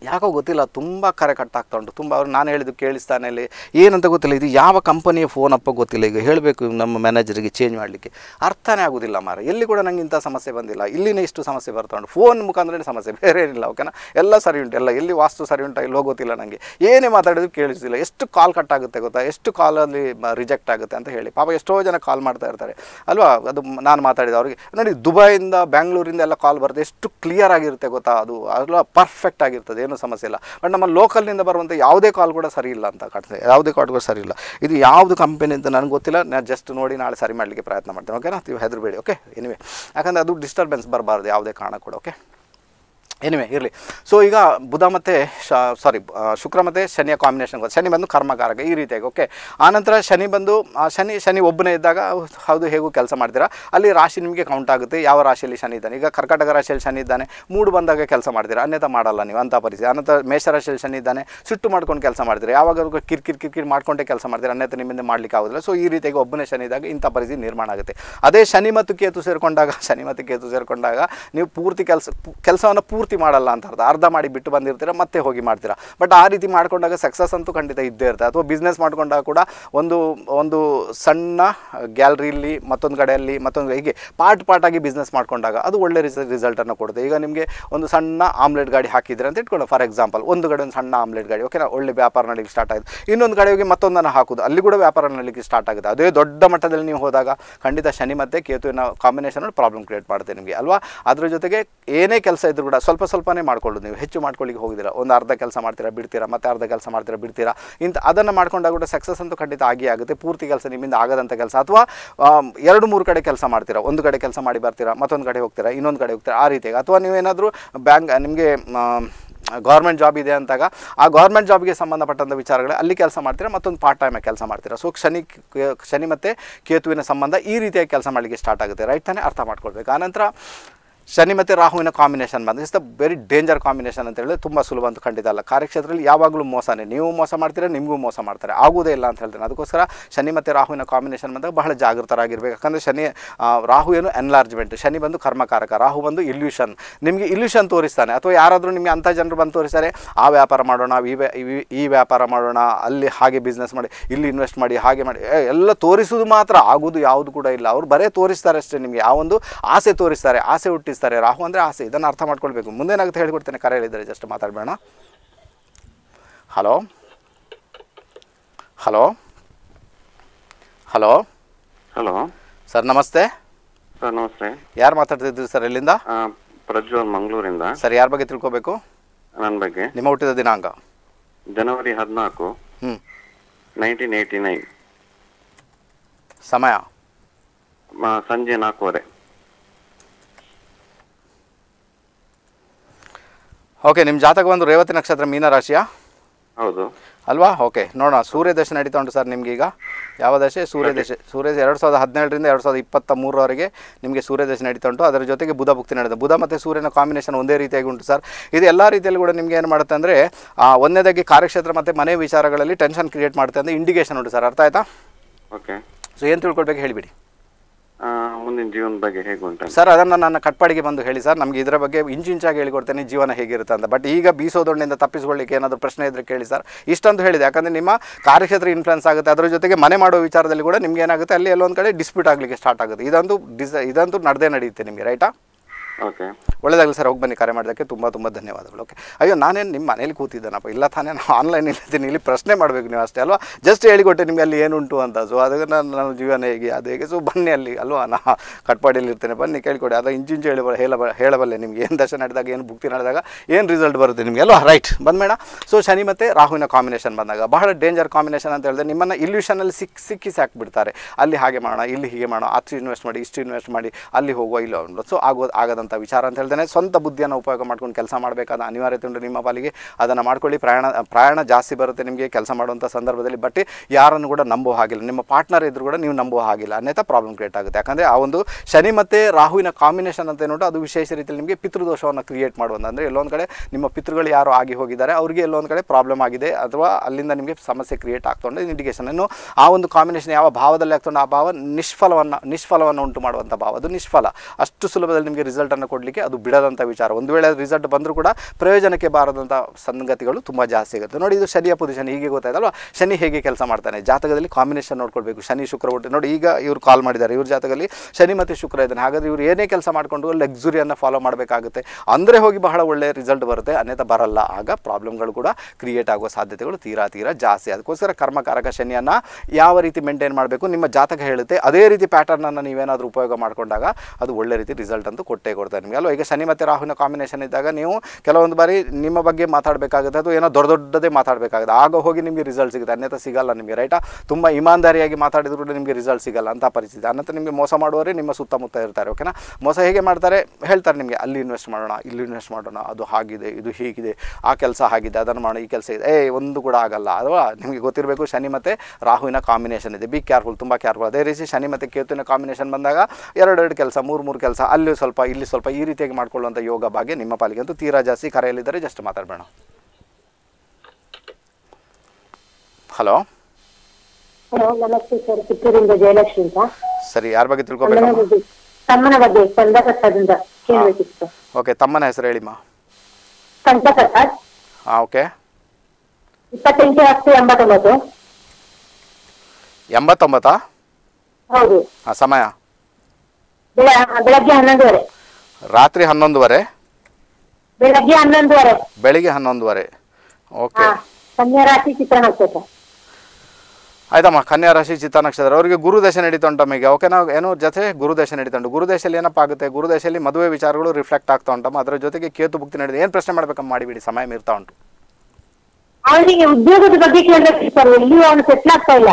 ಯಾಕೋ ಗೊತ್ತಿಲ್ಲ ತುಂಬ ಕರೆ ಕಟ್ಟಾಗ್ತಾ ಉಂಟು ತುಂಬ ಅವ್ರು ನಾನು ಹೇಳಿದ್ದು ಕೇಳಿಸ್ತಾನೆ ಅಲ್ಲಿ ಏನಂತ ಗೊತ್ತಿಲ್ಲ ಇದು ಯಾವ ಕಂಪನಿಯ ಫೋನ್ ಅಪ್ಪ ಗೊತ್ತಿಲ್ಲ ಈಗ ಹೇಳಬೇಕು ನಮ್ಮ ಮ್ಯಾನೇಜರಿಗೆ ಚೇಂಜ್ ಮಾಡಲಿಕ್ಕೆ ಅರ್ಥನೇ ಆಗೋದಿಲ್ಲ ಮಾರ ಎಲ್ಲಿ ಕೂಡ ನನಗೆ ಇಂಥ ಸಮಸ್ಯೆ ಬಂದಿಲ್ಲ ಇಲ್ಲಿನೇ ಇಷ್ಟು ಸಮಸ್ಯೆ ಬರ್ತಾ ಉಂಟು ಫೋನ್ ಮುಖಾಂತರನೇ ಸಮಸ್ಯೆ ಬೇರೆ ಏನಿಲ್ಲ ಓಕೆನಾ ಎಲ್ಲ ಸರಿ ಉಂಟು ಎಲ್ಲ ಎಲ್ಲಿ ವಾಸ್ತು ಸರಿ ಉಂಟು ಇಲ್ಲೋ ಗೊತ್ತಿಲ್ಲ ನನಗೆ ಏನೇ ಮಾತಾಡೋದು ಕೇಳಿಸಿಲ್ಲ ಎಷ್ಟು ಕಾಲ್ ಕಟ್ಟಾಗುತ್ತೆ ಗೊತ್ತಾ ಎಷ್ಟು ಕಾಲಲ್ಲಿ ರಿಜೆಕ್ಟ್ ಆಗುತ್ತೆ ಅಂತ ಹೇಳಿ ಪಾಪ ಎಷ್ಟೋ ಜನ ಕಾಲ್ ಮಾಡ್ತಾ ಇರ್ತಾರೆ ಅಲ್ವಾ ಅದು ನಾನು ಮಾತಾಡಿದ ಅವರಿಗೆ ನೋಡಿ ದುಬೈಯಿಂದ ಬ್ಯಾಂಗ್ಳೂರಿಂದ ಎಲ್ಲ ಕಾಲ್ ಬರ್ತದೆ ಎಷ್ಟು ಕ್ಲಿಯರ್ ಆಗಿರುತ್ತೆ ಗೊತ್ತಾ ಅದು ಅಲ್ವಾ ಪರ್ಫೆಕ್ಟ್ ಆಗಿರ್ತದೆ ಏನೂ ಸಮಸ್ಯೆ ಇಲ್ಲ ಬಟ್ ನಮ್ಮ ಲೋಕಲ್ನಿಂದ ಬರುವಂಥ ಯಾವುದೇ ಕಾಲ್ ಕೂಡ ಸರಿ ಇಲ್ಲ ಅಂತ ಕಾಣ್ತದೆ ಯಾವುದೇ ಕಾಲ್ ಕೂಡ ಸರಿ ಇಲ್ಲ ಇದು ಯಾವುದು ಕಂಪನಿ ಅಂತ ನನಗೆ ಗೊತ್ತಿಲ್ಲ ನಾನು ಜಸ್ಟ್ ನೋಡಿ ನಾಳೆ ಸರಿ ಮಾಡಲಿಕ್ಕೆ ಪ್ರಯತ್ನ ಮಾಡ್ತೇನೆ ಓಕೆನಾ ನೀವು ಹೆದರಬೇಡಿ ಓಕೆ ಎನಿವೆ ಯಾಕಂದರೆ ಅದು ಡಿಸ್ಟರ್ಬೆನ್ಸ್ ಬರಬಾರ್ದು ಯಾವುದೇ ಕಾರಣ ಕೂಡ ಓಕೆ ಎನಿವೆ ಇರಲಿ ಸೊ ಈಗ ಬುಧ ಮತ್ತು ಶ ಸಾರಿ ಶುಕ್ರ ಮತ್ತು ಶನಿಯ ಕಾಂಬಿನೇಷನ್ ಶನಿ ಬಂದು ಕರ್ಮಕಾರಕ ಈ ರೀತಿಯಾಗಿ ಓಕೆ ಆನಂತರ ಶನಿ ಬಂದು ಶನಿ ಶನಿ ಒಬ್ಬನೇ ಇದ್ದಾಗ ಹೌದು ಹೇಗೂ ಕೆಲಸ ಮಾಡ್ತೀರಾ ಅಲ್ಲಿ ರಾಶಿ ನಿಮಗೆ ಕೌಂಟ್ ಆಗುತ್ತೆ ಯಾವ ರಾಶಿಯಲ್ಲಿ ಶನಿ ಇದ್ದಾನೆ ಈಗ ಕರ್ಕಾಟಕ ರಾಶಿಯಲ್ಲಿ ಶನಿ ಇದ್ದಾನೆ ಮೂಡು ಬಂದಾಗ ಕೆಲಸ ಮಾಡ್ತೀರಾ ಅನ್ಯತಾ ಮಾಡಲ್ಲ ನೀವು ಅಂಥ ಪರಿಸ್ಥಿತಿ ಅನಂತರ ಮೇಷರಾಶಿಯಲ್ಲಿ ಶನಿ ಇದ್ದಾನೆ ಸುಟ್ಟು ಮಾಡ್ಕೊಂಡು ಕೆಲಸ ಮಾಡ್ತೀರಾ ಯಾವಾಗ ಕಿರ್ಕಿರ್ ಕಿರ್ಕಿರ್ ಮಾಡ್ಕೊಂಡೇ ಕೆಲಸ ಮಾಡ್ತೀರಾ ಅನ್ಯತೆ ನಿಮ್ಮಿಂದ ಮಾಡಲಿಕ್ಕೆ ಆಗೋದಿಲ್ಲ ಸೊ ಈ ರೀತಿಯಾಗಿ ಒಬ್ಬನೇ ಶನಿ ಇದ್ದಾಗ ಇಂಥ ಪರಿಸ್ಥಿತಿ ನಿರ್ಮಾಣ ಆಗುತ್ತೆ ಅದೇ ಶನಿ ಮತ್ತು ಕೇತು ಸೇರಿಕೊಂಡಾಗ ಶನಿ ಮತ್ತು ಕೇತು ಸೇರಿಕೊಂಡಾಗ ನೀವು ಪೂರ್ತಿ ಕೆಲಸ ಕೆಲಸವನ್ನು ಪೂರ್ತಿ ಪೂರ್ತಿ ಮಾಡಲ್ಲ ಅಂತ ಅರ್ಥ ಅರ್ಧ ಮಾಡಿ ಬಿಟ್ಟು ಬಂದಿರ್ತೀರ ಮತ್ತೆ ಹೋಗಿ ಮಾಡ್ತೀರಾ ಬಟ್ ಆ ರೀತಿ ಮಾಡ್ಕೊಂಡಾಗ ಸಕ್ಸಸ್ ಅಂತೂ ಖಂಡಿತ ಇದ್ದೇ ಇರುತ್ತೆ ಅಥವಾ ಬಿಸ್ನೆಸ್ ಮಾಡ್ಕೊಂಡಾಗ ಕೂಡ ಒಂದು ಒಂದು ಸಣ್ಣ ಗ್ಯಾಲರಿಲಿ ಮತ್ತೊಂದು ಕಡೆಯಲ್ಲಿ ಮತ್ತೊಂದು ಹೀಗೆ ಪಾರ್ಟ್ ಪಾರ್ಟಾಗಿ ಬಿಸ್ನೆಸ್ ಮಾಡ್ಕೊಂಡಾಗ ಅದು ಒಳ್ಳೆ ರಿಸ ರಿಸಲ್ಟನ್ನು ಕೊಡುತ್ತೆ ಈಗ ನಿಮಗೆ ಒಂದು ಸಣ್ಣ ಆಮ್ಲೆಟ್ ಗಾಡಿ ಹಾಕಿದ್ರೆ ಅಂತ ಇಟ್ಕೊಳ್ಳೋ ಫಾರ್ ಎಕ್ಸಾಂಪಲ್ ಒಂದು ಕಡೆ ಒಂದು ಸಣ್ಣ ಆಮ್ಲೆಟ್ ಗಾಡಿ ಓಕೆನಾ ಒಳ್ಳೆ ವ್ಯಾಪಾರ ನಡೀಲಿಕ್ಕೆ ಸ್ಟಾರ್ಟ್ ಆಯಿತು ಇನ್ನೊಂದು ಕಡೆ ಹೋಗಿ ಮತ್ತೊಂದನ್ನು ಹಾಕೋದು ಅಲ್ಲಿ ಕೂಡ ವ್ಯಾಪಾರ ನಡೀಲಿಕ್ಕೆ ಸ್ಟಾರ್ಟ್ ಆಗುತ್ತೆ ಅದೇ ದೊಡ್ಡ ಮಟ್ಟದಲ್ಲಿ ನೀವು ಹೋದಾಗ ಖಂಡಿತ ಶನಿ ಮತ್ತೆ ಕೇತುವಿನ ಕಾಂಬಿನೇಷನ್ ಪ್ರಾಬ್ಲಮ್ ಕ್ರಿಯೇಟ್ ಮಾಡುತ್ತೆ ನಿಮಗೆ ಅಲ್ವಾ ಅದ್ರ ಜೊತೆಗೆ ಏನೇ ಕೆಲಸ ಇದ್ದರೂ ಕೂಡ ಸ್ವಲ್ಪ ಸ್ವಲ್ಪ ಸ್ವಲ್ಪನೇ ಮಾಡ್ಕೊಳ್ಳೋದು ನೀವು ಹೆಚ್ಚು ಮಾಡ್ಕೊಳ್ಳಿಕ್ಕೆ ಹೋಗಿದ್ದೀರಾ ಒಂದು ಅರ್ಧ ಕೆಲಸ ಮಾಡ್ತೀರಾ ಬಿಡ್ತೀರಾ ಮತ್ತೆ ಅರ್ಧ ಕೆಲಸ ಮಾಡ್ತೀರಾ ಬಿಡ್ತೀರಾ ಇಂಥ ಅದನ್ನು ಮಾಡ್ಕೊಂಡಾಗ ಕೂಡ ಸಕ್ಸಸ್ ಅಂತೂ ಖಂಡಿತ ಆಗಿ ಆಗುತ್ತೆ ಪೂರ್ತಿ ಕೆಲಸ ನಿಮ್ಮಿಂದ ಆಗದಂಥ ಕೆಲಸ ಅಥವಾ ಎರಡು ಮೂರು ಕಡೆ ಕೆಲಸ ಮಾಡ್ತೀರಾ ಒಂದು ಕಡೆ ಕೆಲಸ ಮಾಡಿ ಬರ್ತೀರಾ ಮತ್ತೊಂದು ಕಡೆ ಹೋಗ್ತೀರಾ ಇನ್ನೊಂದು ಕಡೆ ಹೋಗ್ತೀರಾ ಆ ರೀತಿಯಾಗಿ ಅಥವಾ ನೀವೇನಾದರೂ ಬ್ಯಾಂಕ್ ನಿಮಗೆ ಗೌರ್ಮೆಂಟ್ ಜಾಬ್ ಇದೆ ಅಂತಾಗ ಆ ಗೌರ್ಮೆಂಟ್ ಜಾಬ್ಗೆ ಸಂಬಂಧಪಟ್ಟಂಥ ವಿಚಾರಗಳು ಅಲ್ಲಿ ಕೆಲಸ ಮಾಡ್ತೀರಾ ಮತ್ತೊಂದು ಪಾರ್ಟ್ ಟೈಮಾಗಿ ಕೆಲಸ ಮಾಡ್ತೀರಾ ಸೊ ಶನಿ ಶನಿ ಮತ್ತು ಕೇತುವಿನ ಸಂಬಂಧ ಈ ರೀತಿಯಾಗಿ ಕೆಲಸ ಮಾಡಲಿಕ್ಕೆ ಸ್ಟಾರ್ಟ್ ಆಗುತ್ತೆ ರೈಟ್ ತಾನೇ ಅರ್ಥ ಮಾಡ್ಕೊಳ್ಬೇಕು ಆನಂತರ ಶನಿ ಮತ್ತು ರಾಹುವಿನ ಕಾಂಬಿನೇಷನ್ ಬಂದ is the very danger combination ಅಂತ ಹೇಳಿದ್ರೆ ತುಂಬ ಸುಲಭ ಅಂತ ಖಂಡಿತ ಅಲ್ಲ ಕಾರ್ಯಕ್ಷೇತ್ರದಲ್ಲಿ ಯಾವಾಗಲೂ ಮೋಸನೇ ನೀವು ಮೋಸ ಮಾಡ್ತೀರಾ ನಿಮಗೂ ಮೋಸ ಮಾಡ್ತಾರೆ ಆಗೋದೇ ಇಲ್ಲ ಅಂತ ಹೇಳ್ತಾರೆ ಅದಕ್ಕೋಸ್ಕರ ಶನಿ ಮತ್ತು ರಾಹುವಿನ ಕಾಂಬಿನೇಷನ್ ಬಂದಾಗ ಬಹಳ ಜಾಗೃತರಾಗಿರ್ಬೇಕು ಯಾಕಂದರೆ ಶನಿ ರಾಹು ಏನು ಎನ್ಲಾರ್ಜ್ಮೆಂಟ್ ಶನಿ ಬಂದು ಕರ್ಮಕಾರಕ ರಾಹು ಬಂದು ಇಲ್ಯೂಷನ್ ನಿಮಗೆ ಇಲ್ಯೂಷನ್ ತೋರಿಸ್ತಾನೆ ಅಥವಾ ಯಾರಾದರೂ ನಿಮಗೆ ಅಂಥ ಜನರು ಬಂದು ತೋರಿಸ್ತಾರೆ ಆ ವ್ಯಾಪಾರ ಮಾಡೋಣ ಈ ವ್ಯಾಪಾರ ಮಾಡೋಣ ಅಲ್ಲಿ ಹಾಗೆ ಬಿಸ್ನೆಸ್ ಮಾಡಿ ಇಲ್ಲಿ ಇನ್ವೆಸ್ಟ್ ಮಾಡಿ ಹಾಗೆ ಮಾಡಿ ಎಲ್ಲ ತೋರಿಸೋದು ಮಾತ್ರ ಆಗೋದು ಯಾವುದು ಕೂಡ ಇಲ್ಲ ಅವರು ಬರೇ ತೋರಿಸ್ತಾರೆ ಅಷ್ಟೇ ನಿಮಗೆ ಆ ಒಂದು ಆಸೆ ತೋರಿಸ್ತಾರೆ ಆಸೆ ಹುಟ್ಟಿಸ್ತಾರೆ ಬಯಸ್ತಾರೆ ರಾಹು ಅಂದರೆ ಆಸೆ ಇದನ್ನು ಅರ್ಥ ಮಾಡ್ಕೊಳ್ಬೇಕು ಮುಂದೇನಾಗುತ್ತೆ ಹೇಳ್ಕೊಡ್ತೇನೆ ಕರೆ ಹೇಳಿದ್ದಾರೆ ಜಸ್ಟ್ ಮಾತಾಡಬೇಡ hello hello hello hello sir ನಮಸ್ತೆ ಸರ್ ನಮಸ್ತೆ ಯಾರು ಮಾತಾಡ್ತಿದ್ರಿ ಸರ್ ಎಲ್ಲಿಂದ ಪ್ರಜ್ವಲ್ ಮಂಗಳೂರಿಂದ ಸರ್ ಯಾರ ಬಗ್ಗೆ ತಿಳ್ಕೊಬೇಕು ನನ್ನ ಬಗ್ಗೆ ನಿಮ್ಮ ಹುಟ್ಟಿದ ದಿನಾಂಕ ಜನವರಿ ಹದಿನಾಲ್ಕು ಹ್ಞೂ ನೈನ್ಟೀನ್ ನೈನ್ ಸಮಯ ಸಂಜೆ ನಾಲ್ಕೂವರೆ ಓಕೆ ನಿಮ್ಮ ಜಾತಕ ಬಂದು ರೇವತಿ ನಕ್ಷತ್ರ ಮೀನ ರಾಶಿಯ ಹೌದು ಅಲ್ವಾ ಓಕೆ ನೋಡೋಣ ಸೂರ್ಯ ದಶೆ ನಡೀತಾ ಉಂಟು ಸರ್ ನಿಮ್ಗೆ ಈಗ ಯಾವ ದಶೆ ಸೂರ್ಯ ದಶೆ ಸೂರ್ಯ ಎರಡು ಸಾವಿರದ ಹದಿನೇಳರಿಂದ ಎರಡು ಸಾವಿರದ ಇಪ್ಪತ್ತ ಮೂರರವರೆಗೆ ನಿಮಗೆ ಸೂರ್ಯ ದಶೆ ನಡೀತಾ ಉಂಟು ಅದರ ಜೊತೆಗೆ ಬುಧ ಭಕ್ತಿ ನಡೆದ ಬುಧ ಮತ್ತು ಸೂರ್ಯನ ಕಾಂಬಿನೇಷನ್ ಒಂದೇ ರೀತಿಯಾಗಿ ಉಂಟು ಸರ್ ಇದು ಎಲ್ಲ ರೀತಿಯಲ್ಲಿ ಕೂಡ ನಿಮಗೆ ಏನು ಮಾಡುತ್ತೆ ಅಂದರೆ ಒಂದೇದಾಗಿ ಕಾರ್ಯಕ್ಷೇತ್ರ ಮತ್ತು ಮನೆ ವಿಚಾರಗಳಲ್ಲಿ ಟೆನ್ಷನ್ ಕ್ರಿಯೇಟ್ ಮಾಡುತ್ತೆ ಅಂದರೆ ಇಂಡಿಕೇಶನ್ ಉಂಟು ಸರ್ ಅರ್ಥ ಆಯಿತಾ ಓಕೆ ಸೊ ಏನು ತಿಳ್ಕೊಳ್ಬೇಕು ಹೇಳಿಬಿಡಿ ಮುಂದಿನ ಜೀವನ ಬಗ್ಗೆ ಹೇಗೆ ಉಂಟು ಸರ್ ಅದನ್ನು ನನ್ನ ಕಟ್ಪಾಡಿಗೆ ಬಂದು ಹೇಳಿ ಸರ್ ನಮಗೆ ಇದರ ಬಗ್ಗೆ ಇಂಚಿಂಚಾಗಿ ಹೇಳಿಕೊಡ್ತೇನೆ ಜೀವನ ಹೇಗಿರುತ್ತೆ ಅಂತ ಬಟ್ ಈಗ ಬೀಸೋದೊಂಡಿಂದ ತಪ್ಪಿಸ್ಕೊಳ್ಳಿಕ್ಕೆ ಏನಾದರೂ ಪ್ರಶ್ನೆ ಇದ್ರೆ ಕೇಳಿ ಸರ್ ಇಷ್ಟೊಂದು ಹೇಳಿದೆ ಯಾಕಂದರೆ ನಿಮ್ಮ ಕಾರ್ಯಕ್ಷೇತ್ರ ಇನ್ಫ್ಲುಯೆನ್ಸ್ ಆಗುತ್ತೆ ಅದರ ಜೊತೆಗೆ ಮನೆ ಮಾಡೋ ವಿಚಾರದಲ್ಲಿ ಕೂಡ ನಿಮ್ಗೆ ಏನಾಗುತ್ತೆ ಅಲ್ಲಿ ಎಲ್ಲೊಂದು ಕಡೆ ಡಿಸ್ಪ್ಯೂಟ್ ಆಗಲಿಕ್ಕೆ ಸ್ಟಾರ್ಟ್ ಆಗುತ್ತೆ ಇದೊಂದು ಡಿಸ್ ಇದಂತೂ ನಡೆದೇ ನಡೆಯುತ್ತೆ ನಿಮಗೆ ರೈಟಾ ಓಕೆ ಒಳ್ಳೇದಾಗಲಿ ಸರ್ ಹೋಗಿ ಬನ್ನಿ ಕರೆ ಮಾಡೋದಕ್ಕೆ ತುಂಬ ತುಂಬ ಧನ್ಯವಾದಗಳು ಓಕೆ ಅಯ್ಯೋ ನಾನೇನು ನಿಮ್ಮ ಮನೇಲಿ ಕೂತಿದ್ದಾನಪ್ಪ ಇಲ್ಲ ತಾನೇ ನಾನು ಆನ್ಲೈನ್ ಇಲ್ಲಿದ್ದೀನಿ ಇಲ್ಲಿ ಪ್ರಶ್ನೆ ಮಾಡಬೇಕು ನೀವು ಅಷ್ಟೇ ಅಲ್ವಾ ಜಸ್ಟ್ ಹೇಳಿಕೊಟ್ಟೆ ನಿಮಗೆ ಅಲ್ಲಿ ಏನುಂಟು ಅಂತ ಸೊ ಅದಕ್ಕೆ ನಾನು ನನ್ನ ಜೀವನ ಹೇಗೆ ಅದು ಹೇಗೆ ಸೊ ಬನ್ನಿ ಅಲ್ಲಿ ಅಲ್ವಾ ನಾ ಕಟ್ಪಾಡಿಯಲ್ಲಿ ಇರ್ತೇನೆ ಬನ್ನಿ ಕೇಳಿಕೊಡಿ ಅದು ಇಂಚು ಹೇಳಿ ಹೇಳ ಹೇಳಬಲ್ಲೆ ನಿಮಗೆ ಏನು ದರ್ಶನ ನಡೆದಾಗ ಏನು ಭುಕ್ತಿ ನಡೆದಾಗ ಏನು ರಿಸಲ್ಟ್ ಬರುತ್ತೆ ನಿಮಗೆ ಅಲ್ವಾ ರೈಟ್ ಮೇಡ ಸೊ ಶನಿ ಮತ್ತು ರಾಹುವಿನ ಕಾಂಬಿನೇಷನ್ ಬಂದಾಗ ಬಹಳ ಡೇಂಜರ್ ಕಾಂಬಿನೇಷನ್ ಅಂತ ಹೇಳಿದ್ರೆ ನಿಮ್ಮನ್ನು ಇಲ್ಯೂಷನಲ್ಲಿ ಸಿಕ್ಕಿ ಸಿಕ್ಕಿಸಿ ಹಾಕಿಬಿಡ್ತಾರೆ ಅಲ್ಲಿ ಹಾಗೆ ಮಾಡೋಣ ಇಲ್ಲಿ ಹೀಗೆ ಮಾಡೋಣ ಅಷ್ಟು ಇನ್ವೆಸ್ಟ್ ಮಾಡಿ ಇಷ್ಟು ಇನ್ವೆಸ್ಟ್ ಮಾಡಿ ಅಲ್ಲಿ ಹೋಗುವ ಇಲ್ಲ ಸೊ ಆಗೋದು ಆಗದಂತ ಅಂತ ವಿಚಾರ ಅಂತ ಹೇಳ್ತೇನೆ ಸ್ವಂತ ಬುದ್ಧಿಯನ್ನು ಉಪಯೋಗ ಮಾಡ್ಕೊಂಡು ಕೆಲಸ ಮಾಡಬೇಕಾದ ಅನಿವಾರ್ಯತೆ ಉಂಟು ನಿಮ್ಮ ಪಾಲಿಗೆ ಅದನ್ನು ಮಾಡ್ಕೊಳ್ಳಿ ಪ್ರಯಾಣ ಪ್ರಯಾಣ ಜಾಸ್ತಿ ಬರುತ್ತೆ ನಿಮಗೆ ಕೆಲಸ ಮಾಡುವಂಥ ಸಂದರ್ಭದಲ್ಲಿ ಬಟ್ ಯಾರನ್ನು ಕೂಡ ನಂಬೋ ಹಾಗಿಲ್ಲ ನಿಮ್ಮ ಪಾರ್ಟ್ನರ್ ಇದ್ರು ಕೂಡ ನೀವು ನಂಬೋ ಹಾಗಿಲ್ಲ ಅನ್ಯತಾ ಪ್ರಾಬ್ಲಮ್ ಕ್ರಿಯೇಟ್ ಆಗುತ್ತೆ ಯಾಕಂದರೆ ಆ ಒಂದು ಶನಿ ಮತ್ತು ರಾಹುವಿನ ಕಾಂಬಿನೇಷನ್ ಅಂತ ಏನೋ ಅದು ವಿಶೇಷ ರೀತಿಯಲ್ಲಿ ನಿಮಗೆ ಪಿತೃದೋಷವನ್ನು ಕ್ರಿಯೇಟ್ ಮಾಡುವಂಥ ಅಂದರೆ ಎಲ್ಲೊಂದು ಕಡೆ ನಿಮ್ಮ ಪಿತೃಗಳು ಯಾರು ಆಗಿ ಹೋಗಿದ್ದಾರೆ ಅವರಿಗೆ ಎಲ್ಲೊಂದು ಕಡೆ ಪ್ರಾಬ್ಲಮ್ ಆಗಿದೆ ಅಥವಾ ಅಲ್ಲಿಂದ ನಿಮಗೆ ಸಮಸ್ಯೆ ಕ್ರಿಯೇಟ್ ಆಗ್ತೊಂಡು ಇಂಡಿಕೇಶನ್ ಇನ್ನು ಆ ಒಂದು ಕಾಂಬಿನೇಷನ್ ಯಾವ ಭಾವದಲ್ಲಿ ಆಗ್ತೊಂಡು ಆ ಭಾವ ನಿಷ್ಫಲವನ್ನು ನಿಷ್ಫಲವನ್ನು ಉಂಟು ಮಾಡುವಂಥ ಭಾವ ಅದು ನಿಷ್ಫಲ ಅಷ್ಟು ಸುಲಭದಲ್ಲಿ ನಿಮಗೆ ರಿಸಲ್ಟ್ ಕೊಡ್ಲಿಕ್ಕೆ ಕೊಡಲಿಕ್ಕೆ ಅದು ಬಿಡದಂಥ ವಿಚಾರ ಒಂದು ವೇಳೆ ರಿಸಲ್ಟ್ ಬಂದರೂ ಕೂಡ ಪ್ರಯೋಜನಕ್ಕೆ ಬಾರದಂಥ ಸಂಗತಿಗಳು ತುಂಬ ಜಾಸ್ತಿ ಆಗುತ್ತೆ ನೋಡಿ ಇದು ಶನಿಯ ಪೊಸಿಷನ್ ಹೀಗೆ ಅಲ್ವಾ ಶನಿ ಹೇಗೆ ಕೆಲಸ ಮಾಡ್ತಾನೆ ಜಾತಕದಲ್ಲಿ ಕಾಂಬಿನೇಷನ್ ನೋಡ್ಕೊಳ್ಬೇಕು ಶನಿ ಶುಕ್ರ ಒಟ್ಟು ನೋಡಿ ಈಗ ಇವರು ಕಾಲ್ ಮಾಡಿದ್ದಾರೆ ಇವ್ರ ಜಾತಕದಲ್ಲಿ ಶನಿ ಮತ್ತು ಶುಕ್ರ ಇದ್ದಾನೆ ಹಾಗಾದರೆ ಇವರು ಏನೇ ಕೆಲಸ ಮಾಡಿಕೊಂಡು ಲಕ್ಸುರಿಯನ್ನು ಫಾಲೋ ಮಾಡಬೇಕಾಗುತ್ತೆ ಅಂದರೆ ಹೋಗಿ ಬಹಳ ಒಳ್ಳೆ ರಿಸಲ್ಟ್ ಬರುತ್ತೆ ಅನ್ಯಥ ಬರಲ್ಲ ಆಗ ಪ್ರಾಬ್ಲಮ್ಗಳು ಕೂಡ ಕ್ರಿಯೇಟ್ ಆಗುವ ಸಾಧ್ಯತೆಗಳು ತೀರಾ ತೀರಾ ಜಾಸ್ತಿ ಅದಕ್ಕೋಸ್ಕರ ಕರ್ಮಕಾರಕ ಶನಿಯನ್ನು ಯಾವ ರೀತಿ ಮೇಂಟೈನ್ ಮಾಡಬೇಕು ನಿಮ್ಮ ಜಾತಕ ಹೇಳುತ್ತೆ ಅದೇ ರೀತಿ ಪ್ಯಾಟರ್ನನ್ನು ನೀವೇನಾದರೂ ಉಪಯೋಗ ಮಾಡಿಕೊಂಡಾಗ ಅದು ಒಳ್ಳೆ ರೀತಿ ರಿಸಲ್ಟ್ ಅಂತ ಕೊಟ್ಟೇ ಕೊಡುತ್ತೆ ಮಾಡ್ತಾರೆ ನಿಮಗೆ ಅಲ್ವಾ ಈಗ ಶನಿ ಮತ್ತು ರಾಹುವಿನ ಕಾಂಬಿನೇಷನ್ ಇದ್ದಾಗ ನೀವು ಕೆಲವೊಂದು ಬಾರಿ ನಿಮ್ಮ ಬಗ್ಗೆ ಮಾತಾಡಬೇಕಾಗುತ್ತೆ ಅದು ಏನೋ ದೊಡ್ಡ ದೊಡ್ಡದೇ ಮಾತಾಡಬೇಕಾಗುತ್ತೆ ಆಗ ಹೋಗಿ ನಿಮಗೆ ರಿಸಲ್ಟ್ ಸಿಗುತ್ತೆ ಅನ್ಯಥ ಸಿಗಲ್ಲ ನಿಮಗೆ ರೈಟಾ ತುಂಬ ಇಮಾನ್ದಾರಿಯಾಗಿ ಮಾತಾಡಿದ್ರು ಕೂಡ ನಿಮಗೆ ರಿಸಲ್ಟ್ ಸಿಗಲ್ಲ ಅಂತ ಪರಿಸ್ಥಿತಿ ಅನಂತರ ನಿಮಗೆ ಮೋಸ ಮಾಡುವವರೇ ನಿಮ್ಮ ಸುತ್ತಮುತ್ತ ಇರ್ತಾರೆ ಓಕೆನಾ ಮೋಸ ಹೇಗೆ ಮಾಡ್ತಾರೆ ಹೇಳ್ತಾರೆ ನಿಮಗೆ ಅಲ್ಲಿ ಇನ್ವೆಸ್ಟ್ ಮಾಡೋಣ ಇಲ್ಲಿ ಇನ್ವೆಸ್ಟ್ ಮಾಡೋಣ ಅದು ಹಾಗಿದೆ ಇದು ಹೀಗಿದೆ ಆ ಕೆಲಸ ಆಗಿದೆ ಅದನ್ನು ಮಾಡೋಣ ಈ ಕೆಲಸ ಇದೆ ಏ ಒಂದು ಕೂಡ ಆಗಲ್ಲ ಅಥವಾ ನಿಮಗೆ ಗೊತ್ತಿರಬೇಕು ಶನಿ ಮತ್ತು ರಾಹುವಿನ ಕಾಂಬಿನೇಷನ್ ಇದೆ ಬಿ ಕೇರ್ಫುಲ್ ತುಂಬ ಕೇರ್ಫುಲ್ ಅದೇ ರೀತಿ ಶನಿ ಮತ್ತು ಕೇತುವಿನ ಕಾಂಬಿನೇಷನ್ ಬಂದಾಗ ಎರಡೆರಡು ಕೆಲಸ ಮೂರು ಮೂರು ಕೆಲಸ ಅಲ್ಲಿ ಸ್ವಲ್ಪ ಇಲ್ಲಿ ಸ್ವಲ್ಪ ಈ ರೀತಿಯಾಗಿ ಮಾಡ್ಕೊಳ್ಳುವಂಥ ಯೋಗ ಬಗ್ಗೆ ನಿಮ್ಮ ಪಾಲಿಗೆ ಅಂತೂ ತೀರಾ ಜಾಸ್ತಿ ಕರೆಯಲ್ಲಿದ್ದಾರೆ ಜಸ್ಟ್ ಮಾತಾಡಬೇಡ ಹಲೋ ಸರಿ ಯಾರ ಬಗ್ಗೆ ತಿಳ್ಕೊಬೇಕು ಹೆಸರು ಹೇಳಿಮ್ಮ ಸಮಯ ರಾತ್ರಿ ಹನ್ನೊಂದುವರೆ ಬೆಳಗ್ಗೆ ಹನ್ನೊಂದುವರೆ ಬೆಳಿಗ್ಗೆ ಹನ್ನೊಂದುವರೆ ಓಕೆ ಕನ್ಯಾ ಚಿತ್ರ ನಕ್ಷತ್ರ ಆಯ್ತಮ್ಮ ಕನ್ಯಾ ರಾಶಿ ಚಿತ್ರ ನಕ್ಷತ್ರ ಅವರಿಗೆ ಗುರುದೇಶ ನಡೀತಾ ಉಂಟಮ್ಮ ಈಗ ಓಕೆ ನಾವು ಏನೋ ಜೊತೆ ಗುರುದೇಶ ನಡೀತಾ ಗುರುದೇಶದಲ್ಲಿ ಏನಪ್ಪ ಆಗುತ್ತೆ ಗುರುದೇಶದಲ್ಲಿ ಮದುವೆ ವಿಚಾರಗಳು ರಿಫ್ಲೆಕ್ಟ್ ಆಗ್ತಾ ಉಂಟಮ್ಮ ಅದರ ಜೊತೆಗೆ ಕೇತು ಭುಕ್ತಿ ನಡೆದಿದೆ ಏನು ಪ್ರಶ್ನೆ ಮಾಡ್ಬೇಕಮ್ಮ ಮಾಡಿಬಿಡಿ ಸಮಯ ಮೀರ್ತಾ ಉಂಟು ಅವರಿಗೆ ಉದ್ಯೋಗದ ಬಗ್ಗೆ ಕೇಳಬೇಕು ಸರ್ ಎಲ್ಲಿಯೂ ಅವನು ಸೆಟ್ಲ್ ಆಗ್ತಾ ಇಲ್ಲ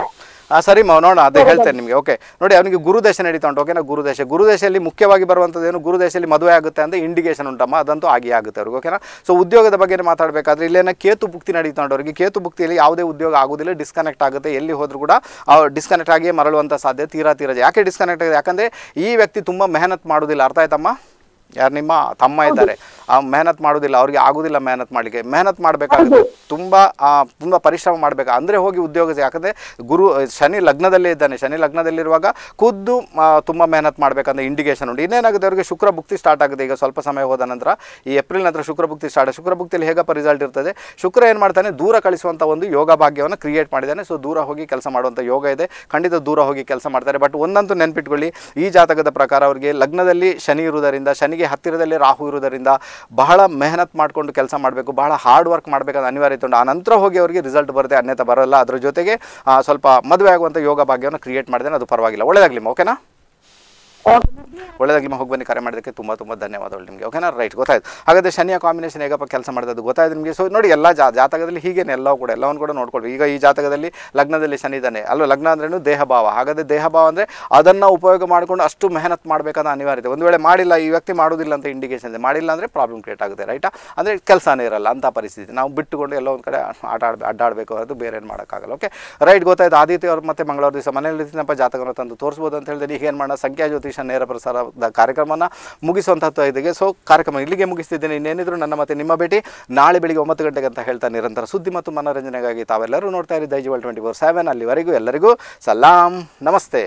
ಹಾಂ ಸರಿ ನೋಡೋಣ ಅದೇ ಹೇಳ್ತೇನೆ ನಿಮಗೆ ಓಕೆ ನೋಡಿ ಅವನಿಗೆ ಗುರುದೇಶ ನಡೀತಾ ಉಂಟು ಓಕೆನಾ ಗುರುದೇಶ ಗುರುದೇಶದಲ್ಲಿ ಮುಖ್ಯವಾಗಿ ಬರುವಂಥದ್ದು ಏನು ಗುರುದೇಶದಲ್ಲಿ ಮದುವೆ ಆಗುತ್ತೆ ಅಂತ ಇಂಡಿಕೇಶನ್ ಉಂಟಮ್ಮ ಅದಂತೂ ಆಗಿ ಆಗುತ್ತೆ ಅವ್ರಿಗೆ ಓಕೆನಾ ಸೊ ಉದ್ಯೋಗದ ಬಗ್ಗೆ ಮಾತಾಡಬೇಕಾದ್ರೆ ಇಲ್ಲೇನ ಕೇತು ಭುಕ್ತಿ ನಡೀತಾ ಉಂಟು ಅವರಿಗೆ ಕೇತು ಭುಕ್ತಿಯಲ್ಲಿ ಯಾವುದೇ ಉದ್ಯೋಗ ಆಗೋದಿಲ್ಲ ಡಿಸ್ಕನೆಕ್ಟ್ ಆಗುತ್ತೆ ಎಲ್ಲಿ ಹೋದರೂ ಕೂಡ ಡಿಸ್ಕನೆಕ್ಟ್ ಆಗಿಯೇ ಮರಳುವಂಥ ಸಾಧ್ಯ ತೀರಾ ತೀರಾ ಯಾಕೆ ಡಿಸ್ಕನೆಕ್ಟ್ ಆಗಿದೆ ಯಾಕಂದರೆ ಈ ವ್ಯಕ್ತಿ ತುಂಬ ಮೆಹನತ್ ಮಾಡೋದಿಲ್ಲ ಅರ್ಥ ಆಯ್ತಮ್ಮ ಯಾರು ನಿಮ್ಮ ತಮ್ಮ ಇದ್ದಾರೆ ಆ ಮೆಹನತ್ ಮಾಡೋದಿಲ್ಲ ಅವ್ರಿಗೆ ಆಗೋದಿಲ್ಲ ಮೆಹನತ್ ಮಾಡಲಿಕ್ಕೆ ಮೆಹನತ್ ಮಾಡಬೇಕಾದ್ರೆ ತುಂಬ ತುಂಬ ಪರಿಶ್ರಮ ಮಾಡಬೇಕಾ ಅಂದರೆ ಹೋಗಿ ಉದ್ಯೋಗ ಯಾಕಂದರೆ ಗುರು ಶನಿ ಲಗ್ನದಲ್ಲೇ ಇದ್ದಾನೆ ಶನಿ ಲಗ್ನದಲ್ಲಿರುವಾಗ ಖುದ್ದು ತುಂಬ ಮೆಹನತ್ ಮಾಡಬೇಕಂದ್ರೆ ಇಂಡಿಕೇಶನ್ ಉಂಟು ಇನ್ನೇನಾಗುತ್ತೆ ಅವರಿಗೆ ಶುಕ್ರ ಭುಕ್ತಿ ಸ್ಟಾರ್ಟ್ ಆಗುತ್ತೆ ಈಗ ಸ್ವಲ್ಪ ಸಮಯ ಹೋದ ನಂತರ ಈ ಏಪ್ರಿಲ್ ನಂತರ ಶುಕ್ರ ಭುಕ್ತಿ ಸ್ಟಾರ್ಟ್ ಶುಕ್ರ ಭುಕ್ತಿಯಲ್ಲಿ ಹೇಗಪ್ಪ ರಿಸಲ್ಟ್ ಇರ್ತದೆ ಶುಕ್ರ ಏನು ಮಾಡ್ತಾನೆ ದೂರ ಕಳಿಸುವಂಥ ಒಂದು ಯೋಗ ಭಾಗ್ಯವನ್ನು ಕ್ರಿಯೇಟ್ ಮಾಡಿದ್ದಾನೆ ಸೊ ದೂರ ಹೋಗಿ ಕೆಲಸ ಮಾಡುವಂಥ ಯೋಗ ಇದೆ ಖಂಡಿತ ದೂರ ಹೋಗಿ ಕೆಲಸ ಮಾಡ್ತಾರೆ ಬಟ್ ಒಂದಂತೂ ನೆನ್ಪಿಟ್ಕೊಳ್ಳಿ ಈ ಜಾತಕದ ಪ್ರಕಾರ ಅವರಿಗೆ ಲಗ್ನದಲ್ಲಿ ಶನಿ ಇರುವುದರಿಂದ ಶನಿಗೆ ಹತ್ತಿರದಲ್ಲಿ ರಾಹು ಇರುವುದರಿಂದ ಬಹಳ ಮೆಹನತ್ ಮಾಡಿಕೊಂಡು ಕೆಲಸ ಮಾಡಬೇಕು ಬಹಳ ಹಾರ್ಡ್ ವರ್ಕ್ ಮಾಡಬೇಕಂತ ಅನಿವಾರ್ಯ ಇತ್ತು ಆ ನಂತರ ಹೋಗಿ ಅವರಿಗೆ ರಿಸಲ್ಟ್ ಬರುತ್ತೆ ಅನ್ಯತೆ ಬರೋಲ್ಲ ಅದ್ರ ಜೊತೆಗೆ ಸ್ವಲ್ಪ ಮದುವೆ ಆಗುವಂಥ ಯೋಗ ಭಾಗ್ಯವನ್ನು ಕ್ರಿಯೇಟ್ ಮಾಡಿದ್ರೆ ಅದು ಪರವಾಗಿಲ್ಲ ಒಳ್ಳೆಯದಾಗಲಿ ಓಕೆನಾ ಒಳ್ಳೆದಾಗಿ ಹೋಗಿ ಬನ್ನಿ ಕರೆ ಮಾಡೋದಕ್ಕೆ ತುಂಬ ತುಂಬ ಧನ್ಯವಾದಗಳು ನಿಮಗೆ ಓಕೆನಾ ರೈಟ್ ಗೊತ್ತಾಯ್ತು ಹಾಗಾದ್ರೆ ಶನಿಯ ಕಾಂಬಿನೇಷನ್ ಹೇಗಪ್ಪ ಕೆಲಸ ಮಾಡೋದು ಗೊತ್ತಾಯ್ತು ನಿಮಗೆ ಸೊ ನೋಡಿ ಎಲ್ಲ ಜಾ ಜಾತಕದಲ್ಲಿ ಹೀಗೇನೆ ಎಲ್ಲ ಕೂಡ ಎಲ್ಲವನ್ನು ಕೂಡ ನೋಡ್ಕೊಳ್ಬೇಕು ಈಗ ಈ ಜಾತಕದಲ್ಲಿ ಲಗ್ನದಲ್ಲಿ ಶನಿ ಇದ್ದಾನೆ ಅಲ್ವಾ ಲಗ್ನ ಅಂದ್ರೇನು ದೇಹಭಾವ ಹಾಗಾದರೆ ದೇಹಭಾವ ಅಂದರೆ ಅದನ್ನು ಉಪಯೋಗ ಮಾಡಿಕೊಂಡು ಅಷ್ಟು ಮೆಹನತ್ ಮಾಡಬೇಕಾದ ಅನಿವಾರ್ಯತೆ ಒಂದು ವೇಳೆ ಮಾಡಿಲ್ಲ ಈ ವ್ಯಕ್ತಿ ಮಾಡೋದಿಲ್ಲ ಅಂತ ಇಂಡಿಕೇಶನ್ ಇದೆ ಮಾಡಿಲ್ಲ ಅಂದರೆ ಪ್ರಾಬ್ಲಮ್ ಕ್ರಿಯೇಟ್ ಆಗುತ್ತೆ ರೈಟಾ ಅಂದರೆ ಕೆಲಸನೇ ಇರಲ್ಲ ಅಂತ ಪರಿಸ್ಥಿತಿ ನಾವು ಬಿಟ್ಟುಕೊಂಡು ಎಲ್ಲ ಒಂದು ಕಡೆ ಆಟ ಅಡ್ಡಾಡಬೇಕು ಅದು ಬೇರೆ ಏನು ಮಾಡೋಕ್ಕಾಗಲ್ಲ ಓಕೆ ರೈಟ್ ಗೊತ್ತಾಯ್ತು ಆದಿತ್ಯ ಅವ್ರು ಮತ್ತೆ ಮಂಗಳವಾರ ದಿವಸ ಮನೆಯಲ್ಲಿ ಜಾತಕವನ್ನು ತಂದು ತೋರಿಸ್ಬೋದು ಅಂತ ಹೇಳಿದ್ರೆ ಈಗ ಏನು ಮಾಡೋಣ ಸಂಖ್ಯಾ ಜ್ಯೋತಿ ನೇರ ಪ್ರಸಾರದ ಕಾರ್ಯಕ್ರಮನ ಮುಗಿಸುವಂಥದ್ದು ಇದೆ ಸೊ ಕಾರ್ಯಕ್ರಮ ಇಲ್ಲಿಗೆ ಮುಗಿಸ್ತಿದ್ದೇನೆ ಇನ್ನೇನಿದ್ರು ನನ್ನ ಮತ್ತೆ ನಿಮ್ಮ ಭೇಟಿ ನಾಳೆ ಬೆಳಿಗ್ಗೆ ಒಂಬತ್ತು ಗಂಟೆಗೆ ಅಂತ ಹೇಳ್ತಾ ನಿರಂತರ ಸುದ್ದಿ ಮತ್ತು ಮನೋರಂಜನೆಗಾಗಿ ತಾವೆಲ್ಲರೂ ನೋಡ್ತಾ ಇರಿ ವರ್ಲ್ಡ್ ಟ್ವೆಂಟಿ ಫೋರ್ ಸೆವೆನ್ ಅಲ್ಲಿವರೆಗೂ ಎಲ್ಲರಿಗೂ ಸಲಾಂ ನಮಸ್ತೆ